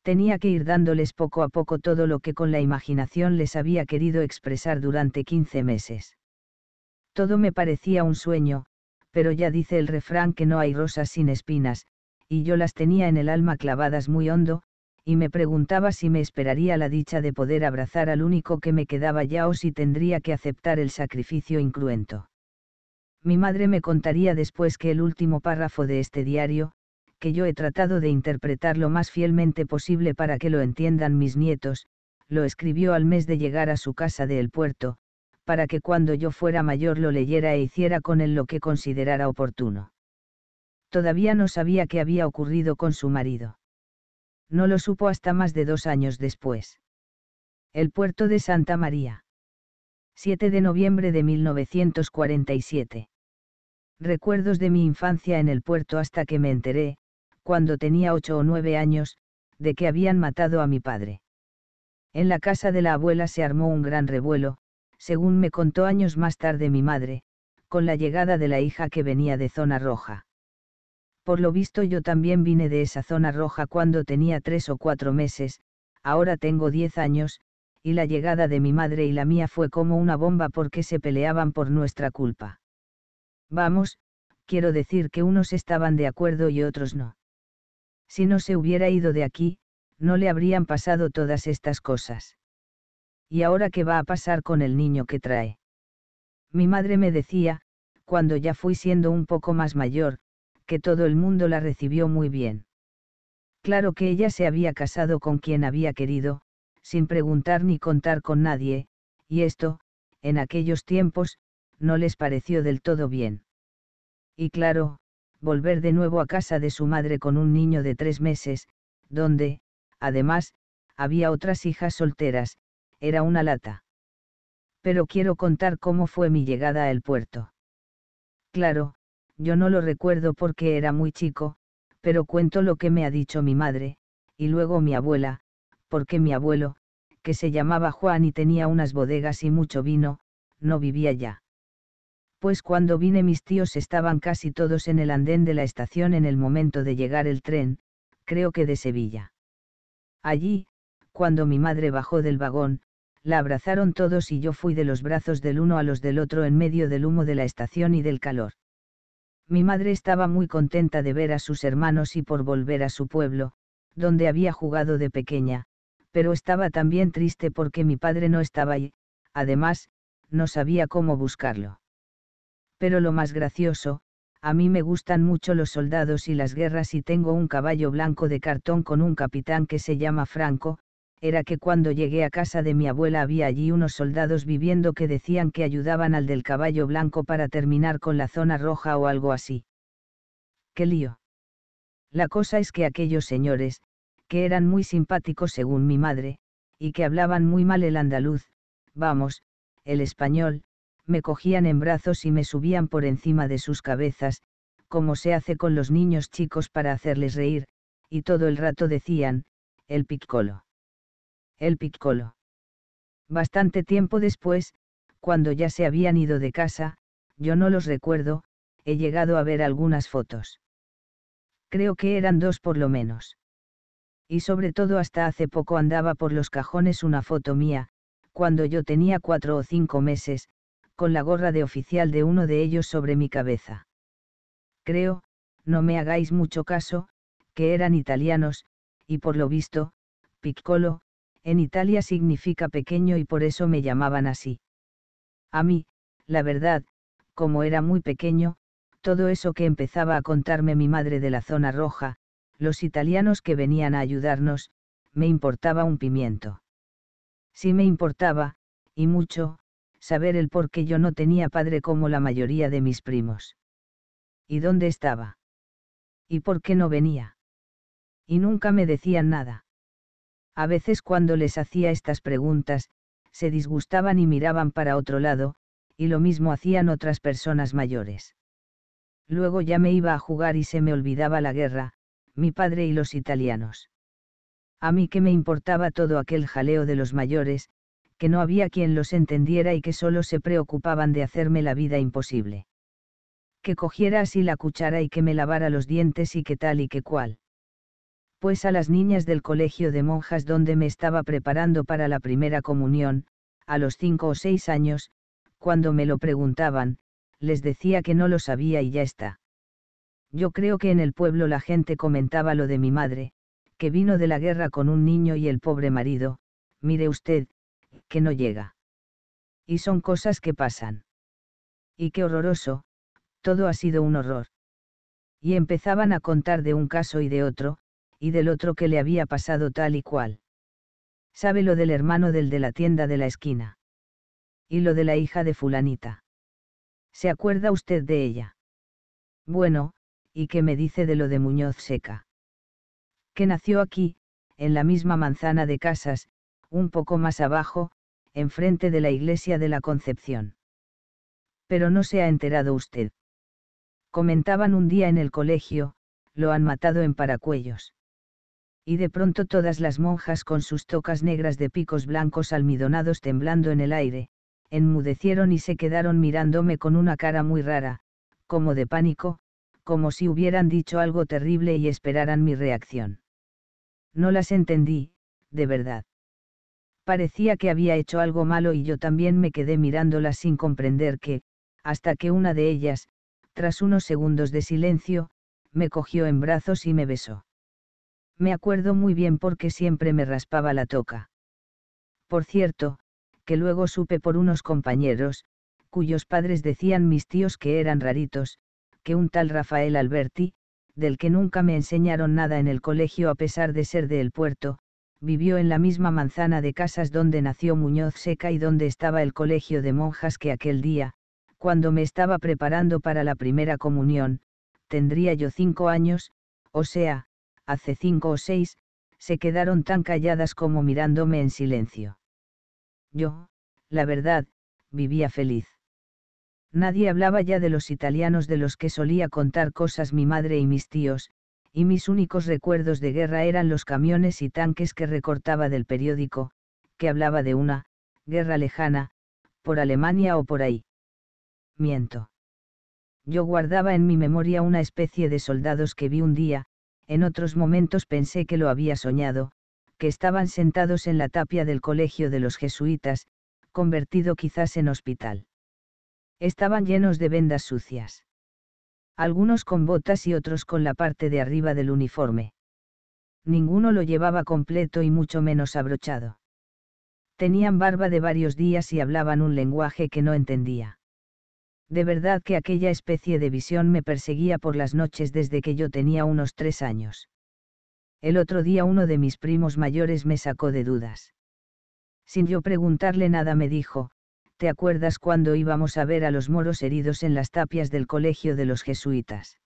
Tenía que ir dándoles poco a poco todo lo que con la imaginación les había querido expresar durante 15 meses. Todo me parecía un sueño, pero ya dice el refrán que no hay rosas sin espinas, y yo las tenía en el alma clavadas muy hondo, y me preguntaba si me esperaría la dicha de poder abrazar al único que me quedaba ya o si tendría que aceptar el sacrificio incruento. Mi madre me contaría después que el último párrafo de este diario, que yo he tratado de interpretar lo más fielmente posible para que lo entiendan mis nietos, lo escribió al mes de llegar a su casa de El Puerto, para que cuando yo fuera mayor lo leyera e hiciera con él lo que considerara oportuno. Todavía no sabía qué había ocurrido con su marido. No lo supo hasta más de dos años después. El puerto de Santa María. 7 de noviembre de 1947. Recuerdos de mi infancia en el puerto hasta que me enteré, cuando tenía ocho o nueve años, de que habían matado a mi padre. En la casa de la abuela se armó un gran revuelo, según me contó años más tarde mi madre, con la llegada de la hija que venía de zona roja. Por lo visto yo también vine de esa zona roja cuando tenía tres o cuatro meses, ahora tengo diez años, y la llegada de mi madre y la mía fue como una bomba porque se peleaban por nuestra culpa. Vamos, quiero decir que unos estaban de acuerdo y otros no. Si no se hubiera ido de aquí, no le habrían pasado todas estas cosas. ¿Y ahora qué va a pasar con el niño que trae? Mi madre me decía, cuando ya fui siendo un poco más mayor, que todo el mundo la recibió muy bien. Claro que ella se había casado con quien había querido, sin preguntar ni contar con nadie, y esto, en aquellos tiempos, no les pareció del todo bien. Y claro, volver de nuevo a casa de su madre con un niño de tres meses, donde, además, había otras hijas solteras, era una lata. Pero quiero contar cómo fue mi llegada al puerto. Claro, yo no lo recuerdo porque era muy chico, pero cuento lo que me ha dicho mi madre, y luego mi abuela, porque mi abuelo, que se llamaba Juan y tenía unas bodegas y mucho vino, no vivía ya pues cuando vine mis tíos estaban casi todos en el andén de la estación en el momento de llegar el tren, creo que de Sevilla. Allí, cuando mi madre bajó del vagón, la abrazaron todos y yo fui de los brazos del uno a los del otro en medio del humo de la estación y del calor. Mi madre estaba muy contenta de ver a sus hermanos y por volver a su pueblo, donde había jugado de pequeña, pero estaba también triste porque mi padre no estaba y, además, no sabía cómo buscarlo. Pero lo más gracioso, a mí me gustan mucho los soldados y las guerras y tengo un caballo blanco de cartón con un capitán que se llama Franco, era que cuando llegué a casa de mi abuela había allí unos soldados viviendo que decían que ayudaban al del caballo blanco para terminar con la zona roja o algo así. ¡Qué lío! La cosa es que aquellos señores, que eran muy simpáticos según mi madre, y que hablaban muy mal el andaluz, vamos, el español, me cogían en brazos y me subían por encima de sus cabezas, como se hace con los niños chicos para hacerles reír, y todo el rato decían, el piccolo. El piccolo. Bastante tiempo después, cuando ya se habían ido de casa, yo no los recuerdo, he llegado a ver algunas fotos. Creo que eran dos por lo menos. Y sobre todo hasta hace poco andaba por los cajones una foto mía, cuando yo tenía cuatro o cinco meses, con la gorra de oficial de uno de ellos sobre mi cabeza. Creo, no me hagáis mucho caso, que eran italianos, y por lo visto, piccolo, en Italia significa pequeño y por eso me llamaban así. A mí, la verdad, como era muy pequeño, todo eso que empezaba a contarme mi madre de la zona roja, los italianos que venían a ayudarnos, me importaba un pimiento. Sí me importaba, y mucho, saber el por qué yo no tenía padre como la mayoría de mis primos. ¿Y dónde estaba? ¿Y por qué no venía? Y nunca me decían nada. A veces cuando les hacía estas preguntas, se disgustaban y miraban para otro lado, y lo mismo hacían otras personas mayores. Luego ya me iba a jugar y se me olvidaba la guerra, mi padre y los italianos. A mí que me importaba todo aquel jaleo de los mayores, que no había quien los entendiera y que solo se preocupaban de hacerme la vida imposible. Que cogiera así la cuchara y que me lavara los dientes y que tal y que cual. Pues a las niñas del colegio de monjas donde me estaba preparando para la primera comunión, a los cinco o seis años, cuando me lo preguntaban, les decía que no lo sabía y ya está. Yo creo que en el pueblo la gente comentaba lo de mi madre, que vino de la guerra con un niño y el pobre marido, mire usted, que no llega. Y son cosas que pasan. Y qué horroroso, todo ha sido un horror. Y empezaban a contar de un caso y de otro, y del otro que le había pasado tal y cual. Sabe lo del hermano del de la tienda de la esquina. Y lo de la hija de fulanita. ¿Se acuerda usted de ella? Bueno, ¿y qué me dice de lo de Muñoz Seca? Que nació aquí, en la misma manzana de casas, un poco más abajo, enfrente de la iglesia de la Concepción. Pero no se ha enterado usted. Comentaban un día en el colegio, lo han matado en paracuellos. Y de pronto todas las monjas con sus tocas negras de picos blancos almidonados temblando en el aire, enmudecieron y se quedaron mirándome con una cara muy rara, como de pánico, como si hubieran dicho algo terrible y esperaran mi reacción. No las entendí, de verdad. Parecía que había hecho algo malo y yo también me quedé mirándolas sin comprender que, hasta que una de ellas, tras unos segundos de silencio, me cogió en brazos y me besó. Me acuerdo muy bien porque siempre me raspaba la toca. Por cierto, que luego supe por unos compañeros, cuyos padres decían mis tíos que eran raritos, que un tal Rafael Alberti, del que nunca me enseñaron nada en el colegio a pesar de ser de El Puerto, vivió en la misma manzana de casas donde nació Muñoz Seca y donde estaba el colegio de monjas que aquel día, cuando me estaba preparando para la primera comunión, tendría yo cinco años, o sea, hace cinco o seis, se quedaron tan calladas como mirándome en silencio. Yo, la verdad, vivía feliz. Nadie hablaba ya de los italianos de los que solía contar cosas mi madre y mis tíos, y mis únicos recuerdos de guerra eran los camiones y tanques que recortaba del periódico, que hablaba de una, guerra lejana, por Alemania o por ahí. Miento. Yo guardaba en mi memoria una especie de soldados que vi un día, en otros momentos pensé que lo había soñado, que estaban sentados en la tapia del colegio de los jesuitas, convertido quizás en hospital. Estaban llenos de vendas sucias algunos con botas y otros con la parte de arriba del uniforme. Ninguno lo llevaba completo y mucho menos abrochado. Tenían barba de varios días y hablaban un lenguaje que no entendía. De verdad que aquella especie de visión me perseguía por las noches desde que yo tenía unos tres años. El otro día uno de mis primos mayores me sacó de dudas. Sin yo preguntarle nada me dijo, ¿te acuerdas cuando íbamos a ver a los moros heridos en las tapias del colegio de los jesuitas?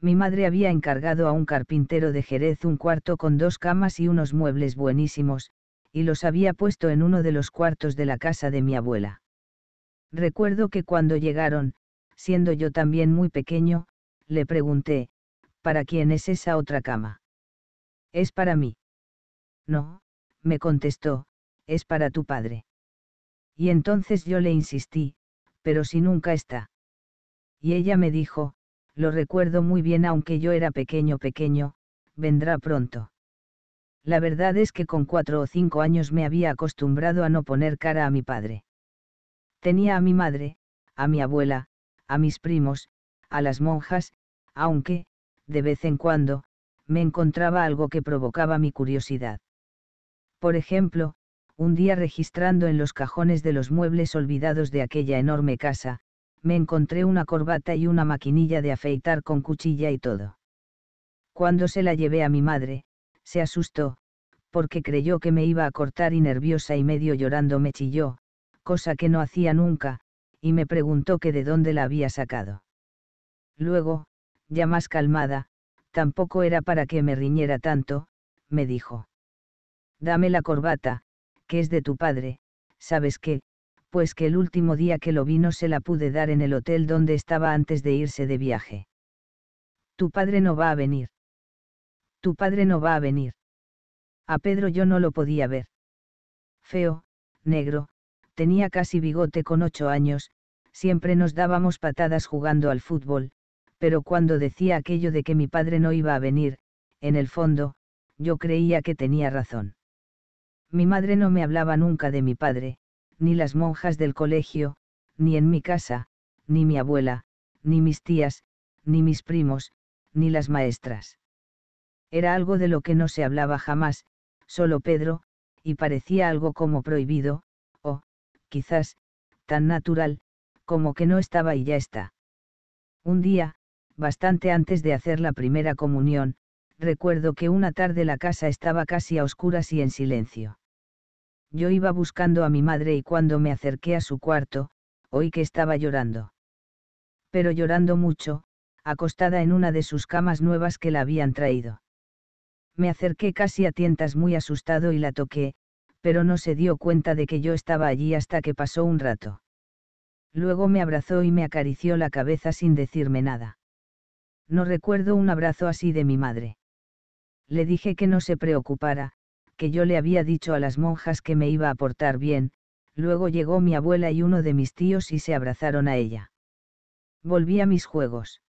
Mi madre había encargado a un carpintero de Jerez un cuarto con dos camas y unos muebles buenísimos, y los había puesto en uno de los cuartos de la casa de mi abuela. Recuerdo que cuando llegaron, siendo yo también muy pequeño, le pregunté, ¿para quién es esa otra cama? Es para mí. No, me contestó, es para tu padre. Y entonces yo le insistí, pero si nunca está. Y ella me dijo, lo recuerdo muy bien aunque yo era pequeño pequeño, vendrá pronto. La verdad es que con cuatro o cinco años me había acostumbrado a no poner cara a mi padre. Tenía a mi madre, a mi abuela, a mis primos, a las monjas, aunque, de vez en cuando, me encontraba algo que provocaba mi curiosidad. Por ejemplo, un día registrando en los cajones de los muebles olvidados de aquella enorme casa, me encontré una corbata y una maquinilla de afeitar con cuchilla y todo. Cuando se la llevé a mi madre, se asustó, porque creyó que me iba a cortar y nerviosa y medio llorando me chilló, cosa que no hacía nunca, y me preguntó que de dónde la había sacado. Luego, ya más calmada, tampoco era para que me riñera tanto, me dijo. Dame la corbata, que es de tu padre, ¿sabes qué? Pues que el último día que lo vino se la pude dar en el hotel donde estaba antes de irse de viaje. Tu padre no va a venir. Tu padre no va a venir. A Pedro yo no lo podía ver. Feo, negro, tenía casi bigote con ocho años, siempre nos dábamos patadas jugando al fútbol, pero cuando decía aquello de que mi padre no iba a venir, en el fondo, yo creía que tenía razón. Mi madre no me hablaba nunca de mi padre, ni las monjas del colegio, ni en mi casa, ni mi abuela, ni mis tías, ni mis primos, ni las maestras. Era algo de lo que no se hablaba jamás, solo Pedro, y parecía algo como prohibido, o, quizás, tan natural, como que no estaba y ya está. Un día, bastante antes de hacer la primera comunión, recuerdo que una tarde la casa estaba casi a oscuras y en silencio. Yo iba buscando a mi madre y cuando me acerqué a su cuarto, oí que estaba llorando. Pero llorando mucho, acostada en una de sus camas nuevas que la habían traído. Me acerqué casi a tientas muy asustado y la toqué, pero no se dio cuenta de que yo estaba allí hasta que pasó un rato. Luego me abrazó y me acarició la cabeza sin decirme nada. No recuerdo un abrazo así de mi madre. Le dije que no se preocupara, que yo le había dicho a las monjas que me iba a portar bien, luego llegó mi abuela y uno de mis tíos y se abrazaron a ella. Volví a mis juegos.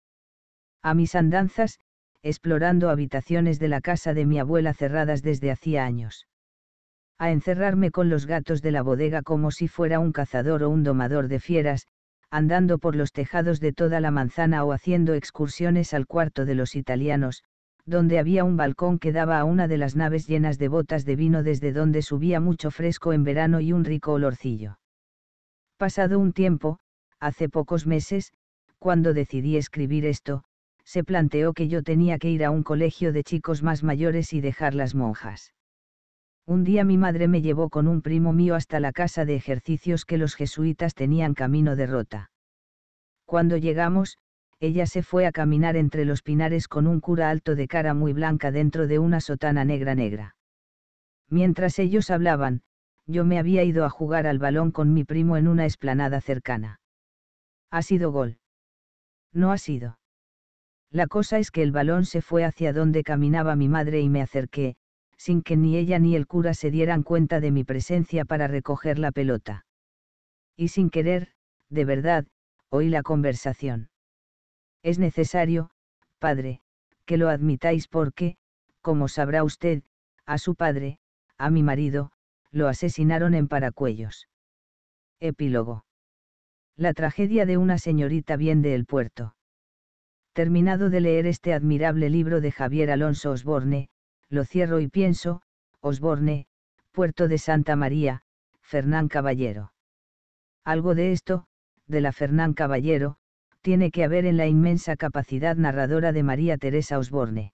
A mis andanzas, explorando habitaciones de la casa de mi abuela cerradas desde hacía años. A encerrarme con los gatos de la bodega como si fuera un cazador o un domador de fieras, andando por los tejados de toda la manzana o haciendo excursiones al cuarto de los italianos, donde había un balcón que daba a una de las naves llenas de botas de vino desde donde subía mucho fresco en verano y un rico olorcillo. Pasado un tiempo, hace pocos meses, cuando decidí escribir esto, se planteó que yo tenía que ir a un colegio de chicos más mayores y dejar las monjas. Un día mi madre me llevó con un primo mío hasta la casa de ejercicios que los jesuitas tenían camino de rota. Cuando llegamos, ella se fue a caminar entre los pinares con un cura alto de cara muy blanca dentro de una sotana negra negra. Mientras ellos hablaban, yo me había ido a jugar al balón con mi primo en una esplanada cercana. Ha sido gol. No ha sido. La cosa es que el balón se fue hacia donde caminaba mi madre y me acerqué, sin que ni ella ni el cura se dieran cuenta de mi presencia para recoger la pelota. Y sin querer, de verdad, oí la conversación. Es necesario, Padre, que lo admitáis porque, como sabrá usted, a su padre, a mi marido, lo asesinaron en Paracuellos. Epílogo. La tragedia de una señorita bien de El Puerto. Terminado de leer este admirable libro de Javier Alonso Osborne, lo cierro y pienso, Osborne, Puerto de Santa María, Fernán Caballero. Algo de esto, de la Fernán Caballero, tiene que haber en la inmensa capacidad narradora de María Teresa Osborne.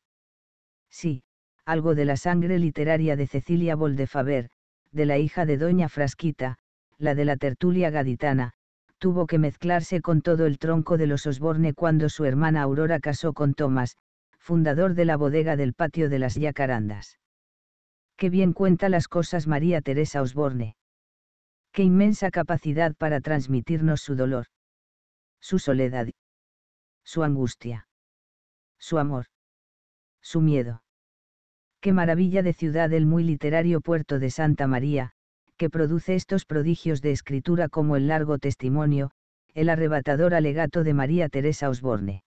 Sí, algo de la sangre literaria de Cecilia Boldefaber, de la hija de Doña Frasquita, la de la tertulia gaditana, tuvo que mezclarse con todo el tronco de los Osborne cuando su hermana Aurora casó con Tomás, fundador de la bodega del patio de las Yacarandas. Qué bien cuenta las cosas María Teresa Osborne. Qué inmensa capacidad para transmitirnos su dolor su soledad, su angustia, su amor, su miedo. Qué maravilla de ciudad el muy literario puerto de Santa María, que produce estos prodigios de escritura como el largo testimonio, el arrebatador alegato de María Teresa Osborne.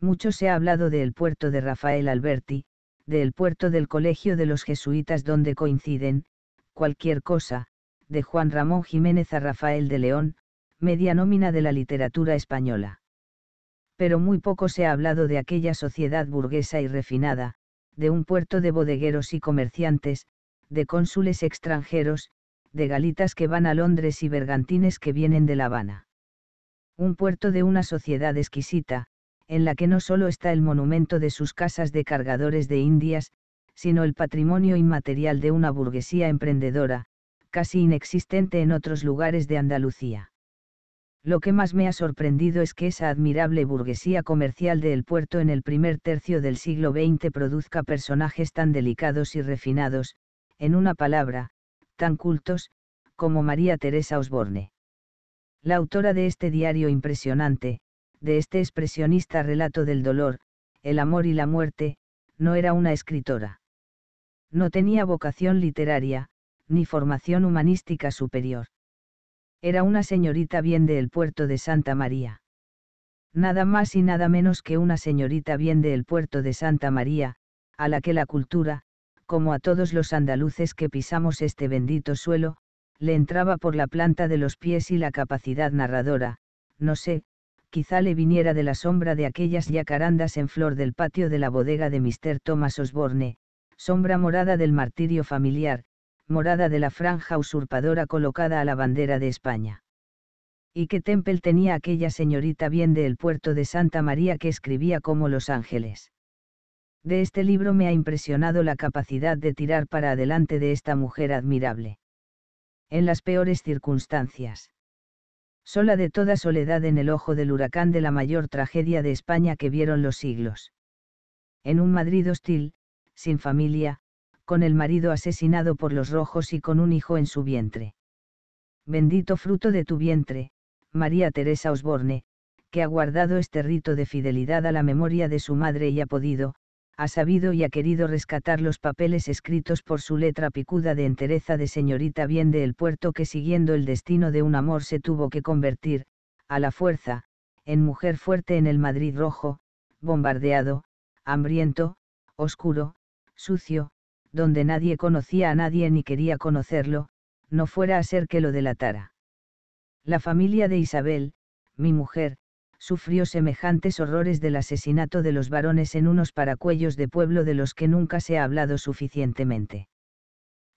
Mucho se ha hablado del puerto de Rafael Alberti, del puerto del Colegio de los Jesuitas donde coinciden, cualquier cosa, de Juan Ramón Jiménez a Rafael de León, media nómina de la literatura española. Pero muy poco se ha hablado de aquella sociedad burguesa y refinada, de un puerto de bodegueros y comerciantes, de cónsules extranjeros, de galitas que van a Londres y bergantines que vienen de La Habana. Un puerto de una sociedad exquisita, en la que no solo está el monumento de sus casas de cargadores de indias, sino el patrimonio inmaterial de una burguesía emprendedora, casi inexistente en otros lugares de Andalucía. Lo que más me ha sorprendido es que esa admirable burguesía comercial de El Puerto en el primer tercio del siglo XX produzca personajes tan delicados y refinados, en una palabra, tan cultos, como María Teresa Osborne. La autora de este diario impresionante, de este expresionista relato del dolor, el amor y la muerte, no era una escritora. No tenía vocación literaria, ni formación humanística superior. Era una señorita bien del puerto de Santa María. Nada más y nada menos que una señorita bien del puerto de Santa María, a la que la cultura, como a todos los andaluces que pisamos este bendito suelo, le entraba por la planta de los pies y la capacidad narradora, no sé, quizá le viniera de la sombra de aquellas yacarandas en flor del patio de la bodega de Mr. Thomas Osborne, sombra morada del martirio familiar, morada de la franja usurpadora colocada a la bandera de España. Y qué temple tenía aquella señorita bien del puerto de Santa María que escribía como Los Ángeles. De este libro me ha impresionado la capacidad de tirar para adelante de esta mujer admirable. En las peores circunstancias. Sola de toda soledad en el ojo del huracán de la mayor tragedia de España que vieron los siglos. En un Madrid hostil, sin familia, con el marido asesinado por los rojos y con un hijo en su vientre. Bendito fruto de tu vientre, María Teresa Osborne, que ha guardado este rito de fidelidad a la memoria de su madre y ha podido, ha sabido y ha querido rescatar los papeles escritos por su letra picuda de entereza de señorita bien de el puerto que siguiendo el destino de un amor se tuvo que convertir, a la fuerza, en mujer fuerte en el Madrid rojo, bombardeado, hambriento, oscuro, sucio, donde nadie conocía a nadie ni quería conocerlo, no fuera a ser que lo delatara. La familia de Isabel, mi mujer, sufrió semejantes horrores del asesinato de los varones en unos paracuellos de pueblo de los que nunca se ha hablado suficientemente.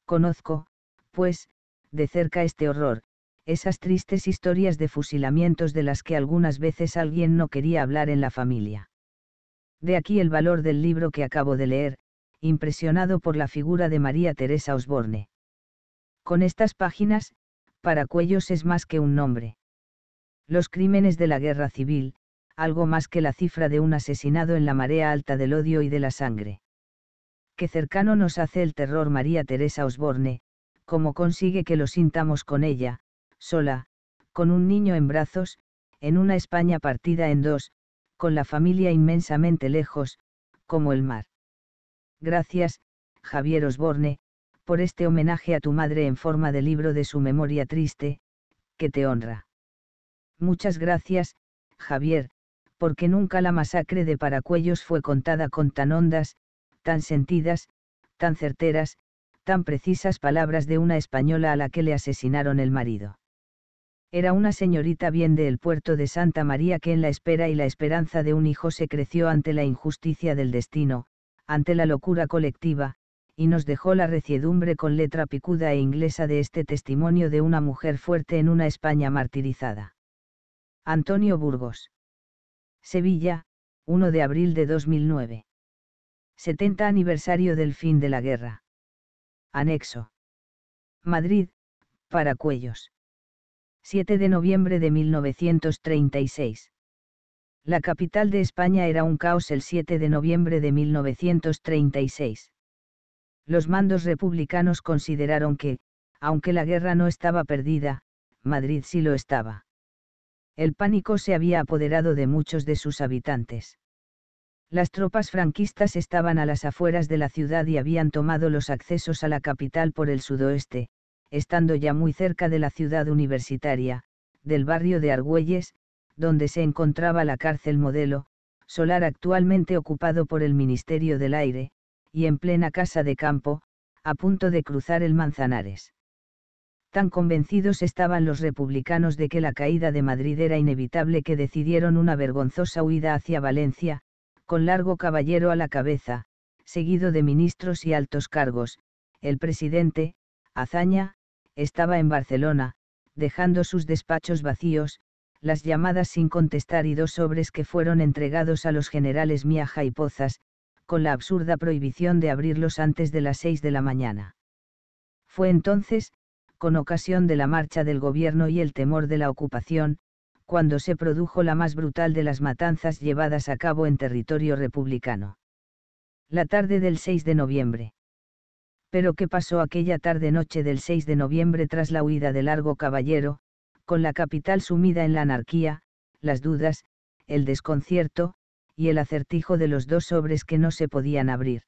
Conozco, pues, de cerca este horror, esas tristes historias de fusilamientos de las que algunas veces alguien no quería hablar en la familia. De aquí el valor del libro que acabo de leer, impresionado por la figura de María Teresa Osborne. Con estas páginas, para Cuellos es más que un nombre. Los crímenes de la guerra civil, algo más que la cifra de un asesinado en la marea alta del odio y de la sangre. Qué cercano nos hace el terror María Teresa Osborne, cómo consigue que lo sintamos con ella, sola, con un niño en brazos, en una España partida en dos, con la familia inmensamente lejos, como el mar. Gracias, Javier Osborne, por este homenaje a tu madre en forma de libro de su memoria triste, que te honra. Muchas gracias, Javier, porque nunca la masacre de Paracuellos fue contada con tan hondas, tan sentidas, tan certeras, tan precisas palabras de una española a la que le asesinaron el marido. Era una señorita bien del puerto de Santa María que en la espera y la esperanza de un hijo se creció ante la injusticia del destino, ante la locura colectiva, y nos dejó la reciedumbre con letra picuda e inglesa de este testimonio de una mujer fuerte en una España martirizada. Antonio Burgos. Sevilla, 1 de abril de 2009. 70 aniversario del fin de la guerra. Anexo. Madrid, Paracuellos. 7 de noviembre de 1936. La capital de España era un caos el 7 de noviembre de 1936. Los mandos republicanos consideraron que, aunque la guerra no estaba perdida, Madrid sí lo estaba. El pánico se había apoderado de muchos de sus habitantes. Las tropas franquistas estaban a las afueras de la ciudad y habían tomado los accesos a la capital por el sudoeste, estando ya muy cerca de la ciudad universitaria, del barrio de Argüelles, donde se encontraba la cárcel modelo, solar actualmente ocupado por el Ministerio del Aire, y en plena casa de campo, a punto de cruzar el Manzanares. Tan convencidos estaban los republicanos de que la caída de Madrid era inevitable que decidieron una vergonzosa huida hacia Valencia, con largo caballero a la cabeza, seguido de ministros y altos cargos, el presidente, Azaña, estaba en Barcelona, dejando sus despachos vacíos, las llamadas sin contestar y dos sobres que fueron entregados a los generales Miaja y Pozas, con la absurda prohibición de abrirlos antes de las seis de la mañana. Fue entonces, con ocasión de la marcha del gobierno y el temor de la ocupación, cuando se produjo la más brutal de las matanzas llevadas a cabo en territorio republicano. La tarde del 6 de noviembre. Pero ¿qué pasó aquella tarde-noche del 6 de noviembre tras la huida de Largo Caballero, con la capital sumida en la anarquía, las dudas, el desconcierto, y el acertijo de los dos sobres que no se podían abrir.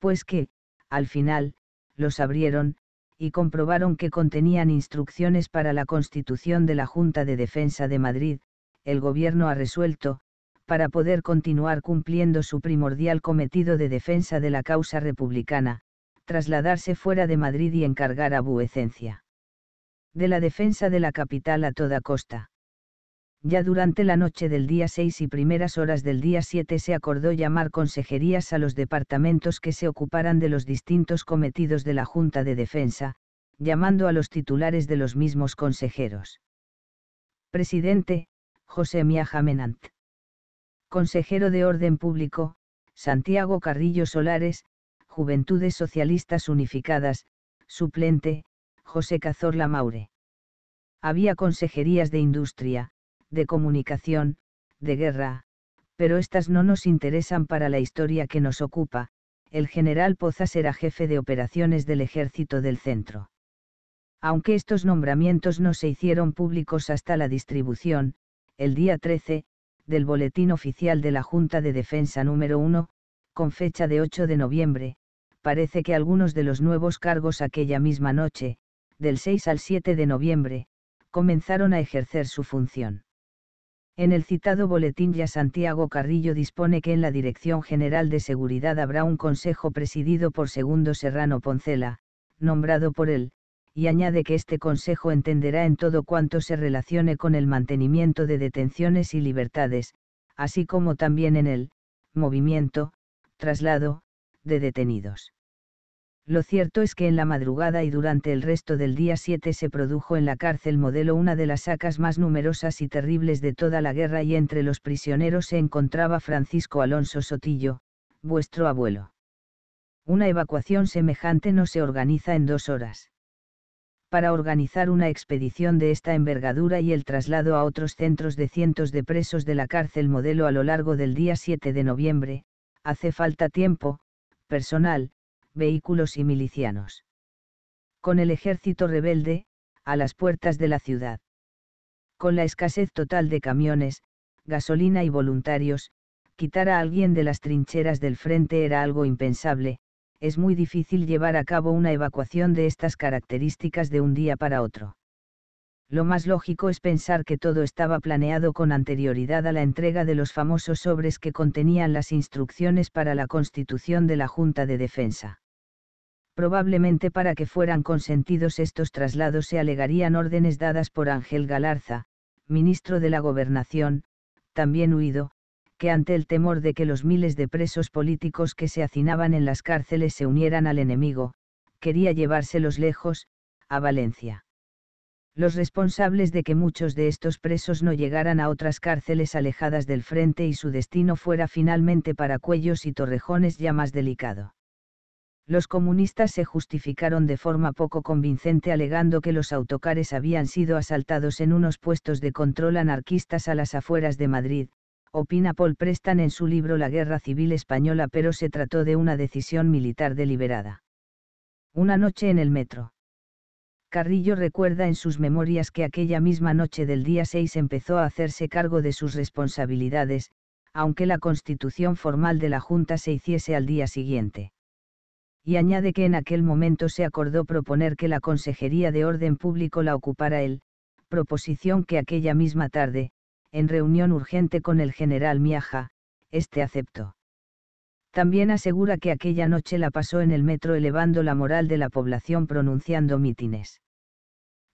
Pues que, al final, los abrieron, y comprobaron que contenían instrucciones para la constitución de la Junta de Defensa de Madrid, el gobierno ha resuelto, para poder continuar cumpliendo su primordial cometido de defensa de la causa republicana, trasladarse fuera de Madrid y encargar a Buecencia de la defensa de la capital a toda costa. Ya durante la noche del día 6 y primeras horas del día 7 se acordó llamar consejerías a los departamentos que se ocuparan de los distintos cometidos de la Junta de Defensa, llamando a los titulares de los mismos consejeros. Presidente, José Mía Jamenant. Consejero de Orden Público, Santiago Carrillo Solares, Juventudes Socialistas Unificadas, suplente, José Cazorla Maure. Había consejerías de industria, de comunicación, de guerra, pero estas no nos interesan para la historia que nos ocupa, el general Pozas era jefe de operaciones del ejército del centro. Aunque estos nombramientos no se hicieron públicos hasta la distribución, el día 13, del Boletín Oficial de la Junta de Defensa número 1, con fecha de 8 de noviembre, parece que algunos de los nuevos cargos aquella misma noche, del 6 al 7 de noviembre, comenzaron a ejercer su función. En el citado boletín ya Santiago Carrillo dispone que en la Dirección General de Seguridad habrá un consejo presidido por Segundo Serrano Poncela, nombrado por él, y añade que este consejo entenderá en todo cuanto se relacione con el mantenimiento de detenciones y libertades, así como también en el movimiento, traslado, de detenidos. Lo cierto es que en la madrugada y durante el resto del día 7 se produjo en la cárcel modelo una de las sacas más numerosas y terribles de toda la guerra y entre los prisioneros se encontraba Francisco Alonso Sotillo, vuestro abuelo. Una evacuación semejante no se organiza en dos horas. Para organizar una expedición de esta envergadura y el traslado a otros centros de cientos de presos de la cárcel modelo a lo largo del día 7 de noviembre, hace falta tiempo, personal, vehículos y milicianos. Con el ejército rebelde, a las puertas de la ciudad. Con la escasez total de camiones, gasolina y voluntarios, quitar a alguien de las trincheras del frente era algo impensable, es muy difícil llevar a cabo una evacuación de estas características de un día para otro. Lo más lógico es pensar que todo estaba planeado con anterioridad a la entrega de los famosos sobres que contenían las instrucciones para la constitución de la Junta de Defensa. Probablemente para que fueran consentidos estos traslados se alegarían órdenes dadas por Ángel Galarza, ministro de la Gobernación, también huido, que ante el temor de que los miles de presos políticos que se hacinaban en las cárceles se unieran al enemigo, quería llevárselos lejos, a Valencia. Los responsables de que muchos de estos presos no llegaran a otras cárceles alejadas del frente y su destino fuera finalmente para Cuellos y Torrejones ya más delicado los comunistas se justificaron de forma poco convincente alegando que los autocares habían sido asaltados en unos puestos de control anarquistas a las afueras de Madrid, opina Paul Preston en su libro La Guerra Civil Española, pero se trató de una decisión militar deliberada. Una noche en el metro. Carrillo recuerda en sus memorias que aquella misma noche del día 6 empezó a hacerse cargo de sus responsabilidades, aunque la constitución formal de la Junta se hiciese al día siguiente y añade que en aquel momento se acordó proponer que la Consejería de Orden Público la ocupara él, proposición que aquella misma tarde, en reunión urgente con el general Miaja, este aceptó. También asegura que aquella noche la pasó en el metro elevando la moral de la población pronunciando mítines.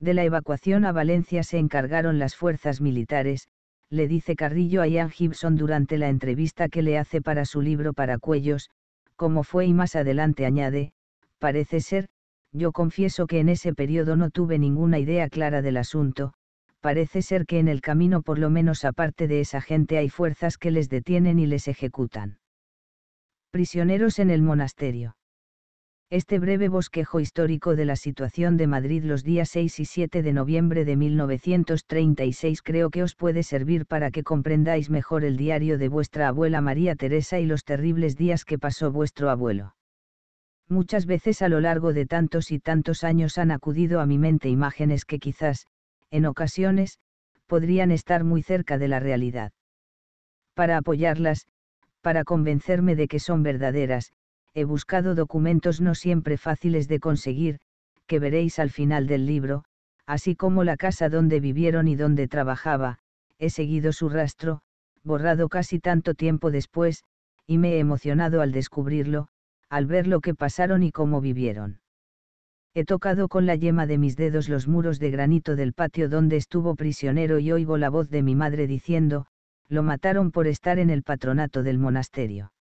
De la evacuación a Valencia se encargaron las fuerzas militares, le dice Carrillo a Ian Gibson durante la entrevista que le hace para su libro Para Cuellos como fue y más adelante añade, parece ser, yo confieso que en ese periodo no tuve ninguna idea clara del asunto, parece ser que en el camino por lo menos aparte de esa gente hay fuerzas que les detienen y les ejecutan. Prisioneros en el monasterio. Este breve bosquejo histórico de la situación de Madrid los días 6 y 7 de noviembre de 1936 creo que os puede servir para que comprendáis mejor el diario de vuestra abuela María Teresa y los terribles días que pasó vuestro abuelo. Muchas veces a lo largo de tantos y tantos años han acudido a mi mente imágenes que quizás, en ocasiones, podrían estar muy cerca de la realidad. Para apoyarlas, para convencerme de que son verdaderas, he buscado documentos no siempre fáciles de conseguir, que veréis al final del libro, así como la casa donde vivieron y donde trabajaba, he seguido su rastro, borrado casi tanto tiempo después, y me he emocionado al descubrirlo, al ver lo que pasaron y cómo vivieron. He tocado con la yema de mis dedos los muros de granito del patio donde estuvo prisionero y oigo la voz de mi madre diciendo, lo mataron por estar en el patronato del monasterio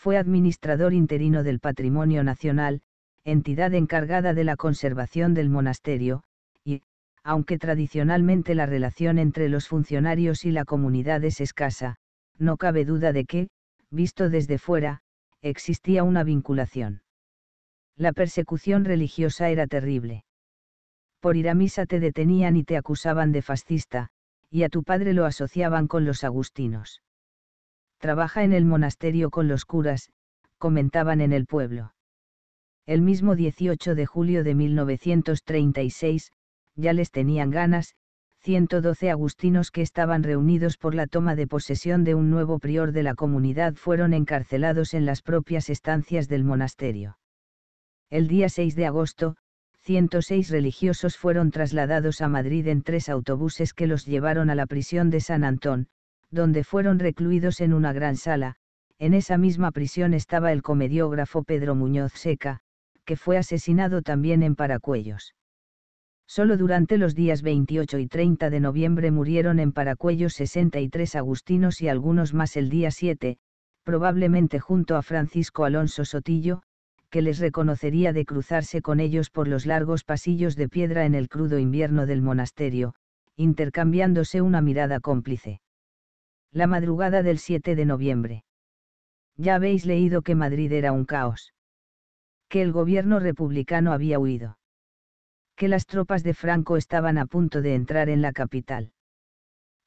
fue administrador interino del Patrimonio Nacional, entidad encargada de la conservación del monasterio, y, aunque tradicionalmente la relación entre los funcionarios y la comunidad es escasa, no cabe duda de que, visto desde fuera, existía una vinculación. La persecución religiosa era terrible. Por ir a misa te detenían y te acusaban de fascista, y a tu padre lo asociaban con los agustinos. Trabaja en el monasterio con los curas, comentaban en el pueblo. El mismo 18 de julio de 1936, ya les tenían ganas, 112 agustinos que estaban reunidos por la toma de posesión de un nuevo prior de la comunidad fueron encarcelados en las propias estancias del monasterio. El día 6 de agosto, 106 religiosos fueron trasladados a Madrid en tres autobuses que los llevaron a la prisión de San Antón, donde fueron recluidos en una gran sala, en esa misma prisión estaba el comediógrafo Pedro Muñoz Seca, que fue asesinado también en Paracuellos. Solo durante los días 28 y 30 de noviembre murieron en Paracuellos 63 agustinos y algunos más el día 7, probablemente junto a Francisco Alonso Sotillo, que les reconocería de cruzarse con ellos por los largos pasillos de piedra en el crudo invierno del monasterio, intercambiándose una mirada cómplice la madrugada del 7 de noviembre. Ya habéis leído que Madrid era un caos. Que el gobierno republicano había huido. Que las tropas de Franco estaban a punto de entrar en la capital.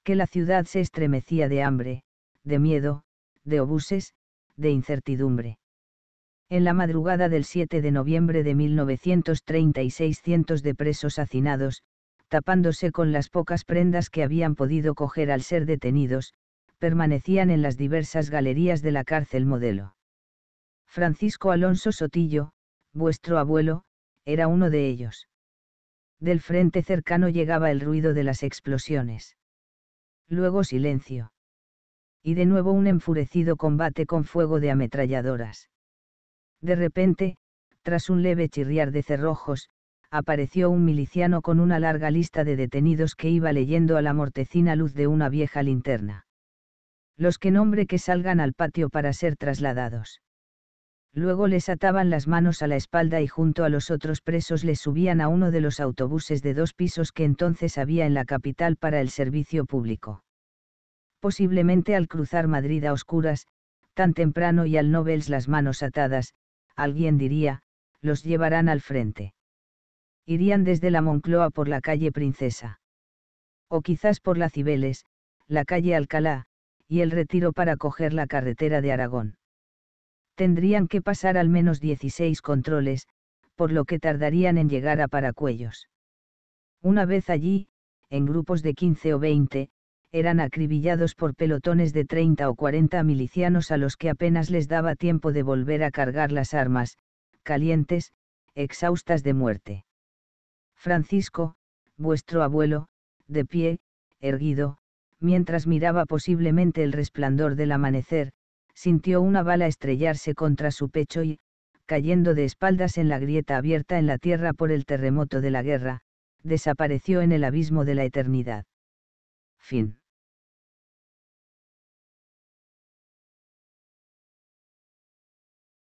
Que la ciudad se estremecía de hambre, de miedo, de obuses, de incertidumbre. En la madrugada del 7 de noviembre de 1936 cientos de presos hacinados, tapándose con las pocas prendas que habían podido coger al ser detenidos, permanecían en las diversas galerías de la cárcel modelo. Francisco Alonso Sotillo, vuestro abuelo, era uno de ellos. Del frente cercano llegaba el ruido de las explosiones. Luego silencio. Y de nuevo un enfurecido combate con fuego de ametralladoras. De repente, tras un leve chirriar de cerrojos, apareció un miliciano con una larga lista de detenidos que iba leyendo a la mortecina luz de una vieja linterna los que nombre que salgan al patio para ser trasladados. Luego les ataban las manos a la espalda y junto a los otros presos les subían a uno de los autobuses de dos pisos que entonces había en la capital para el servicio público. Posiblemente al cruzar Madrid a oscuras, tan temprano y al no las manos atadas, alguien diría, los llevarán al frente. Irían desde la Moncloa por la calle Princesa. O quizás por la Cibeles, la calle Alcalá, y el retiro para coger la carretera de Aragón. Tendrían que pasar al menos 16 controles, por lo que tardarían en llegar a Paracuellos. Una vez allí, en grupos de 15 o 20, eran acribillados por pelotones de 30 o 40 milicianos a los que apenas les daba tiempo de volver a cargar las armas, calientes, exhaustas de muerte. Francisco, vuestro abuelo, de pie, erguido, mientras miraba posiblemente el resplandor del amanecer, sintió una bala estrellarse contra su pecho y, cayendo de espaldas en la grieta abierta en la tierra por el terremoto de la guerra, desapareció en el abismo de la eternidad. Fin.